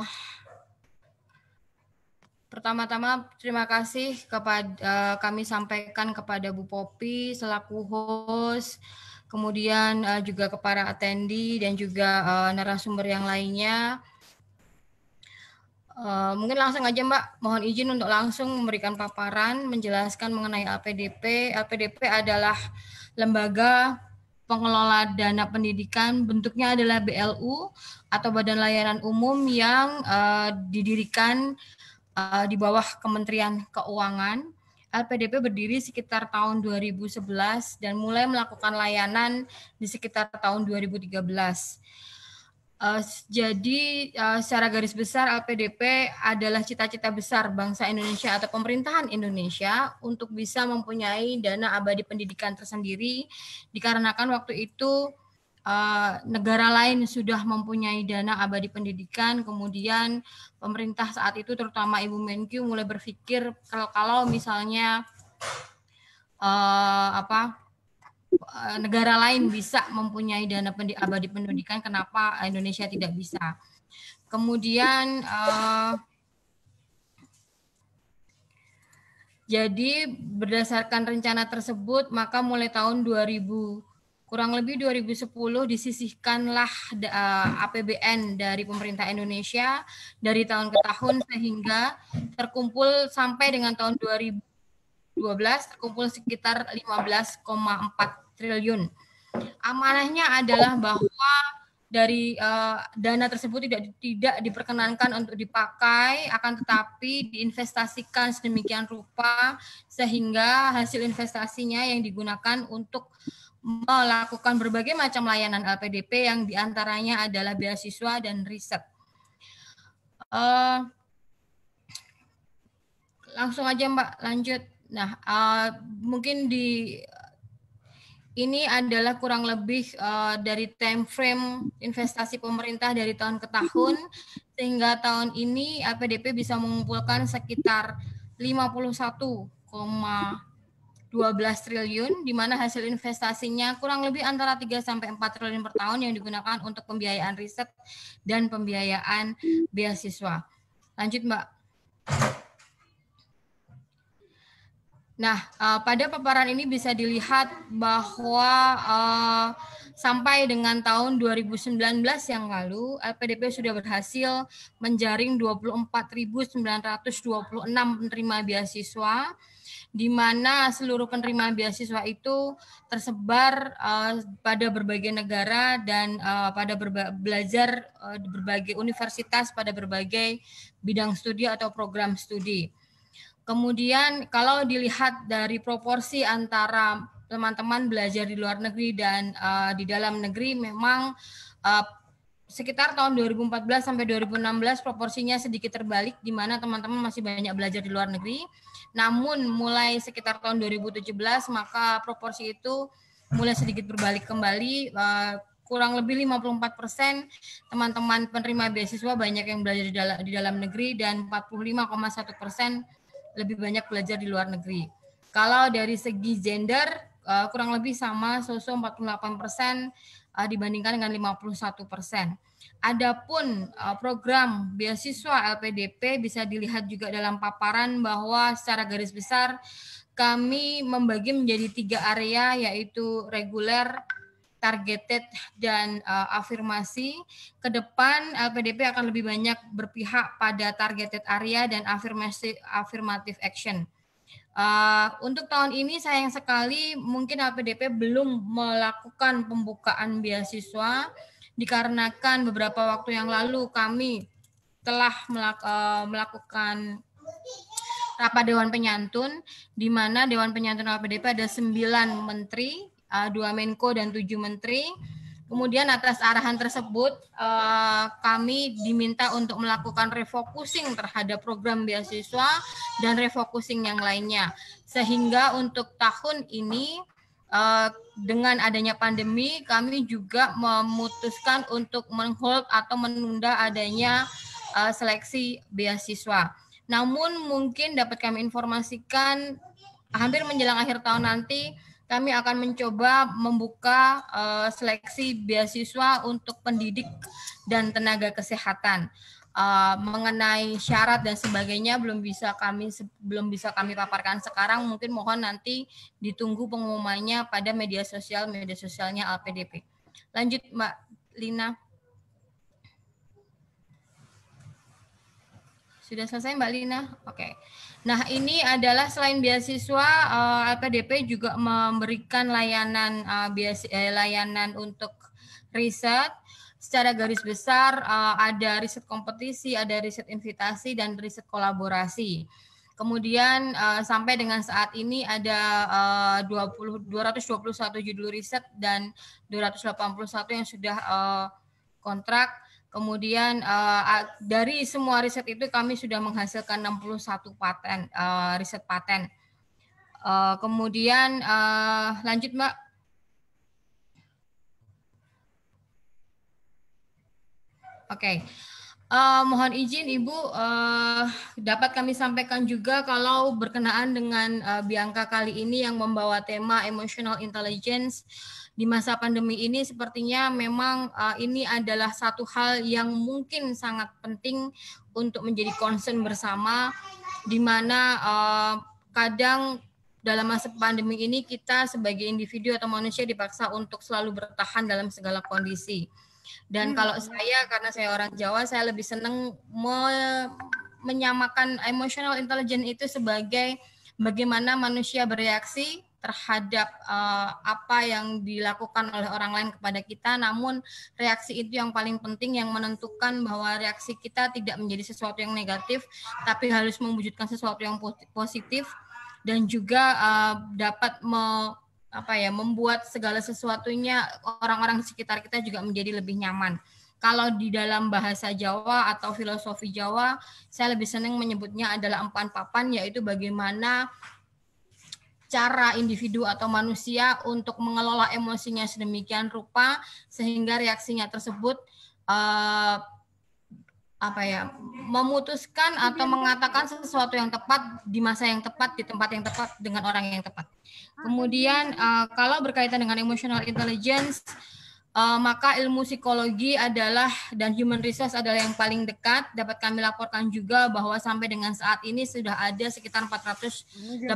[SPEAKER 8] Pertama-tama terima kasih kepada eh, kami sampaikan kepada Bu Popi selaku host, kemudian juga kepada atendi dan juga narasumber yang lainnya. Eh, mungkin langsung aja Mbak, mohon izin untuk langsung memberikan paparan, menjelaskan mengenai LPDP. LPDP adalah lembaga pengelola dana pendidikan, bentuknya adalah BLU atau Badan Layanan Umum yang uh, didirikan uh, di bawah Kementerian Keuangan. LPDP berdiri sekitar tahun 2011 dan mulai melakukan layanan di sekitar tahun 2013 Uh, jadi uh, secara garis besar LPDP adalah cita-cita besar bangsa Indonesia atau pemerintahan Indonesia untuk bisa mempunyai dana abadi pendidikan tersendiri dikarenakan waktu itu uh, negara lain sudah mempunyai dana abadi pendidikan kemudian pemerintah saat itu terutama Ibu Menkyu mulai berpikir kalau, kalau misalnya uh, apa Eh, negara lain bisa mempunyai dana pendi abadi pendidikan, kenapa Indonesia tidak bisa? Kemudian uh, jadi berdasarkan rencana tersebut maka mulai tahun 2000 kurang lebih 2010 disisihkanlah APBN eh, dari pemerintah Indonesia dari tahun ke tahun sehingga terkumpul sampai dengan tahun 2012 terkumpul sekitar 15,4 triliun. Amanahnya adalah oh. bahwa dari uh, dana tersebut tidak tidak diperkenankan untuk dipakai akan tetapi diinvestasikan sedemikian rupa sehingga hasil investasinya yang digunakan untuk melakukan berbagai macam layanan LPDP yang diantaranya adalah beasiswa dan riset. Uh, langsung aja Mbak lanjut. Nah, uh, mungkin di ini adalah kurang lebih uh, dari time frame investasi pemerintah dari tahun ke tahun sehingga tahun ini APDP bisa mengumpulkan sekitar 51,12 triliun di mana hasil investasinya kurang lebih antara 3 sampai 4 triliun per tahun yang digunakan untuk pembiayaan riset dan pembiayaan beasiswa. Lanjut, Mbak. Nah, uh, pada paparan ini bisa dilihat bahwa uh, sampai dengan tahun 2019 yang lalu, LPDP eh, sudah berhasil menjaring 24.926 penerima beasiswa, di mana seluruh penerima beasiswa itu tersebar uh, pada berbagai negara dan uh, pada berba belajar uh, berbagai universitas pada berbagai bidang studi atau program studi. Kemudian kalau dilihat dari proporsi antara teman-teman belajar di luar negeri dan uh, di dalam negeri memang uh, sekitar tahun 2014 sampai 2016 proporsinya sedikit terbalik di mana teman-teman masih banyak belajar di luar negeri. Namun mulai sekitar tahun 2017 maka proporsi itu mulai sedikit berbalik kembali uh, kurang lebih 54 persen teman-teman penerima beasiswa banyak yang belajar di dalam, di dalam negeri dan 45,1 persen lebih banyak belajar di luar negeri. Kalau dari segi gender eh, kurang lebih sama sosok 48 persen eh, dibandingkan dengan 51 persen. Adapun uh, program beasiswa LPDP bisa dilihat juga dalam paparan bahwa secara garis besar kami membagi menjadi tiga area yaitu reguler, targeted dan uh, afirmasi. Ke depan LPDP eh, akan lebih banyak berpihak pada targeted area dan afirmasi affirmative action. Uh, untuk tahun ini sayang sekali mungkin LPDP belum melakukan pembukaan beasiswa dikarenakan beberapa waktu yang lalu kami telah melak uh, melakukan rapat Dewan Penyantun di mana Dewan Penyantun LPDP ada 9 menteri Eh, dua Menko dan tujuh Menteri. Kemudian atas arahan tersebut eh, kami diminta untuk melakukan refocusing terhadap program beasiswa dan refocusing yang lainnya. Sehingga untuk tahun ini eh, dengan adanya pandemi kami juga memutuskan untuk menghold atau menunda adanya seleksi beasiswa. Namun mungkin dapat kami informasikan hampir menjelang akhir tahun nanti kami akan mencoba membuka eh, seleksi beasiswa untuk pendidik dan tenaga kesehatan. Eh, mengenai syarat dan sebagainya belum bisa kami belum bisa kami paparkan sekarang mungkin mohon nanti ditunggu pengumumannya pada media sosial media sosialnya LPDP. Lanjut Mbak Lina. Sudah selesai Mbak Lina? Oke. Okay. Nah, ini adalah selain beasiswa, eh, LPDP juga memberikan layanan eh, bias, eh, layanan untuk riset secara garis besar ada riset kompetisi, ada riset invitasi dan riset kolaborasi. Kemudian sampai dengan saat ini ada uh, 20 221 judul riset dan 281 yang sudah kontrak Kemudian uh, dari semua riset itu kami sudah menghasilkan 61 paten, uh, riset paten. Uh, kemudian uh, lanjut Mbak. Oke. Okay. Uh, mohon izin Ibu uh, dapat kami sampaikan juga kalau berkenaan dengan uh, Bianca kali ini yang membawa tema emotional intelligence di masa pandemi ini sepertinya memang uh, ini adalah satu hal yang mungkin sangat penting untuk menjadi concern bersama di mana uh, kadang dalam masa pandemi ini kita sebagai individu atau manusia dipaksa untuk selalu bertahan dalam segala kondisi.
[SPEAKER 3] Dan hmm. kalau saya
[SPEAKER 8] karena saya orang Jawa, saya lebih senang me menyamakan emotional intelligence itu sebagai bagaimana manusia bereaksi terhadap uh, apa yang dilakukan oleh orang lain kepada kita namun reaksi itu yang paling penting yang menentukan bahwa reaksi kita tidak menjadi sesuatu yang negatif tapi harus mewujudkan sesuatu yang positif dan juga uh, dapat me, apa ya membuat segala sesuatunya orang-orang di sekitar kita juga menjadi lebih nyaman kalau di dalam bahasa Jawa atau filosofi Jawa, saya lebih senang menyebutnya adalah empan papan, yaitu bagaimana cara individu atau manusia untuk mengelola emosinya sedemikian rupa sehingga reaksinya tersebut uh, apa ya memutuskan atau mengatakan sesuatu yang tepat di masa yang tepat di tempat yang tepat dengan orang yang tepat. Ah, Kemudian uh, kalau berkaitan dengan emotional intelligence Uh, maka ilmu psikologi adalah dan human resource adalah yang paling dekat. Dapat kami laporkan juga bahwa sampai dengan saat ini sudah ada sekitar 487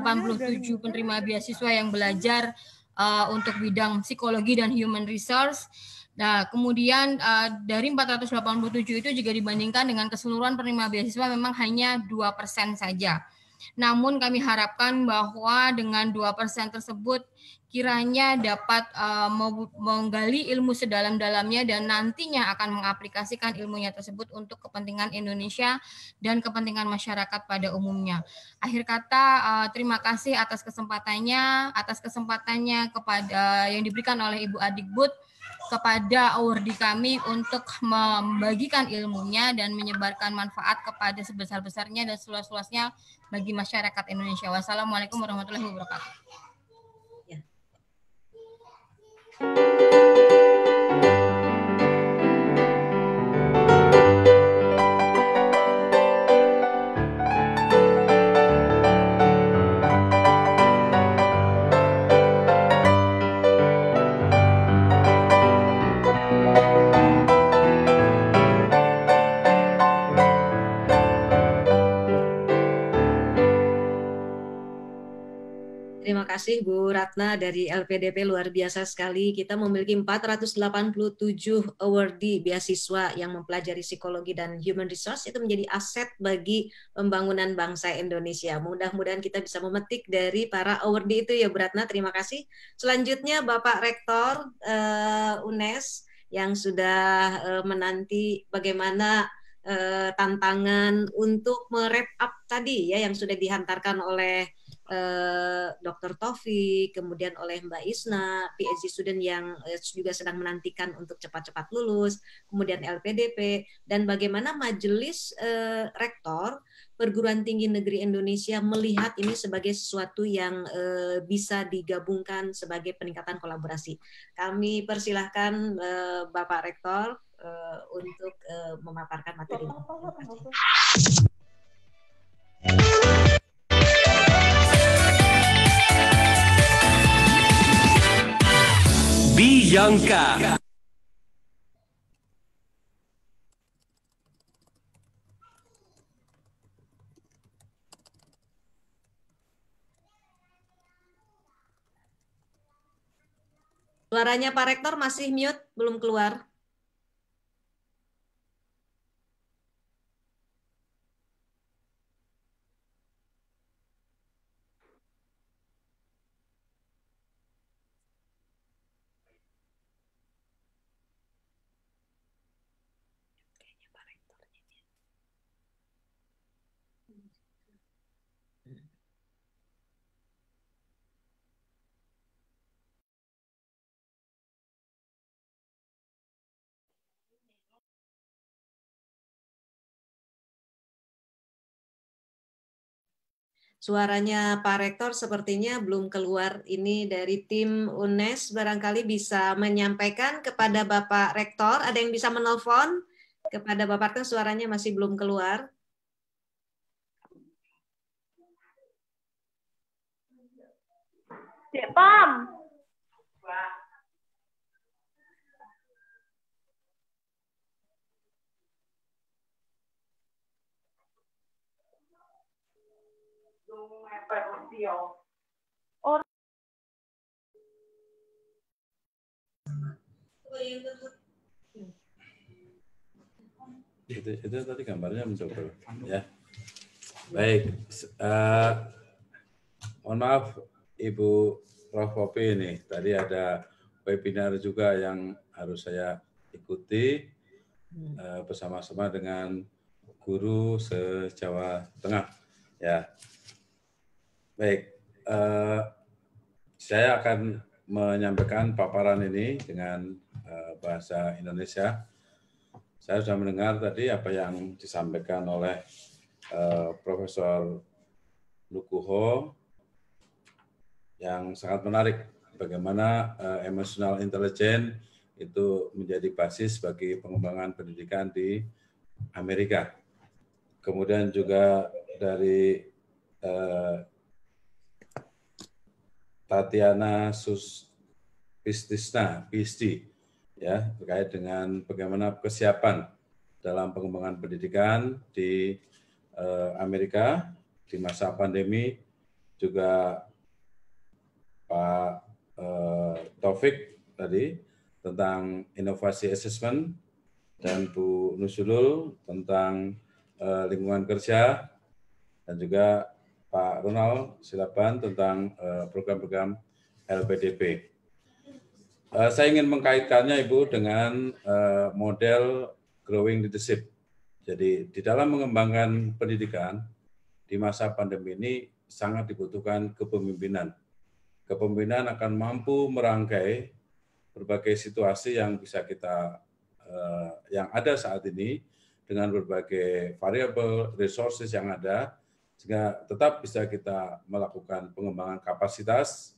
[SPEAKER 8] penerima beasiswa yang belajar uh, untuk bidang psikologi dan human resource. Nah, kemudian uh, dari 487 itu juga dibandingkan dengan keseluruhan penerima beasiswa memang hanya 2% saja. Namun kami harapkan bahwa dengan 2% tersebut kiranya dapat uh, menggali ilmu sedalam-dalamnya dan nantinya akan mengaplikasikan ilmunya tersebut untuk kepentingan Indonesia dan kepentingan masyarakat pada umumnya. Akhir kata uh, terima kasih atas kesempatannya, atas kesempatannya kepada uh, yang diberikan oleh Ibu Adikbud kepada awardi kami untuk membagikan ilmunya dan menyebarkan manfaat kepada sebesar-besarnya dan seluas-luasnya bagi masyarakat Indonesia. Wassalamualaikum warahmatullahi wabarakatuh. Thank you.
[SPEAKER 1] terima kasih Bu Ratna dari LPDP luar biasa sekali. Kita memiliki 487 awardee beasiswa yang mempelajari psikologi dan human resource itu menjadi aset bagi pembangunan bangsa Indonesia. Mudah-mudahan kita bisa memetik dari para awardee itu ya Bu Ratna. Terima kasih. Selanjutnya Bapak Rektor uh, UNES yang sudah uh, menanti bagaimana eh, tantangan untuk merep up tadi ya yang sudah dihantarkan oleh eh, Dr. Tofi, kemudian oleh Mbak Isna, PhD student yang eh, juga sedang menantikan untuk cepat-cepat lulus, kemudian LPDP, dan bagaimana majelis eh, rektor perguruan tinggi negeri Indonesia melihat ini sebagai sesuatu yang eh, bisa digabungkan sebagai peningkatan kolaborasi. Kami persilahkan eh, Bapak Rektor eh, untuk eh, memaparkan materi.
[SPEAKER 9] Terima Bianca.
[SPEAKER 1] Suaranya Pak Rektor masih mute, belum keluar. Suaranya Pak Rektor sepertinya belum keluar ini dari tim UNES. Barangkali bisa menyampaikan kepada Bapak Rektor. Ada yang bisa menelpon kepada Bapak Rektor suaranya masih belum keluar. Dek Pam.
[SPEAKER 4] video. Iya. Or
[SPEAKER 7] itu, itu tadi gambarnya mencoba ya baik uh, mohon maaf ibu prof Popi ini tadi ada webinar juga yang harus saya ikuti uh, bersama-sama dengan guru se Jawa Tengah ya Baik, uh, saya akan menyampaikan paparan ini dengan uh, bahasa Indonesia. Saya sudah mendengar tadi apa yang disampaikan oleh uh, Profesor Nukuho yang sangat menarik bagaimana uh, emotional intelligence itu menjadi basis bagi pengembangan pendidikan di Amerika. Kemudian juga dari uh, Tatiana Sus Pistisna, PhD, ya, terkait dengan bagaimana kesiapan dalam pengembangan pendidikan di uh, Amerika di masa pandemi, juga Pak uh, Taufik tadi tentang inovasi assessment dan Bu Nusulul tentang uh, lingkungan kerja dan juga Pak Ronald, silakan tentang eh, program-program LPDP. Eh, saya ingin mengkaitkannya Ibu dengan eh, model growing leadership. Jadi di dalam mengembangkan pendidikan di masa pandemi ini sangat dibutuhkan kepemimpinan. Kepemimpinan akan mampu merangkai berbagai situasi yang bisa kita yang ada saat ini dengan berbagai variabel resources yang ada sehingga tetap bisa kita melakukan pengembangan kapasitas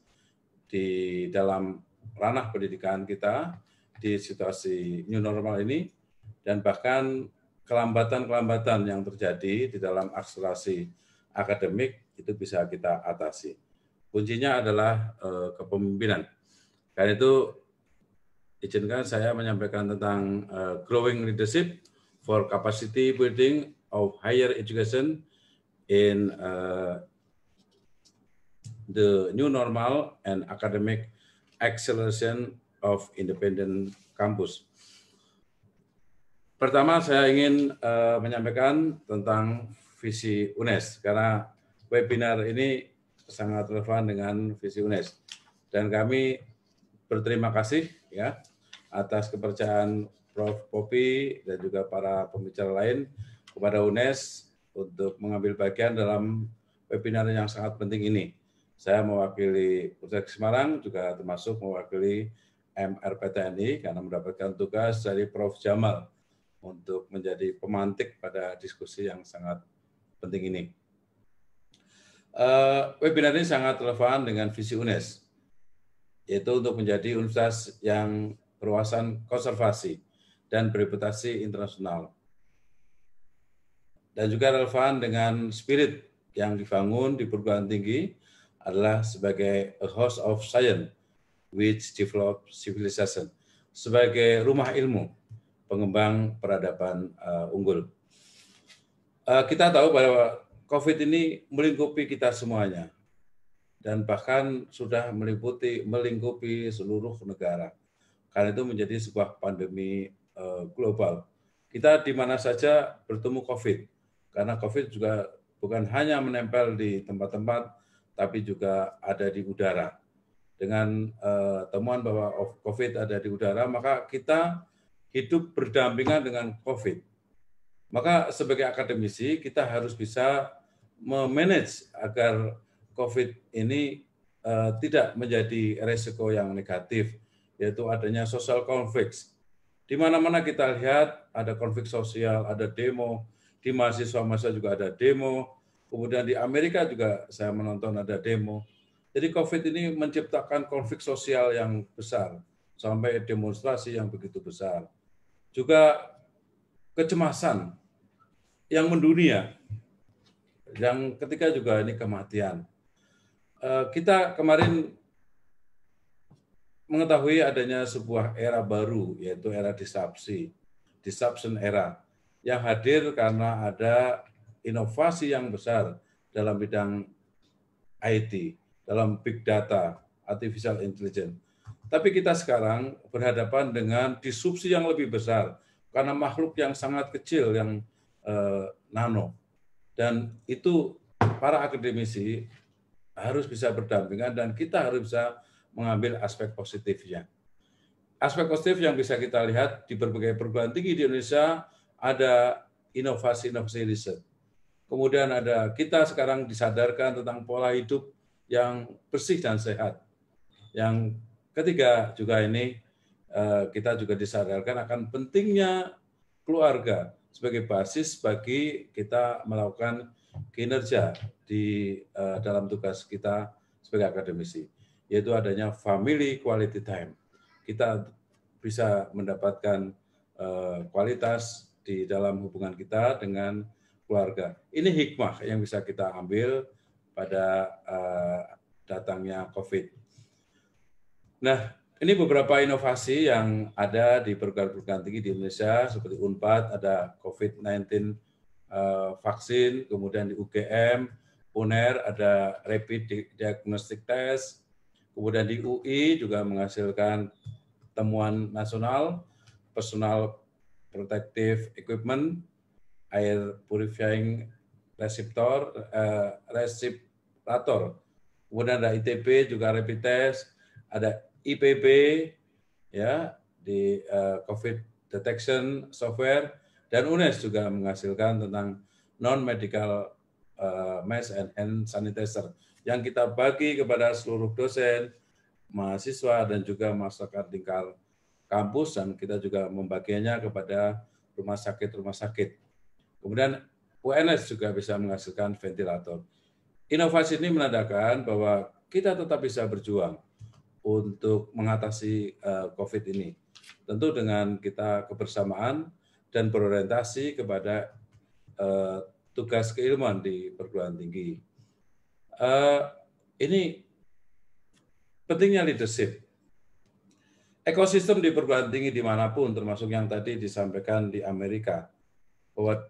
[SPEAKER 7] di dalam ranah pendidikan kita di situasi new normal ini dan bahkan kelambatan-kelambatan yang terjadi di dalam akselerasi akademik itu bisa kita atasi. Kuncinya adalah eh, kepemimpinan. Karena itu izinkan saya menyampaikan tentang eh, growing leadership for capacity building of higher education in uh, the new normal and academic acceleration of independent campus. Pertama, saya ingin uh, menyampaikan tentang visi UNES karena webinar ini sangat relevan dengan visi UNES dan kami berterima kasih ya atas kepercayaan Prof. Popi dan juga para pembicara lain kepada UNES untuk mengambil bagian dalam webinar yang sangat penting ini. Saya mewakili Universitas Semarang juga termasuk mewakili MRPTNI karena mendapatkan tugas dari Prof. Jamal untuk menjadi pemantik pada diskusi yang sangat penting ini. Uh, webinar ini sangat relevan dengan visi UNES, yaitu untuk menjadi universitas yang berwawasan konservasi dan bereputasi internasional dan juga relevan dengan spirit yang dibangun di perguruan tinggi adalah sebagai a house of science which develop civilization sebagai rumah ilmu pengembang peradaban uh, unggul. Uh, kita tahu bahwa COVID ini melingkupi kita semuanya dan bahkan sudah meliputi melingkupi seluruh negara. Karena itu menjadi sebuah pandemi uh, global. Kita di mana saja bertemu COVID karena COVID juga bukan hanya menempel di tempat-tempat, tapi juga ada di udara. Dengan uh, temuan bahwa COVID ada di udara, maka kita hidup berdampingan dengan COVID. Maka sebagai akademisi kita harus bisa memanage agar COVID ini uh, tidak menjadi resiko yang negatif, yaitu adanya social conflicts. Di mana-mana kita lihat ada konflik sosial, ada demo, di mahasiswa masa juga ada demo, kemudian di Amerika juga saya menonton ada demo. Jadi COVID ini menciptakan konflik sosial yang besar, sampai demonstrasi yang begitu besar. Juga kecemasan yang mendunia, yang ketika juga ini kematian. Eh, kita kemarin mengetahui adanya sebuah era baru, yaitu era disrupsi, disruption era yang hadir karena ada inovasi yang besar dalam bidang IT, dalam big data, artificial intelligence. Tapi kita sekarang berhadapan dengan disrupsi yang lebih besar karena makhluk yang sangat kecil yang eh, nano. Dan itu para akademisi harus bisa berdampingan dan kita harus bisa mengambil aspek positifnya. Aspek positif yang bisa kita lihat di berbagai perguruan tinggi di Indonesia ada inovasi-inovasi riset. Kemudian ada kita sekarang disadarkan tentang pola hidup yang bersih dan sehat. Yang ketiga juga ini eh, kita juga disadarkan akan pentingnya keluarga sebagai basis bagi kita melakukan kinerja di eh, dalam tugas kita sebagai akademisi, yaitu adanya family quality time. Kita bisa mendapatkan eh, kualitas di dalam hubungan kita dengan keluarga. Ini hikmah yang bisa kita ambil pada uh, datangnya COVID. Nah, ini beberapa inovasi yang ada di perguruan-perguruan tinggi di Indonesia seperti Unpad ada COVID-19 uh, eh, vaksin, kemudian di UGM, UNER ada rapid diagnostic test, kemudian di UI juga menghasilkan temuan nasional personal protective equipment, air purifying receptor, uh, Kemudian ada ITP juga rapid test, ada IPB ya di uh, COVID detection software dan UNES juga menghasilkan tentang non medical uh, eh, mask and hand sanitizer yang kita bagi kepada seluruh dosen, mahasiswa dan juga masyarakat lingkar kampus dan kita juga membagiannya kepada rumah sakit-rumah sakit. Kemudian UNS juga bisa menghasilkan ventilator. Inovasi ini menandakan bahwa kita tetap bisa berjuang untuk mengatasi eh, COVID ini. Tentu dengan kita kebersamaan dan berorientasi kepada eh, tugas keilmuan di perguruan tinggi. Eh, ini pentingnya leadership ekosistem di perguruan tinggi dimanapun, termasuk yang tadi disampaikan di Amerika, bahwa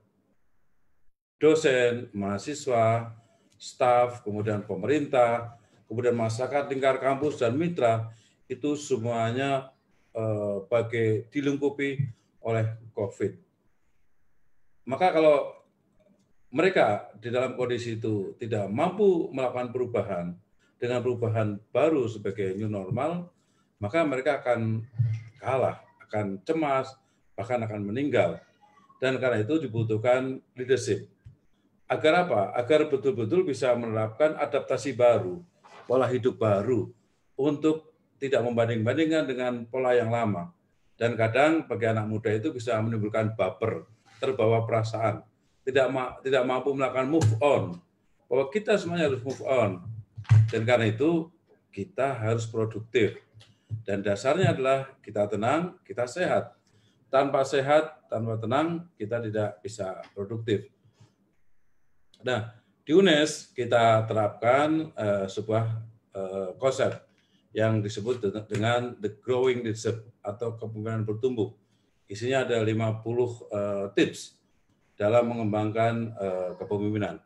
[SPEAKER 7] dosen, mahasiswa, staf, kemudian pemerintah, kemudian masyarakat, lingkar kampus, dan mitra, itu semuanya eh, bagai dilengkapi oleh COVID. Maka kalau mereka di dalam kondisi itu tidak mampu melakukan perubahan dengan perubahan baru sebagai new normal, maka mereka akan kalah, akan cemas, bahkan akan meninggal. Dan karena itu dibutuhkan leadership. Agar apa? Agar betul-betul bisa menerapkan adaptasi baru, pola hidup baru untuk tidak membanding-bandingkan dengan pola yang lama. Dan kadang bagi anak muda itu bisa menimbulkan baper, terbawa perasaan, tidak ma tidak mampu melakukan move on. Bahwa kita semuanya harus move on. Dan karena itu kita harus produktif dan dasarnya adalah kita tenang, kita sehat. Tanpa sehat, tanpa tenang, kita tidak bisa produktif. Nah, di UNES kita terapkan uh, sebuah uh, konsep yang disebut dengan the growing leadership atau kepemimpinan bertumbuh. Isinya ada 50 uh, eh, tips dalam mengembangkan uh, kepemimpinan.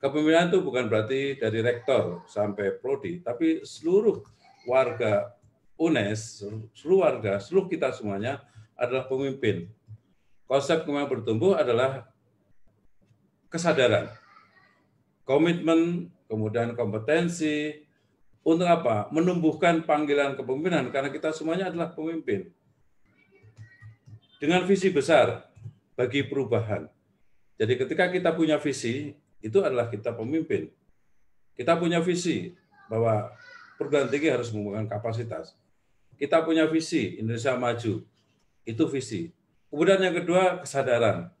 [SPEAKER 7] Kepemimpinan itu bukan berarti dari rektor sampai prodi, tapi seluruh warga UNES, seluruh warga, seluruh kita semuanya adalah pemimpin. Konsep kemampuan bertumbuh adalah kesadaran, komitmen, kemudian kompetensi, untuk apa? Menumbuhkan panggilan kepemimpinan karena kita semuanya adalah pemimpin. Dengan visi besar bagi perubahan. Jadi ketika kita punya visi, itu adalah kita pemimpin. Kita punya visi bahwa perguruan tinggi harus membangun kapasitas. Kita punya visi Indonesia maju. Itu visi. Kemudian yang kedua kesadaran.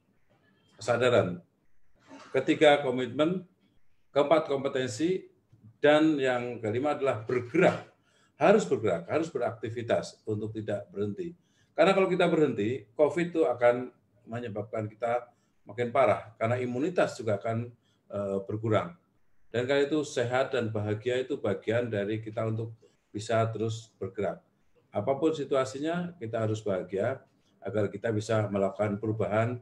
[SPEAKER 7] Kesadaran. Ketiga komitmen, keempat kompetensi dan yang kelima adalah bergerak. Harus bergerak, harus beraktivitas untuk tidak berhenti. Karena kalau kita berhenti, COVID itu akan menyebabkan kita makin parah karena imunitas juga akan e, berkurang. Dan karena itu sehat dan bahagia itu bagian dari kita untuk bisa terus bergerak apapun situasinya kita harus bahagia agar kita bisa melakukan perubahan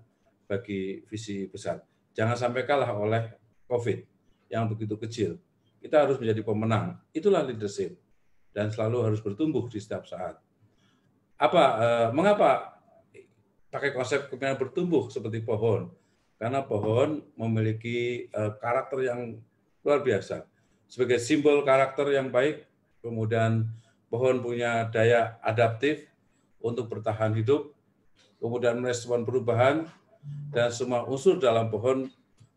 [SPEAKER 7] bagi visi besar. Jangan sampai kalah oleh COVID yang begitu kecil. Kita harus menjadi pemenang. Itulah leadership dan selalu harus bertumbuh di setiap saat. Apa eh, mengapa pakai konsep kemungkinan bertumbuh seperti pohon? Karena pohon memiliki eh, karakter yang luar biasa. Sebagai simbol karakter yang baik, kemudian pohon punya daya adaptif untuk bertahan hidup, kemudian merespon perubahan, dan semua unsur dalam pohon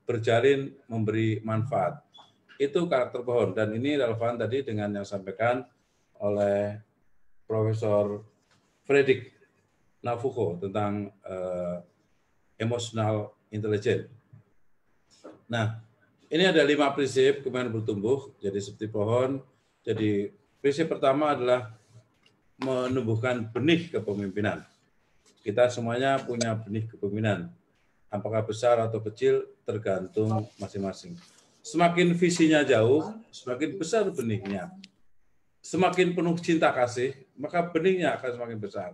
[SPEAKER 7] berjalin memberi manfaat. Itu karakter pohon, dan ini relevan tadi dengan yang sampaikan oleh Profesor Fredrik Navuko tentang uh, emotional intelligence. Nah, ini ada lima prinsip kemarin bertumbuh, jadi seperti pohon, jadi Prinsip pertama adalah menumbuhkan benih kepemimpinan. Kita semuanya punya benih kepemimpinan. Apakah besar atau kecil tergantung masing-masing. Semakin visinya jauh, semakin besar benihnya. Semakin penuh cinta kasih, maka benihnya akan semakin besar.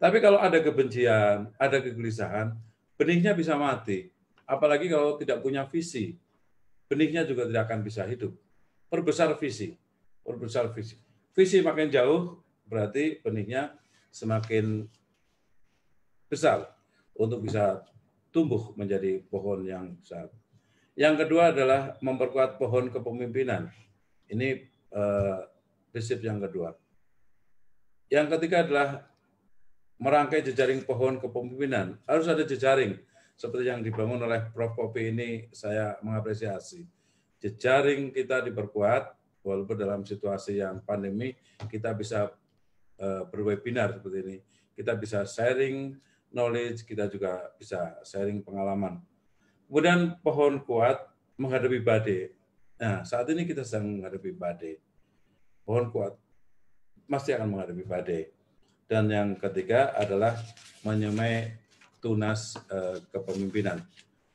[SPEAKER 7] Tapi kalau ada kebencian, ada kegelisahan, benihnya bisa mati. Apalagi kalau tidak punya visi, benihnya juga tidak akan bisa hidup. Perbesar visi universal visi. Visi makin jauh berarti benihnya semakin besar untuk bisa tumbuh menjadi pohon yang besar. Yang kedua adalah memperkuat pohon kepemimpinan. Ini eh, prinsip yang kedua. Yang ketiga adalah merangkai jejaring pohon kepemimpinan. Harus ada jejaring seperti yang dibangun oleh Prof. Popi ini saya mengapresiasi. Jejaring kita diperkuat walaupun dalam situasi yang pandemi kita bisa eh, berwebinar seperti ini. Kita bisa sharing knowledge, kita juga bisa sharing pengalaman. Kemudian pohon kuat menghadapi badai. Nah, saat ini kita sedang menghadapi badai. Pohon kuat pasti akan menghadapi badai. Dan yang ketiga adalah menyemai tunas eh, kepemimpinan.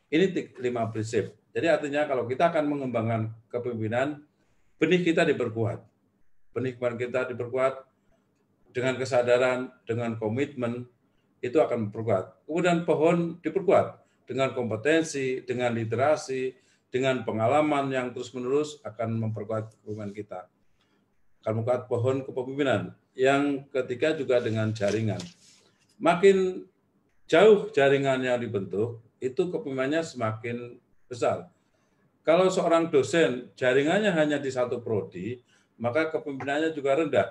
[SPEAKER 7] Ini lima prinsip. Jadi artinya kalau kita akan mengembangkan kepemimpinan, benih kita diperkuat. Penikmat kita diperkuat dengan kesadaran, dengan komitmen, itu akan memperkuat. Kemudian pohon diperkuat dengan kompetensi, dengan literasi, dengan pengalaman yang terus-menerus akan memperkuat kepemimpinan kita. Akan memperkuat pohon kepemimpinan. Yang ketiga juga dengan jaringan. Makin jauh jaringan yang dibentuk, itu kepemimpinannya semakin besar kalau seorang dosen jaringannya hanya di satu prodi, maka kepemimpinannya juga rendah.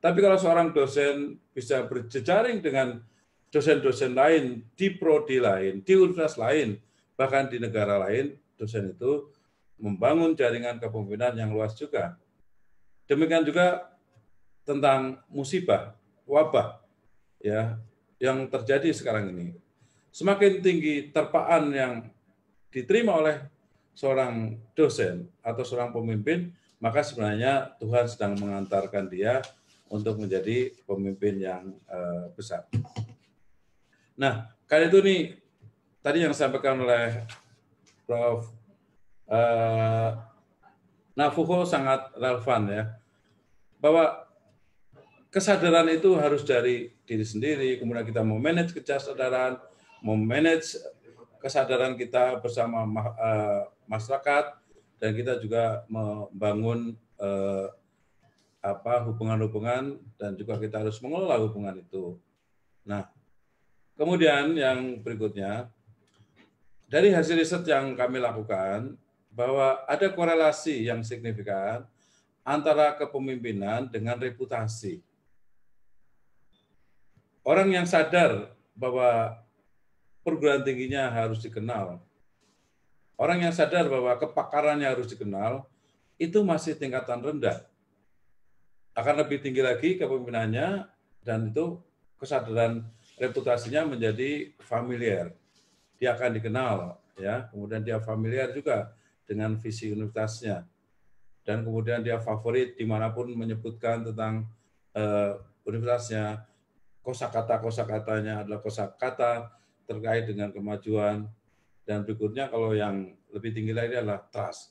[SPEAKER 7] Tapi kalau seorang dosen bisa berjejaring dengan dosen-dosen lain di prodi lain, di universitas lain, bahkan di negara lain, dosen itu membangun jaringan kepemimpinan yang luas juga. Demikian juga tentang musibah, wabah ya yang terjadi sekarang ini. Semakin tinggi terpaan yang diterima oleh seorang dosen atau seorang pemimpin, maka sebenarnya Tuhan sedang mengantarkan dia untuk menjadi pemimpin yang uh, besar. Nah, kali itu nih tadi yang disampaikan oleh Prof. Uh, Nafuho sangat relevan ya, bahwa kesadaran itu harus dari diri sendiri, kemudian kita mau manage kecerdasan, kesadaran, manage kesadaran kita bersama uh, masyarakat dan kita juga membangun uh, apa hubungan-hubungan dan juga kita harus mengelola hubungan itu. Nah, kemudian yang berikutnya dari hasil riset yang kami lakukan bahwa ada korelasi yang signifikan antara kepemimpinan dengan reputasi. Orang yang sadar bahwa perguruan tingginya harus dikenal. Orang yang sadar bahwa kepakarannya harus dikenal, itu masih tingkatan rendah. Akan lebih tinggi lagi kepemimpinannya, dan itu kesadaran reputasinya menjadi familiar. Dia akan dikenal, ya. Kemudian dia familiar juga dengan visi universitasnya, dan kemudian dia favorit dimanapun menyebutkan tentang uh, universitasnya. Kosakata kosakatanya adalah kosakata terkait dengan kemajuan. Dan berikutnya kalau yang lebih tinggi lagi adalah trust.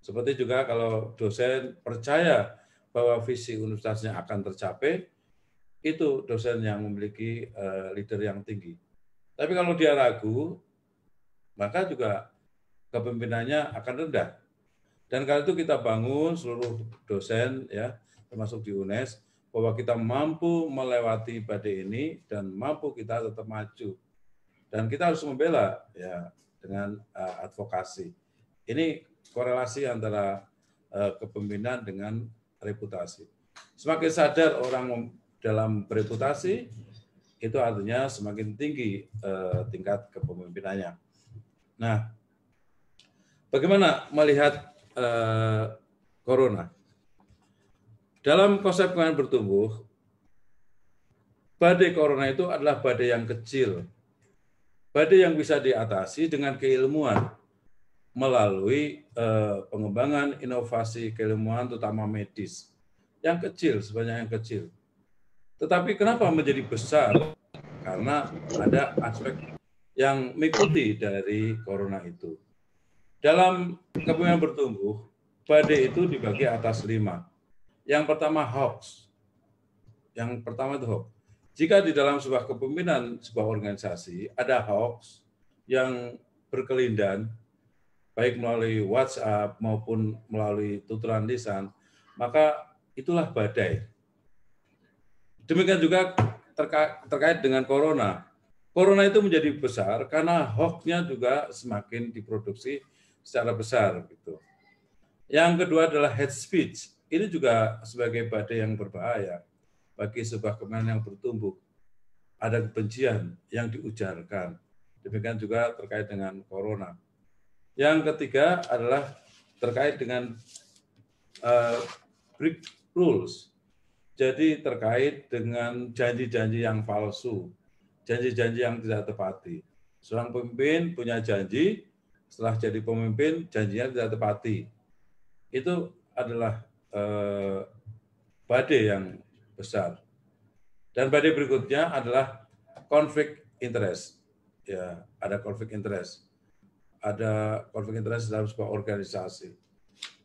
[SPEAKER 7] Seperti juga kalau dosen percaya bahwa visi universitasnya akan tercapai, itu dosen yang memiliki uh, leader yang tinggi. Tapi kalau dia ragu, maka juga kepemimpinannya akan rendah. Dan karena itu kita bangun seluruh dosen ya termasuk di UNES bahwa kita mampu melewati badai ini dan mampu kita tetap maju dan kita harus membela ya dengan uh, advokasi. Ini korelasi antara uh, kepemimpinan dengan reputasi. Semakin sadar orang dalam bereputasi, itu artinya semakin tinggi uh, tingkat kepemimpinannya. Nah, bagaimana melihat uh, corona? Dalam konsep kemarin bertumbuh, badai corona itu adalah badai yang kecil badai yang bisa diatasi dengan keilmuan melalui eh, pengembangan inovasi keilmuan terutama medis. Yang kecil, sebanyak yang kecil. Tetapi kenapa menjadi besar? Karena ada aspek yang mengikuti dari corona itu. Dalam kepemimpinan bertumbuh, badai itu dibagi atas lima. Yang pertama hoax. Yang pertama itu hoax. Jika di dalam sebuah kepemimpinan sebuah organisasi ada hoax yang berkelindan, baik melalui WhatsApp maupun melalui tuturan lisan, maka itulah badai. Demikian juga terka terkait dengan corona. Corona itu menjadi besar karena hoaxnya juga semakin diproduksi secara besar gitu. Yang kedua adalah hate speech. Ini juga sebagai badai yang berbahaya bagi sebuah kemenangan yang bertumbuh. Ada kebencian yang diujarkan. Demikian juga terkait dengan corona. Yang ketiga adalah terkait dengan uh, break rules. Jadi terkait dengan janji-janji yang palsu, janji-janji yang tidak tepati. Seorang pemimpin punya janji, setelah jadi pemimpin janjinya tidak tepati. Itu adalah eh, badai yang besar. Dan pada berikutnya adalah konflik interest. Ya, ada konflik interest. Ada konflik interest dalam sebuah organisasi.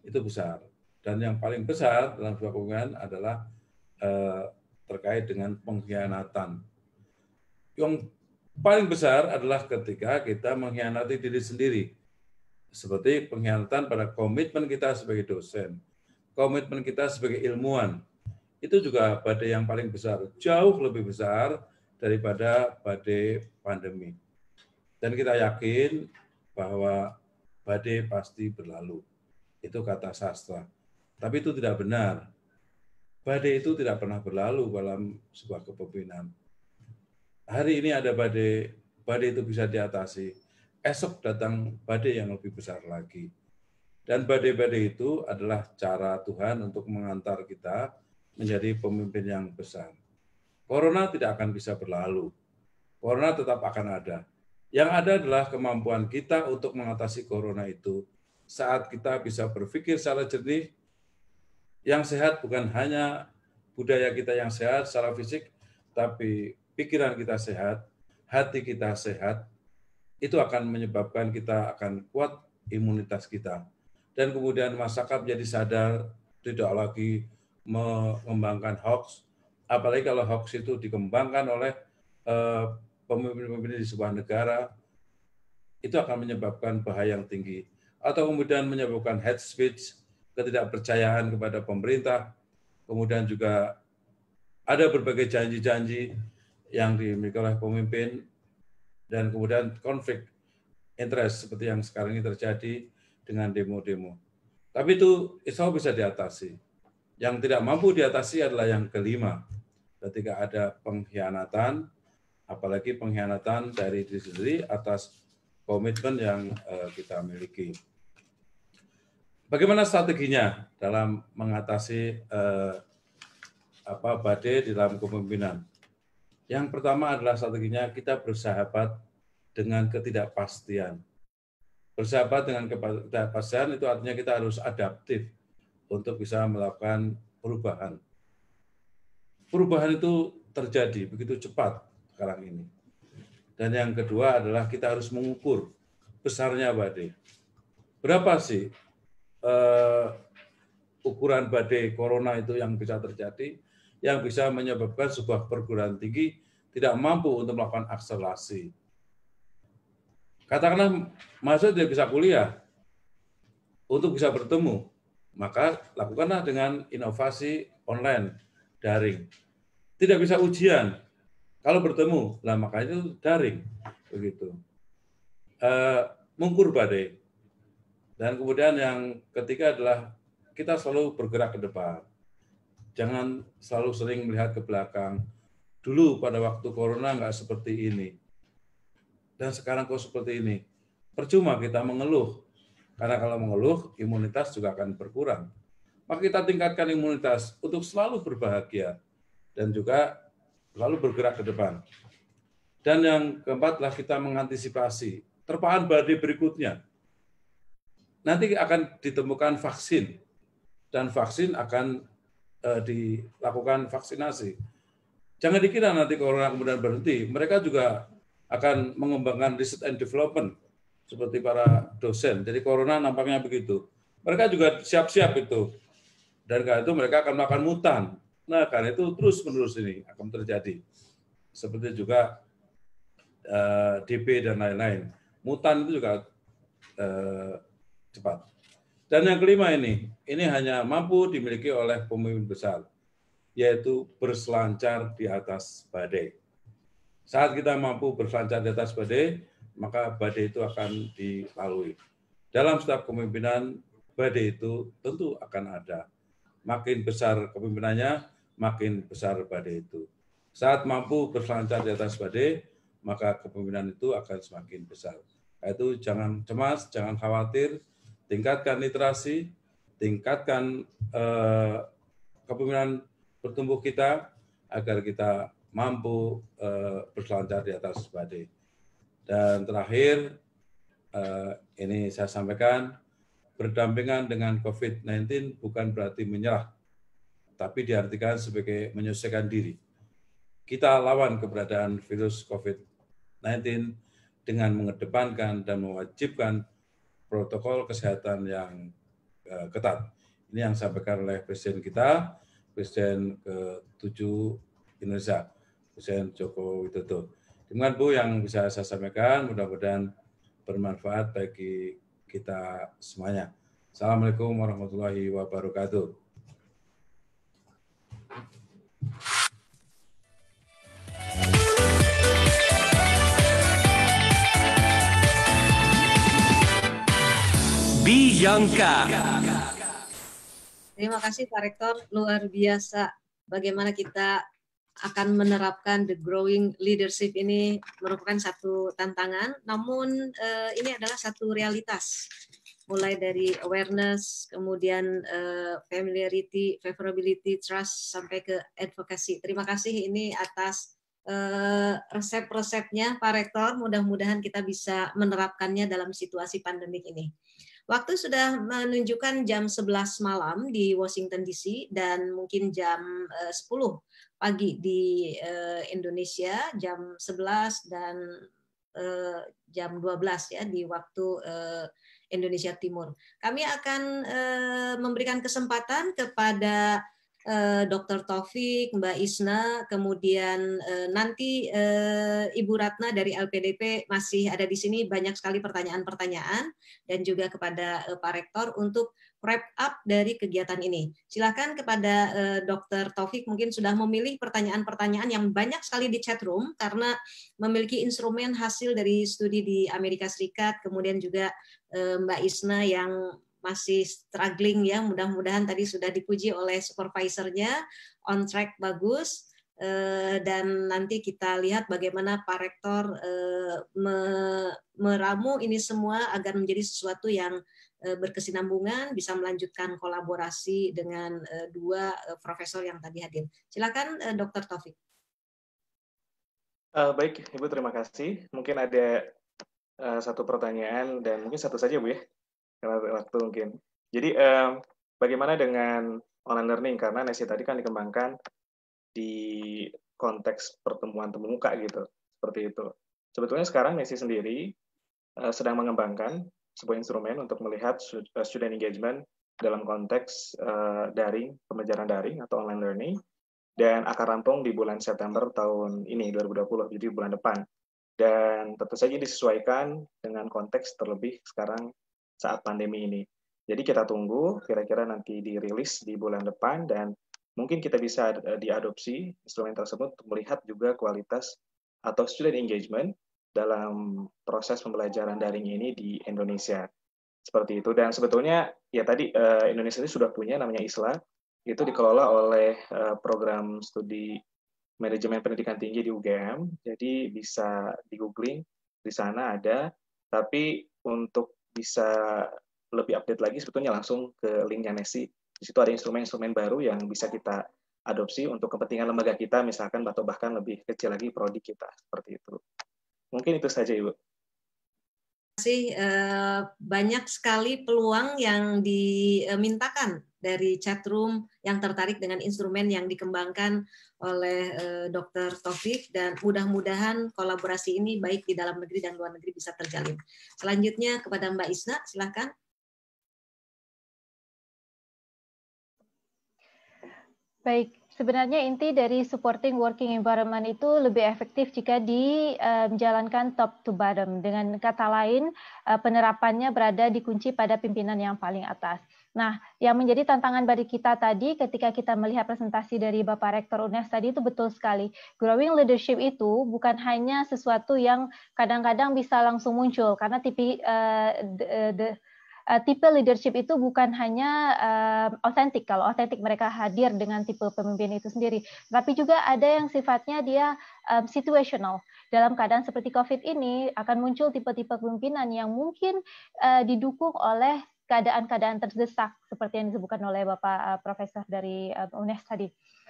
[SPEAKER 7] Itu besar. Dan yang paling besar dalam sebuah hubungan adalah eh, terkait dengan pengkhianatan. Yang paling besar adalah ketika kita mengkhianati diri sendiri. Seperti pengkhianatan pada komitmen kita sebagai dosen, komitmen kita sebagai ilmuwan, itu juga badai yang paling besar, jauh lebih besar daripada badai pandemi. Dan kita yakin bahwa badai pasti berlalu. Itu kata sastra. Tapi itu tidak benar. Badai itu tidak pernah berlalu dalam sebuah kepemimpinan. Hari ini ada badai, badai itu bisa diatasi. Esok datang badai yang lebih besar lagi. Dan badai-badai itu adalah cara Tuhan untuk mengantar kita menjadi pemimpin yang besar. Corona tidak akan bisa berlalu. Corona tetap akan ada. Yang ada adalah kemampuan kita untuk mengatasi corona itu saat kita bisa berpikir secara jernih. Yang sehat bukan hanya budaya kita yang sehat secara fisik, tapi pikiran kita sehat, hati kita sehat, itu akan menyebabkan kita akan kuat imunitas kita. Dan kemudian masyarakat menjadi sadar, tidak lagi mengembangkan hoax, apalagi kalau hoax itu dikembangkan oleh eh, pemimpin-pemimpin di sebuah negara, itu akan menyebabkan bahaya yang tinggi. Atau kemudian menyebabkan head speech, ketidakpercayaan kepada pemerintah, kemudian juga ada berbagai janji-janji yang dimiliki oleh pemimpin, dan kemudian konflik interest seperti yang sekarang ini terjadi dengan demo-demo. Tapi itu itu bisa diatasi. Yang tidak mampu diatasi adalah yang kelima. Ketika ada pengkhianatan, apalagi pengkhianatan dari diri sendiri atas komitmen yang eh, kita miliki. Bagaimana strateginya dalam mengatasi eh, apa badai di dalam kepemimpinan? Yang pertama adalah strateginya kita bersahabat dengan ketidakpastian. Bersahabat dengan ketidakpastian itu artinya kita harus adaptif untuk bisa melakukan perubahan. Perubahan itu terjadi begitu cepat sekarang ini. Dan yang kedua adalah kita harus mengukur besarnya badai. Berapa sih uh, ukuran badai corona itu yang bisa terjadi, yang bisa menyebabkan sebuah perguruan tinggi tidak mampu untuk melakukan akselerasi. Katakanlah mahasiswa tidak bisa kuliah untuk bisa bertemu, maka lakukanlah dengan inovasi online daring. Tidak bisa ujian kalau bertemu, lah makanya itu daring begitu. Uh, mungkur badai. Dan kemudian yang ketiga adalah kita selalu bergerak ke depan. Jangan selalu sering melihat ke belakang. Dulu pada waktu corona nggak seperti ini. Dan sekarang kok seperti ini. Percuma kita mengeluh karena kalau mengeluh, imunitas juga akan berkurang. Maka kita tingkatkan imunitas untuk selalu berbahagia dan juga selalu bergerak ke depan. Dan yang keempatlah kita mengantisipasi terpaan badai berikutnya. Nanti akan ditemukan vaksin dan vaksin akan e, dilakukan vaksinasi. Jangan dikira nanti corona kemudian berhenti, mereka juga akan mengembangkan riset and development seperti para dosen. Jadi corona nampaknya begitu. Mereka juga siap-siap itu. Dan karena itu mereka akan makan mutan. Nah, karena itu terus-menerus ini akan terjadi. Seperti juga uh, eh, DP dan lain-lain. Mutan itu juga uh, cepat. Dan yang kelima ini, ini hanya mampu dimiliki oleh pemimpin besar, yaitu berselancar di atas badai. Saat kita mampu berselancar di atas badai, maka badai itu akan dilalui. Dalam setiap kepemimpinan, badai itu tentu akan ada. Makin besar kepemimpinannya, makin besar badai itu. Saat mampu berselancar di atas badai, maka kepemimpinan itu akan semakin besar. Itu jangan cemas, jangan khawatir, tingkatkan literasi, tingkatkan eh, kepemimpinan bertumbuh kita agar kita mampu eh, berselancar di atas badai. Dan terakhir, eh, ini saya sampaikan, berdampingan dengan COVID-19 bukan berarti menyerah, tapi diartikan sebagai menyelesaikan diri. Kita lawan keberadaan virus COVID-19 dengan mengedepankan dan mewajibkan protokol kesehatan yang eh, ketat. Ini yang sampaikan oleh Presiden kita, Presiden ke-7 Indonesia, Presiden Joko Widodo. Demikian Bu yang bisa saya sampaikan, mudah-mudahan bermanfaat bagi kita semuanya. Assalamualaikum warahmatullahi wabarakatuh.
[SPEAKER 2] Bianca.
[SPEAKER 1] Terima kasih Pak Rektor, luar biasa bagaimana kita akan menerapkan the growing leadership ini merupakan satu tantangan, namun uh, ini adalah satu realitas. Mulai dari awareness, kemudian uh, familiarity, favorability, trust, sampai ke advocacy. Terima kasih ini atas uh, resep-resepnya Pak Rektor. Mudah-mudahan kita bisa menerapkannya dalam situasi pandemik ini. Waktu sudah menunjukkan jam 11 malam di Washington DC dan mungkin jam 10 pagi di uh, Indonesia jam 11 dan uh, jam 12 ya di waktu uh, Indonesia Timur. Kami akan uh, memberikan kesempatan kepada uh, Dr. Taufik, Mbak Isna, kemudian uh, nanti uh, Ibu Ratna dari LPDP masih ada di sini banyak sekali pertanyaan-pertanyaan dan juga kepada uh, Pak Rektor untuk wrap up dari kegiatan ini. Silakan kepada eh, Dr. Taufik mungkin sudah memilih pertanyaan-pertanyaan yang banyak sekali di chat room karena memiliki instrumen hasil dari studi di Amerika Serikat, kemudian juga eh, Mbak Isna yang masih struggling ya, mudah-mudahan tadi sudah dipuji oleh supervisornya, on track bagus. Eh, dan nanti kita lihat bagaimana Pak Rektor meramu ini semua agar menjadi sesuatu yang Eh, berkesinambungan, bisa melanjutkan kolaborasi dengan eh, dua eh, profesor yang tadi hadir. Silakan Dr. Taufik.
[SPEAKER 2] Uh, baik, Ibu terima kasih. Mungkin ada uh, satu pertanyaan dan mungkin satu saja Bu ya, karena waktu mungkin. Jadi um, bagaimana dengan online learning? Karena Nasi tadi kan dikembangkan di konteks pertemuan temu muka gitu, seperti itu. Sebetulnya sekarang Nasi sendiri sedang mengembangkan sebuah instrumen untuk melihat eh, student engagement dalam konteks uh, daring, pembelajaran daring atau online learning, dan akan rampung di bulan September tahun ini, 2020, jadi bulan depan. Dan tentu saja disesuaikan dengan konteks terlebih sekarang saat pandemi ini. Jadi kita tunggu, kira-kira nanti dirilis di bulan depan, dan mungkin kita bisa eh, diadopsi instrumen tersebut untuk melihat juga kualitas atau student engagement dalam proses pembelajaran daring ini di Indonesia. Seperti itu. Dan sebetulnya ya tadi eh, Indonesia ini sudah punya namanya ISLA, itu dikelola oleh eh, program studi manajemen pendidikan tinggi di UGM. Jadi bisa di googling di sana ada. Tapi untuk bisa lebih update lagi sebetulnya langsung ke linknya Nesi. Di situ ada instrumen-instrumen baru yang bisa kita adopsi untuk kepentingan lembaga kita misalkan atau bahkan lebih kecil lagi prodi kita seperti itu. Mungkin itu saja, Ibu. Terima kasih.
[SPEAKER 1] Eh, banyak sekali peluang yang dimintakan dari chatroom yang tertarik dengan instrumen yang dikembangkan oleh eh, Dr. Taufik dan mudah-mudahan kolaborasi ini baik di dalam negeri dan luar negeri bisa terjalin. Selanjutnya
[SPEAKER 4] kepada Mbak Isna, silakan.
[SPEAKER 6] Baik, Sebenarnya inti dari supporting working environment itu lebih efektif jika dijalankan eh, um, top to bottom. Dengan kata lain, uh, penerapannya berada dikunci pada pimpinan yang paling atas. Nah, yang menjadi tantangan bagi kita tadi ketika kita melihat presentasi dari Bapak Rektor UNES tadi itu betul sekali. Growing leadership itu bukan hanya sesuatu yang kadang-kadang bisa langsung muncul karena tipi uh, eh, the, the, uh, tipe leadership itu bukan hanya otentik. Eh, uh, kalau otentik mereka hadir dengan tipe pemimpin itu sendiri, tapi juga ada yang sifatnya dia um, situational. Dalam keadaan seperti COVID ini akan muncul tipe-tipe pemimpinan yang mungkin uh, didukung oleh keadaan-keadaan terdesak seperti yang disebutkan oleh Bapak uh, Profesor dari uh, UNES tadi.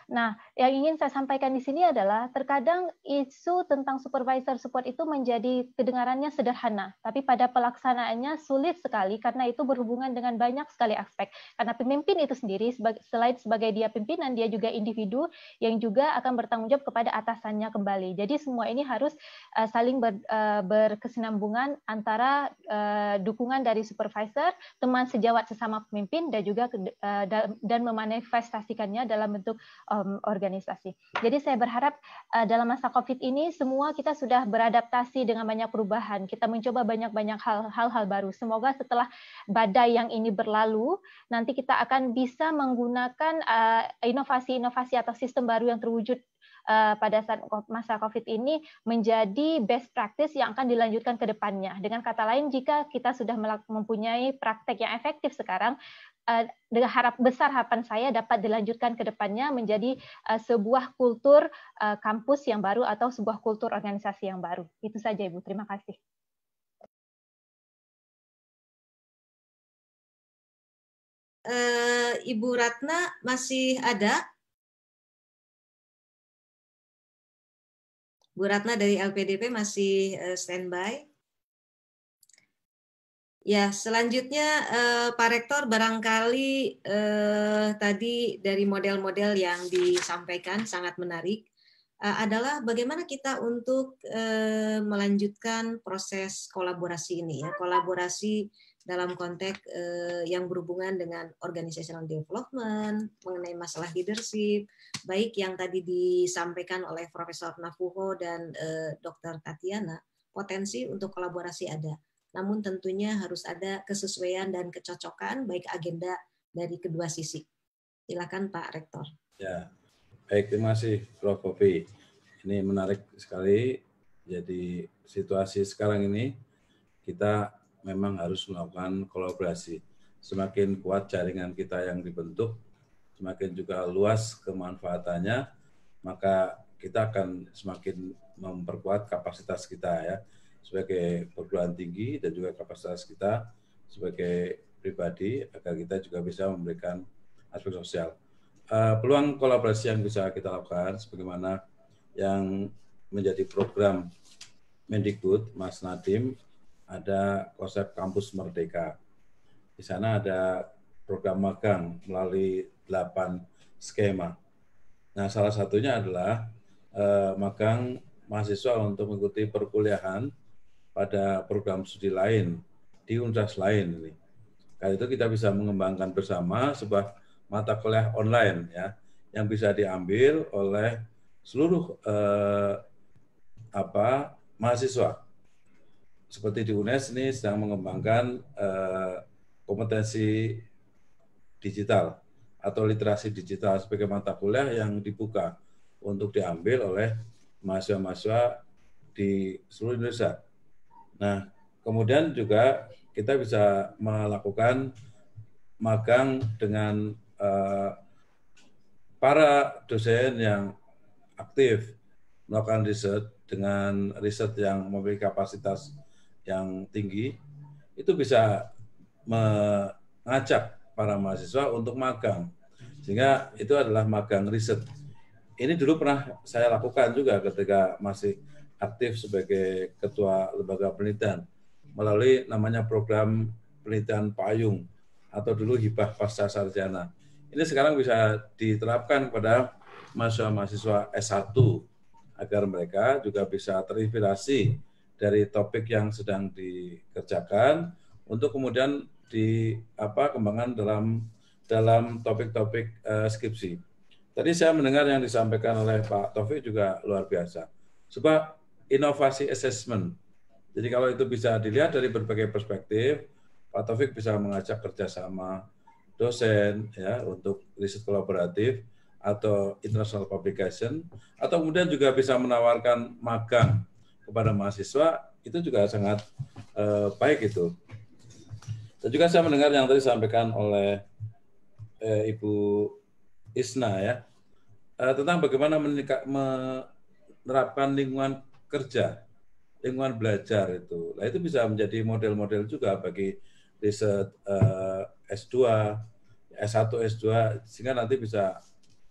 [SPEAKER 6] Nah, yang ingin saya sampaikan di sini adalah terkadang isu tentang supervisor support itu menjadi kedengarannya sederhana, tapi pada pelaksanaannya sulit sekali karena itu berhubungan dengan banyak sekali aspek. Karena pemimpin itu sendiri selain sebagai dia pimpinan, dia juga individu yang juga akan bertanggung jawab kepada atasannya kembali. Jadi semua ini harus eh, saling ber, eh, berkesinambungan antara eh, dukungan dari supervisor, teman sejawat sesama pemimpin dan juga dan memanifestasikannya dalam bentuk um, organisasi. Jadi saya berharap uh, dalam masa COVID ini semua kita sudah beradaptasi dengan banyak perubahan. Kita mencoba banyak-banyak hal-hal baru. Semoga setelah badai yang ini berlalu, nanti kita akan bisa menggunakan uh, inovasi-inovasi uh, atau sistem baru yang terwujud uh, pada saat masa COVID ini menjadi best practice yang akan dilanjutkan ke depannya. Dengan kata lain, jika kita sudah mempunyai praktek yang efektif sekarang, Eh, dengan harap besar harapan saya dapat dilanjutkan ke depannya menjadi eh, sebuah kultur eh, kampus yang baru atau sebuah kultur organisasi yang baru. Itu saja Ibu, terima kasih.
[SPEAKER 4] Uh, Ibu Ratna masih ada?
[SPEAKER 1] Bu Ratna dari LPDP masih uh, standby. Ya, selanjutnya eh, Pak Rektor barangkali eh, tadi dari model-model yang disampaikan sangat menarik eh, adalah bagaimana kita untuk eh, melanjutkan proses kolaborasi ini ya, kolaborasi dalam konteks eh, yang berhubungan dengan organizational development, mengenai masalah leadership, baik yang tadi disampaikan oleh Profesor Nafuho dan eh, Dr. Tatiana, potensi untuk kolaborasi ada namun tentunya harus ada kesesuaian dan kecocokan baik agenda dari kedua sisi. Silakan Pak Rektor.
[SPEAKER 7] Ya, baik terima kasih Prof. Kopi. Ini menarik sekali. Jadi situasi sekarang ini kita memang harus melakukan kolaborasi. Semakin kuat jaringan kita yang dibentuk, semakin juga luas kemanfaatannya, maka kita akan semakin memperkuat kapasitas kita ya sebagai perguruan tinggi dan juga kapasitas kita sebagai pribadi agar kita juga bisa memberikan aspek sosial. Uh, peluang kolaborasi yang bisa kita lakukan sebagaimana yang menjadi program Mendikbud Mas Nadim ada konsep kampus merdeka. Di sana ada program magang melalui delapan skema. Nah, salah satunya adalah uh, magang mahasiswa untuk mengikuti perkuliahan pada program studi lain di universitas lain ini. Karena itu kita bisa mengembangkan bersama sebuah mata kuliah online ya yang bisa diambil oleh seluruh eh, apa mahasiswa. Seperti di UNES ini sedang mengembangkan eh, kompetensi digital atau literasi digital sebagai mata kuliah yang dibuka untuk diambil oleh mahasiswa-mahasiswa di seluruh Indonesia Nah, kemudian juga kita bisa melakukan magang dengan uh, para dosen yang aktif melakukan riset dengan riset yang memiliki kapasitas yang tinggi itu bisa mengajak para mahasiswa untuk magang sehingga itu adalah magang riset ini dulu pernah saya lakukan juga ketika masih aktif sebagai ketua lembaga penelitian melalui namanya program penelitian payung atau dulu hibah pasca sarjana. Ini sekarang bisa diterapkan kepada mahasiswa-mahasiswa S1 agar mereka juga bisa terinspirasi dari topik yang sedang dikerjakan untuk kemudian di apa kembangan dalam dalam topik-topik uh, skripsi. Tadi saya mendengar yang disampaikan oleh Pak Taufik juga luar biasa. Sebab inovasi assessment. Jadi kalau itu bisa dilihat dari berbagai perspektif, Pak Taufik bisa mengajak kerjasama dosen ya untuk riset kolaboratif atau international publication atau kemudian juga bisa menawarkan magang kepada mahasiswa itu juga sangat eh, baik itu. Dan juga saya mendengar yang tadi disampaikan oleh eh, Ibu Isna ya eh, tentang bagaimana menerapkan lingkungan kerja, lingkungan belajar itu. Nah, itu bisa menjadi model-model juga bagi riset uh, S2, S1, S2 sehingga nanti bisa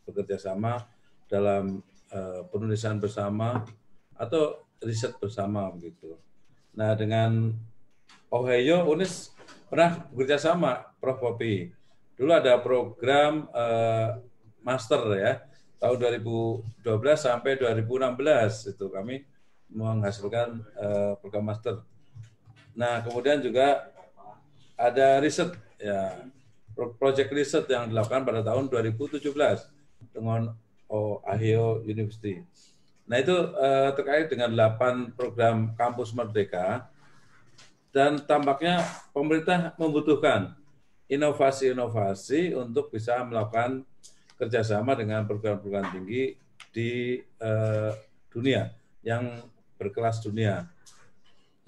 [SPEAKER 7] bekerja sama dalam uh, penulisan bersama atau riset bersama begitu. Nah, dengan Ohio Unis pernah bekerja sama Prof Popi. Dulu ada program uh, master ya tahun 2012 sampai 2016 itu kami menghasilkan uh, program master. Nah, kemudian juga ada riset ya project riset yang dilakukan pada tahun 2017 dengan Ohio University. Nah, itu uh, terkait dengan 8 program kampus merdeka dan tampaknya pemerintah membutuhkan inovasi-inovasi untuk bisa melakukan kerjasama dengan program-program tinggi di uh, dunia yang berkelas dunia.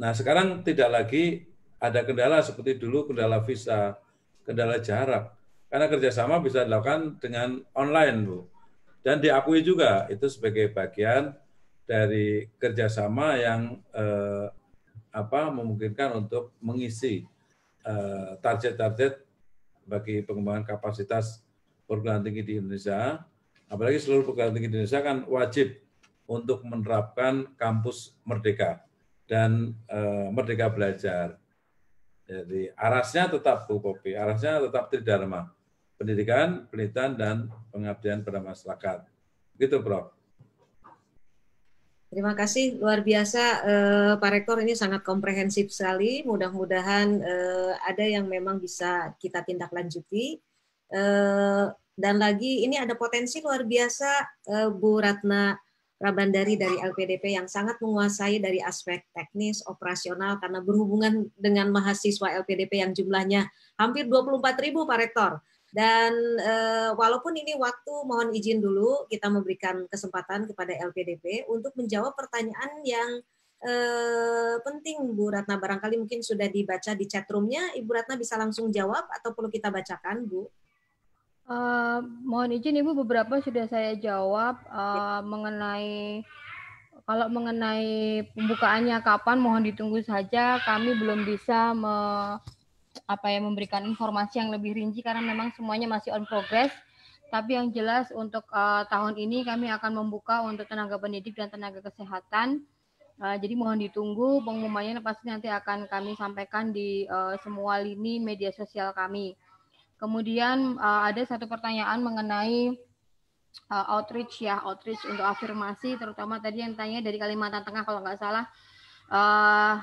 [SPEAKER 7] Nah, sekarang tidak lagi ada kendala seperti dulu, kendala visa, kendala jarak. Karena kerjasama bisa dilakukan dengan online, Bu. Dan diakui juga itu sebagai bagian dari kerjasama yang eh, apa memungkinkan untuk mengisi eh, target-target eh, bagi pengembangan kapasitas perguruan tinggi di Indonesia. Apalagi seluruh perguruan tinggi di Indonesia kan wajib untuk menerapkan kampus merdeka dan e, merdeka belajar. Jadi arasnya tetap Bu Popi, arasnya tetap Tridharma. Pendidikan, penelitian, dan pengabdian pada masyarakat. Gitu Prof.
[SPEAKER 1] Terima kasih, luar biasa eh, Pak Rektor ini sangat komprehensif sekali. Mudah-mudahan eh, ada yang memang bisa kita tindak lanjuti. Eh, dan lagi ini ada potensi luar biasa eh, Bu Ratna Rabandari dari LPDP yang sangat menguasai dari aspek teknis, operasional karena berhubungan dengan mahasiswa LPDP yang jumlahnya hampir 24 ribu Pak Rektor. Dan e, walaupun ini waktu mohon izin dulu kita memberikan kesempatan kepada LPDP untuk menjawab pertanyaan yang e, penting Bu Ratna barangkali mungkin sudah dibaca di chatroomnya Ibu Ratna bisa langsung jawab atau perlu kita bacakan Bu?
[SPEAKER 8] Eh, mohon izin Ibu beberapa sudah saya jawab uh, ya. mengenai kalau mengenai pembukaannya kapan mohon ditunggu saja kami belum bisa me, apa ya memberikan informasi yang lebih rinci karena memang semuanya masih on progress tapi yang jelas untuk uh, tahun ini kami akan membuka untuk tenaga pendidik dan tenaga kesehatan uh, jadi mohon ditunggu pengumumannya pasti nanti akan kami sampaikan di uh, semua lini media sosial kami. Kemudian uh, ada satu pertanyaan mengenai uh, outreach ya, outreach untuk afirmasi, terutama tadi yang tanya dari Kalimantan Tengah kalau nggak salah. Uh, eh,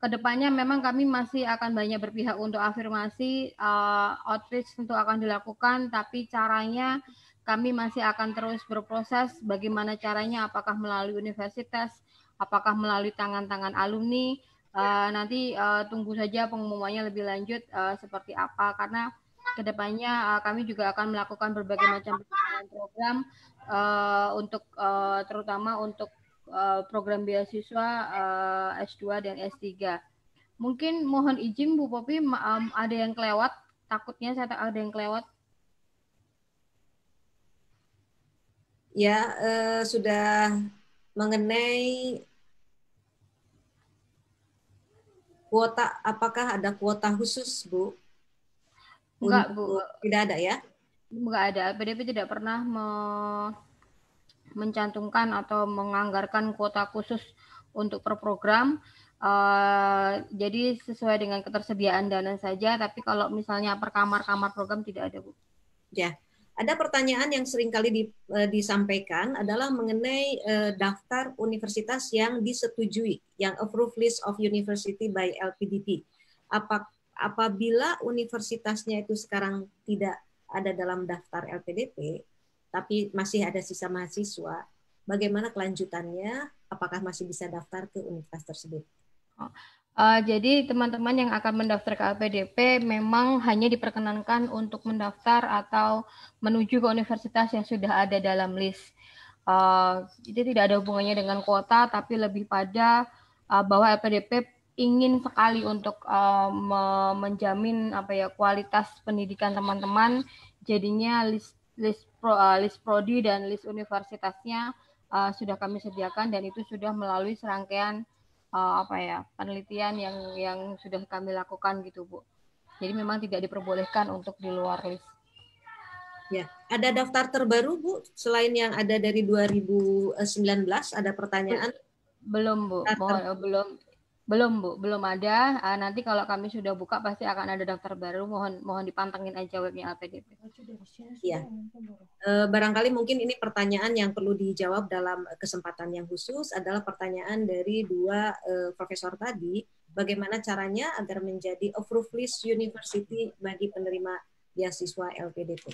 [SPEAKER 8] kedepannya memang kami masih akan banyak berpihak untuk afirmasi, uh, outreach tentu akan dilakukan, tapi caranya kami masih akan terus berproses bagaimana caranya, apakah melalui universitas, apakah melalui tangan-tangan alumni, uh, nanti uh, tunggu saja pengumumannya lebih lanjut uh, seperti apa, karena kedepannya uh, kami juga akan melakukan berbagai macam program uh, untuk uh, terutama untuk uh, program beasiswa uh, S2 dan S3. Mungkin mohon izin Bu Popi um, ada yang kelewat, takutnya saya tak ada yang kelewat.
[SPEAKER 1] Ya, uh, sudah mengenai kuota apakah ada kuota khusus, Bu? Enggak, Bu. Tidak ada ya?
[SPEAKER 8] Enggak ada. PDP tidak pernah me mencantumkan atau menganggarkan kuota khusus untuk per program. Uh, jadi sesuai dengan ketersediaan
[SPEAKER 1] dana saja, tapi kalau misalnya per kamar-kamar program tidak ada, Bu. Ya. Ada pertanyaan yang seringkali di, uh, disampaikan adalah mengenai uh, daftar universitas yang disetujui, yang approved list of university by LPDP. Apakah apabila universitasnya itu sekarang tidak ada dalam daftar LPDP, tapi masih ada sisa mahasiswa, bagaimana kelanjutannya? Apakah masih bisa daftar ke universitas tersebut? Oh,
[SPEAKER 8] eh, jadi teman-teman yang akan mendaftar ke LPDP memang hanya diperkenankan untuk mendaftar atau menuju ke universitas yang sudah ada dalam list. Uh, jadi tidak ada hubungannya dengan kuota, tapi lebih pada eh, bahwa LPDP ingin sekali untuk um, menjamin apa ya kualitas pendidikan teman-teman jadinya list list pro, uh, list prodi dan list universitasnya uh, sudah kami sediakan dan itu sudah melalui serangkaian uh, apa ya penelitian yang yang sudah kami lakukan
[SPEAKER 1] gitu Bu. Jadi memang tidak diperbolehkan untuk di luar list. Ya, ada daftar terbaru Bu selain yang ada dari 2019 ada pertanyaan?
[SPEAKER 8] Belum Bu, Mohon, belum belum Bu, belum ada. Eh, nanti kalau kami sudah
[SPEAKER 1] buka pasti akan ada daftar baru. Mohon mohon dipantengin aja webnya LPDP. Iya. Eh, barangkali mungkin ini pertanyaan yang perlu dijawab dalam eh, kesempatan yang khusus adalah pertanyaan dari dua profesor tadi. Bagaimana caranya agar menjadi approved list university bagi penerima beasiswa LPDP?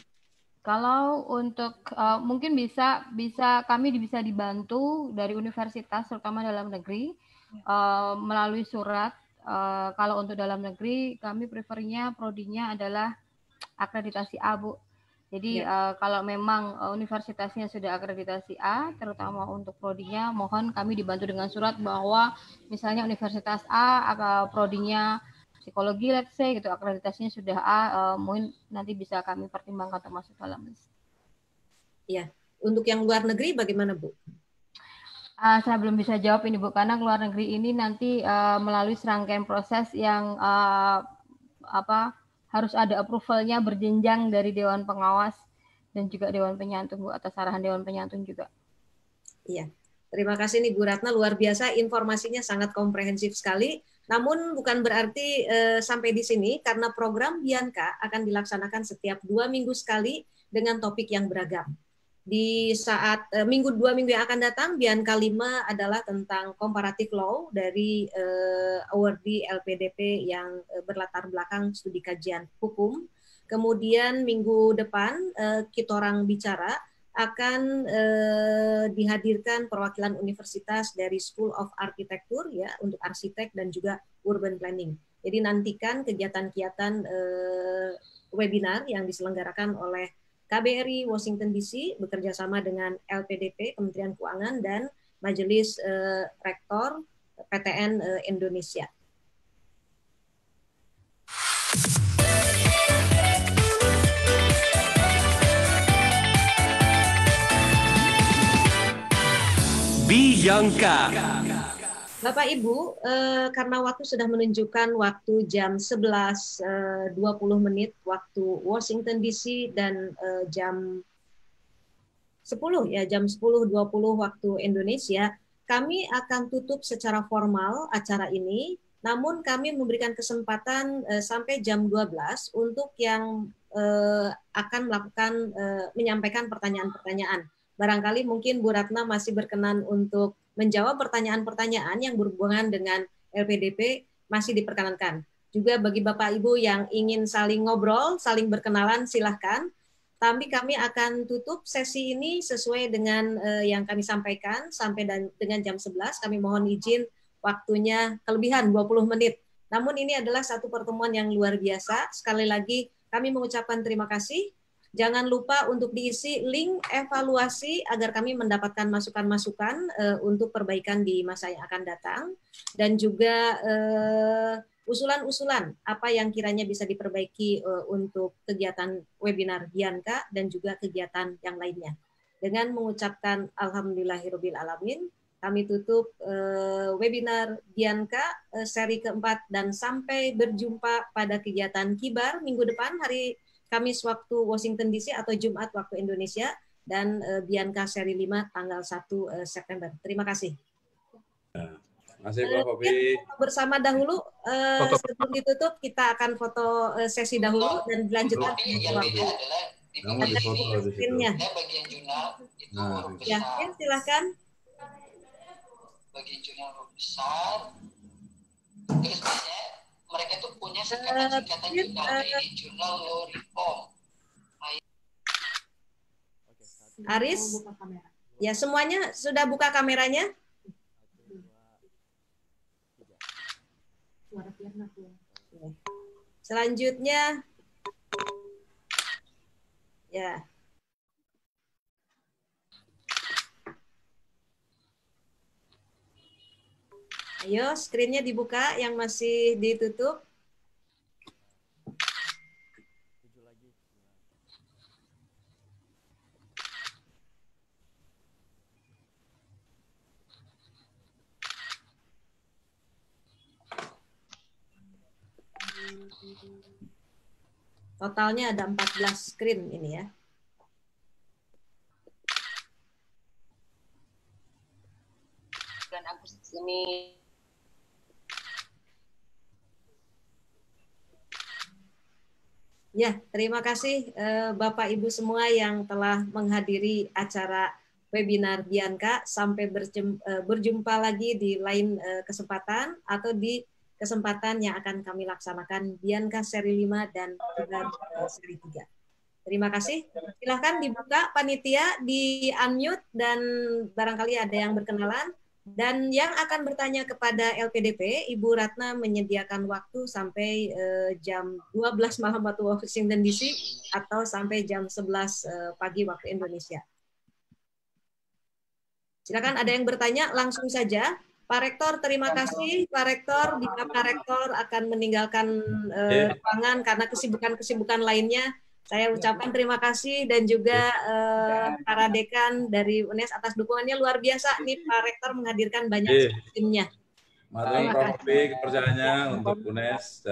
[SPEAKER 1] Kalau
[SPEAKER 8] untuk uh, mungkin bisa bisa kami bisa dibantu dari universitas terutama dalam negeri uh, melalui surat. Uh, kalau untuk dalam negeri, kami prefernya prodinya adalah akreditasi A, Bu. Jadi ya. uh, kalau memang universitasnya sudah akreditasi A, terutama untuk prodinya, mohon kami dibantu dengan surat bahwa misalnya universitas A, atau prodinya psikologi, let's say gitu, akreditasinya sudah A, uh, mungkin nanti bisa kami pertimbangkan termasuk masuk dalam list.
[SPEAKER 1] Iya. Untuk yang luar negeri bagaimana, Bu? Uh, saya belum
[SPEAKER 8] bisa jawab ini Bu karena luar negeri ini nanti uh, melalui serangkaian proses yang uh, apa harus ada approvalnya berjenjang dari Dewan Pengawas dan
[SPEAKER 1] juga Dewan Penyantun Bu atas arahan Dewan Penyantun juga. Iya, terima kasih nih Bu Ratna luar biasa informasinya sangat komprehensif sekali. Namun bukan berarti sampai di sini karena program Bianca akan dilaksanakan setiap dua minggu sekali dengan topik yang beragam di saat e, minggu dua minggu yang akan datang Bianca kalima adalah tentang comparative law dari e, awardee LPDP yang e, berlatar belakang studi kajian hukum. Kemudian minggu depan e, kita orang bicara akan e, dihadirkan perwakilan universitas dari School of Architecture ya untuk arsitek dan juga urban planning. Jadi nantikan kegiatan-kegiatan e, webinar yang diselenggarakan oleh KBRI Washington DC bekerja sama dengan LPDP Kementerian Keuangan dan Majelis eh, Rektor PTN eh, Indonesia.
[SPEAKER 8] Bianca.
[SPEAKER 1] Bianca. Bapak Ibu, eh, karena waktu sudah menunjukkan waktu jam 11.20 eh, menit waktu Washington DC dan eh, jam 10 ya jam 10.20 waktu Indonesia, kami akan tutup secara formal acara ini. Namun kami memberikan kesempatan eh, sampai jam 12 untuk yang eh, akan melakukan eh, menyampaikan pertanyaan-pertanyaan barangkali mungkin Bu Ratna masih berkenan untuk menjawab pertanyaan-pertanyaan yang berhubungan dengan LPDP masih diperkenankan. Juga bagi Bapak Ibu yang ingin saling ngobrol, saling berkenalan silahkan. Tapi kami akan tutup sesi ini sesuai dengan eh, yang kami sampaikan sampai dengan jam 11. Kami mohon izin waktunya kelebihan 20 menit. Namun ini adalah satu pertemuan yang luar biasa. Sekali lagi kami mengucapkan terima kasih Jangan lupa untuk diisi link evaluasi agar kami mendapatkan masukan-masukan uh, untuk perbaikan di masa yang akan datang dan juga usulan eh, usulan-usulan apa yang kiranya bisa diperbaiki uh, untuk kegiatan webinar Bianca dan juga kegiatan yang lainnya. Dengan mengucapkan alhamdulillahirabbil alamin, kami tutup uh, webinar Bianca uh, seri keempat dan sampai berjumpa pada kegiatan Kibar minggu depan hari Kamis waktu Washington DC atau Jumat waktu Indonesia dan uh, Bianca seri 5 tanggal 1 uh, eh, September. Terima kasih.
[SPEAKER 7] Ya, terima kasih Pak Popi. Eh,
[SPEAKER 1] bersama dahulu uh, sebelum ditutup kita akan foto uh, sesi dahulu dan dilanjutkan. Yang beda adalah di bagian jurnal
[SPEAKER 9] itu nah, ya, ya,
[SPEAKER 1] silahkan
[SPEAKER 5] bagian jurnal besar terus biasanya mereka tuh punya singkatan-singkatan jurnal ini jurnal law reform.
[SPEAKER 1] Aris, ya semuanya sudah buka kameranya? Selanjutnya, ya. Ayo, screen dibuka yang masih ditutup. Totalnya ada 14 screen ini ya.
[SPEAKER 4] Dan Agustus ini
[SPEAKER 1] Ya, terima kasih eh, Bapak Ibu semua yang telah menghadiri acara webinar Bianca. Sampai eh, berjumpa lagi di lain eh, kesempatan atau di kesempatan yang akan kami laksanakan Bianca seri 5 dan juga seri 3. Terima kasih. Silahkan dibuka panitia, di unmute dan barangkali ada yang berkenalan. Dan yang akan bertanya kepada LPDP, Ibu Ratna menyediakan waktu sampai uh, jam 12 malam waktu Washington DC atau sampai jam 11 uh, eh, pagi waktu Indonesia. Silakan ada yang bertanya langsung saja. Pak Rektor, terima kasih. Pak Rektor, jika Pak Rektor akan meninggalkan uh, ruangan karena kesibukan-kesibukan lainnya, saya iya. ucapkan terima kasih dan juga uh, para dekan dari UNES atas dukungannya luar biasa. Nih Pak Rektor menghadirkan banyak timnya.
[SPEAKER 7] kasih. Prof. kepercayaannya untuk UNES.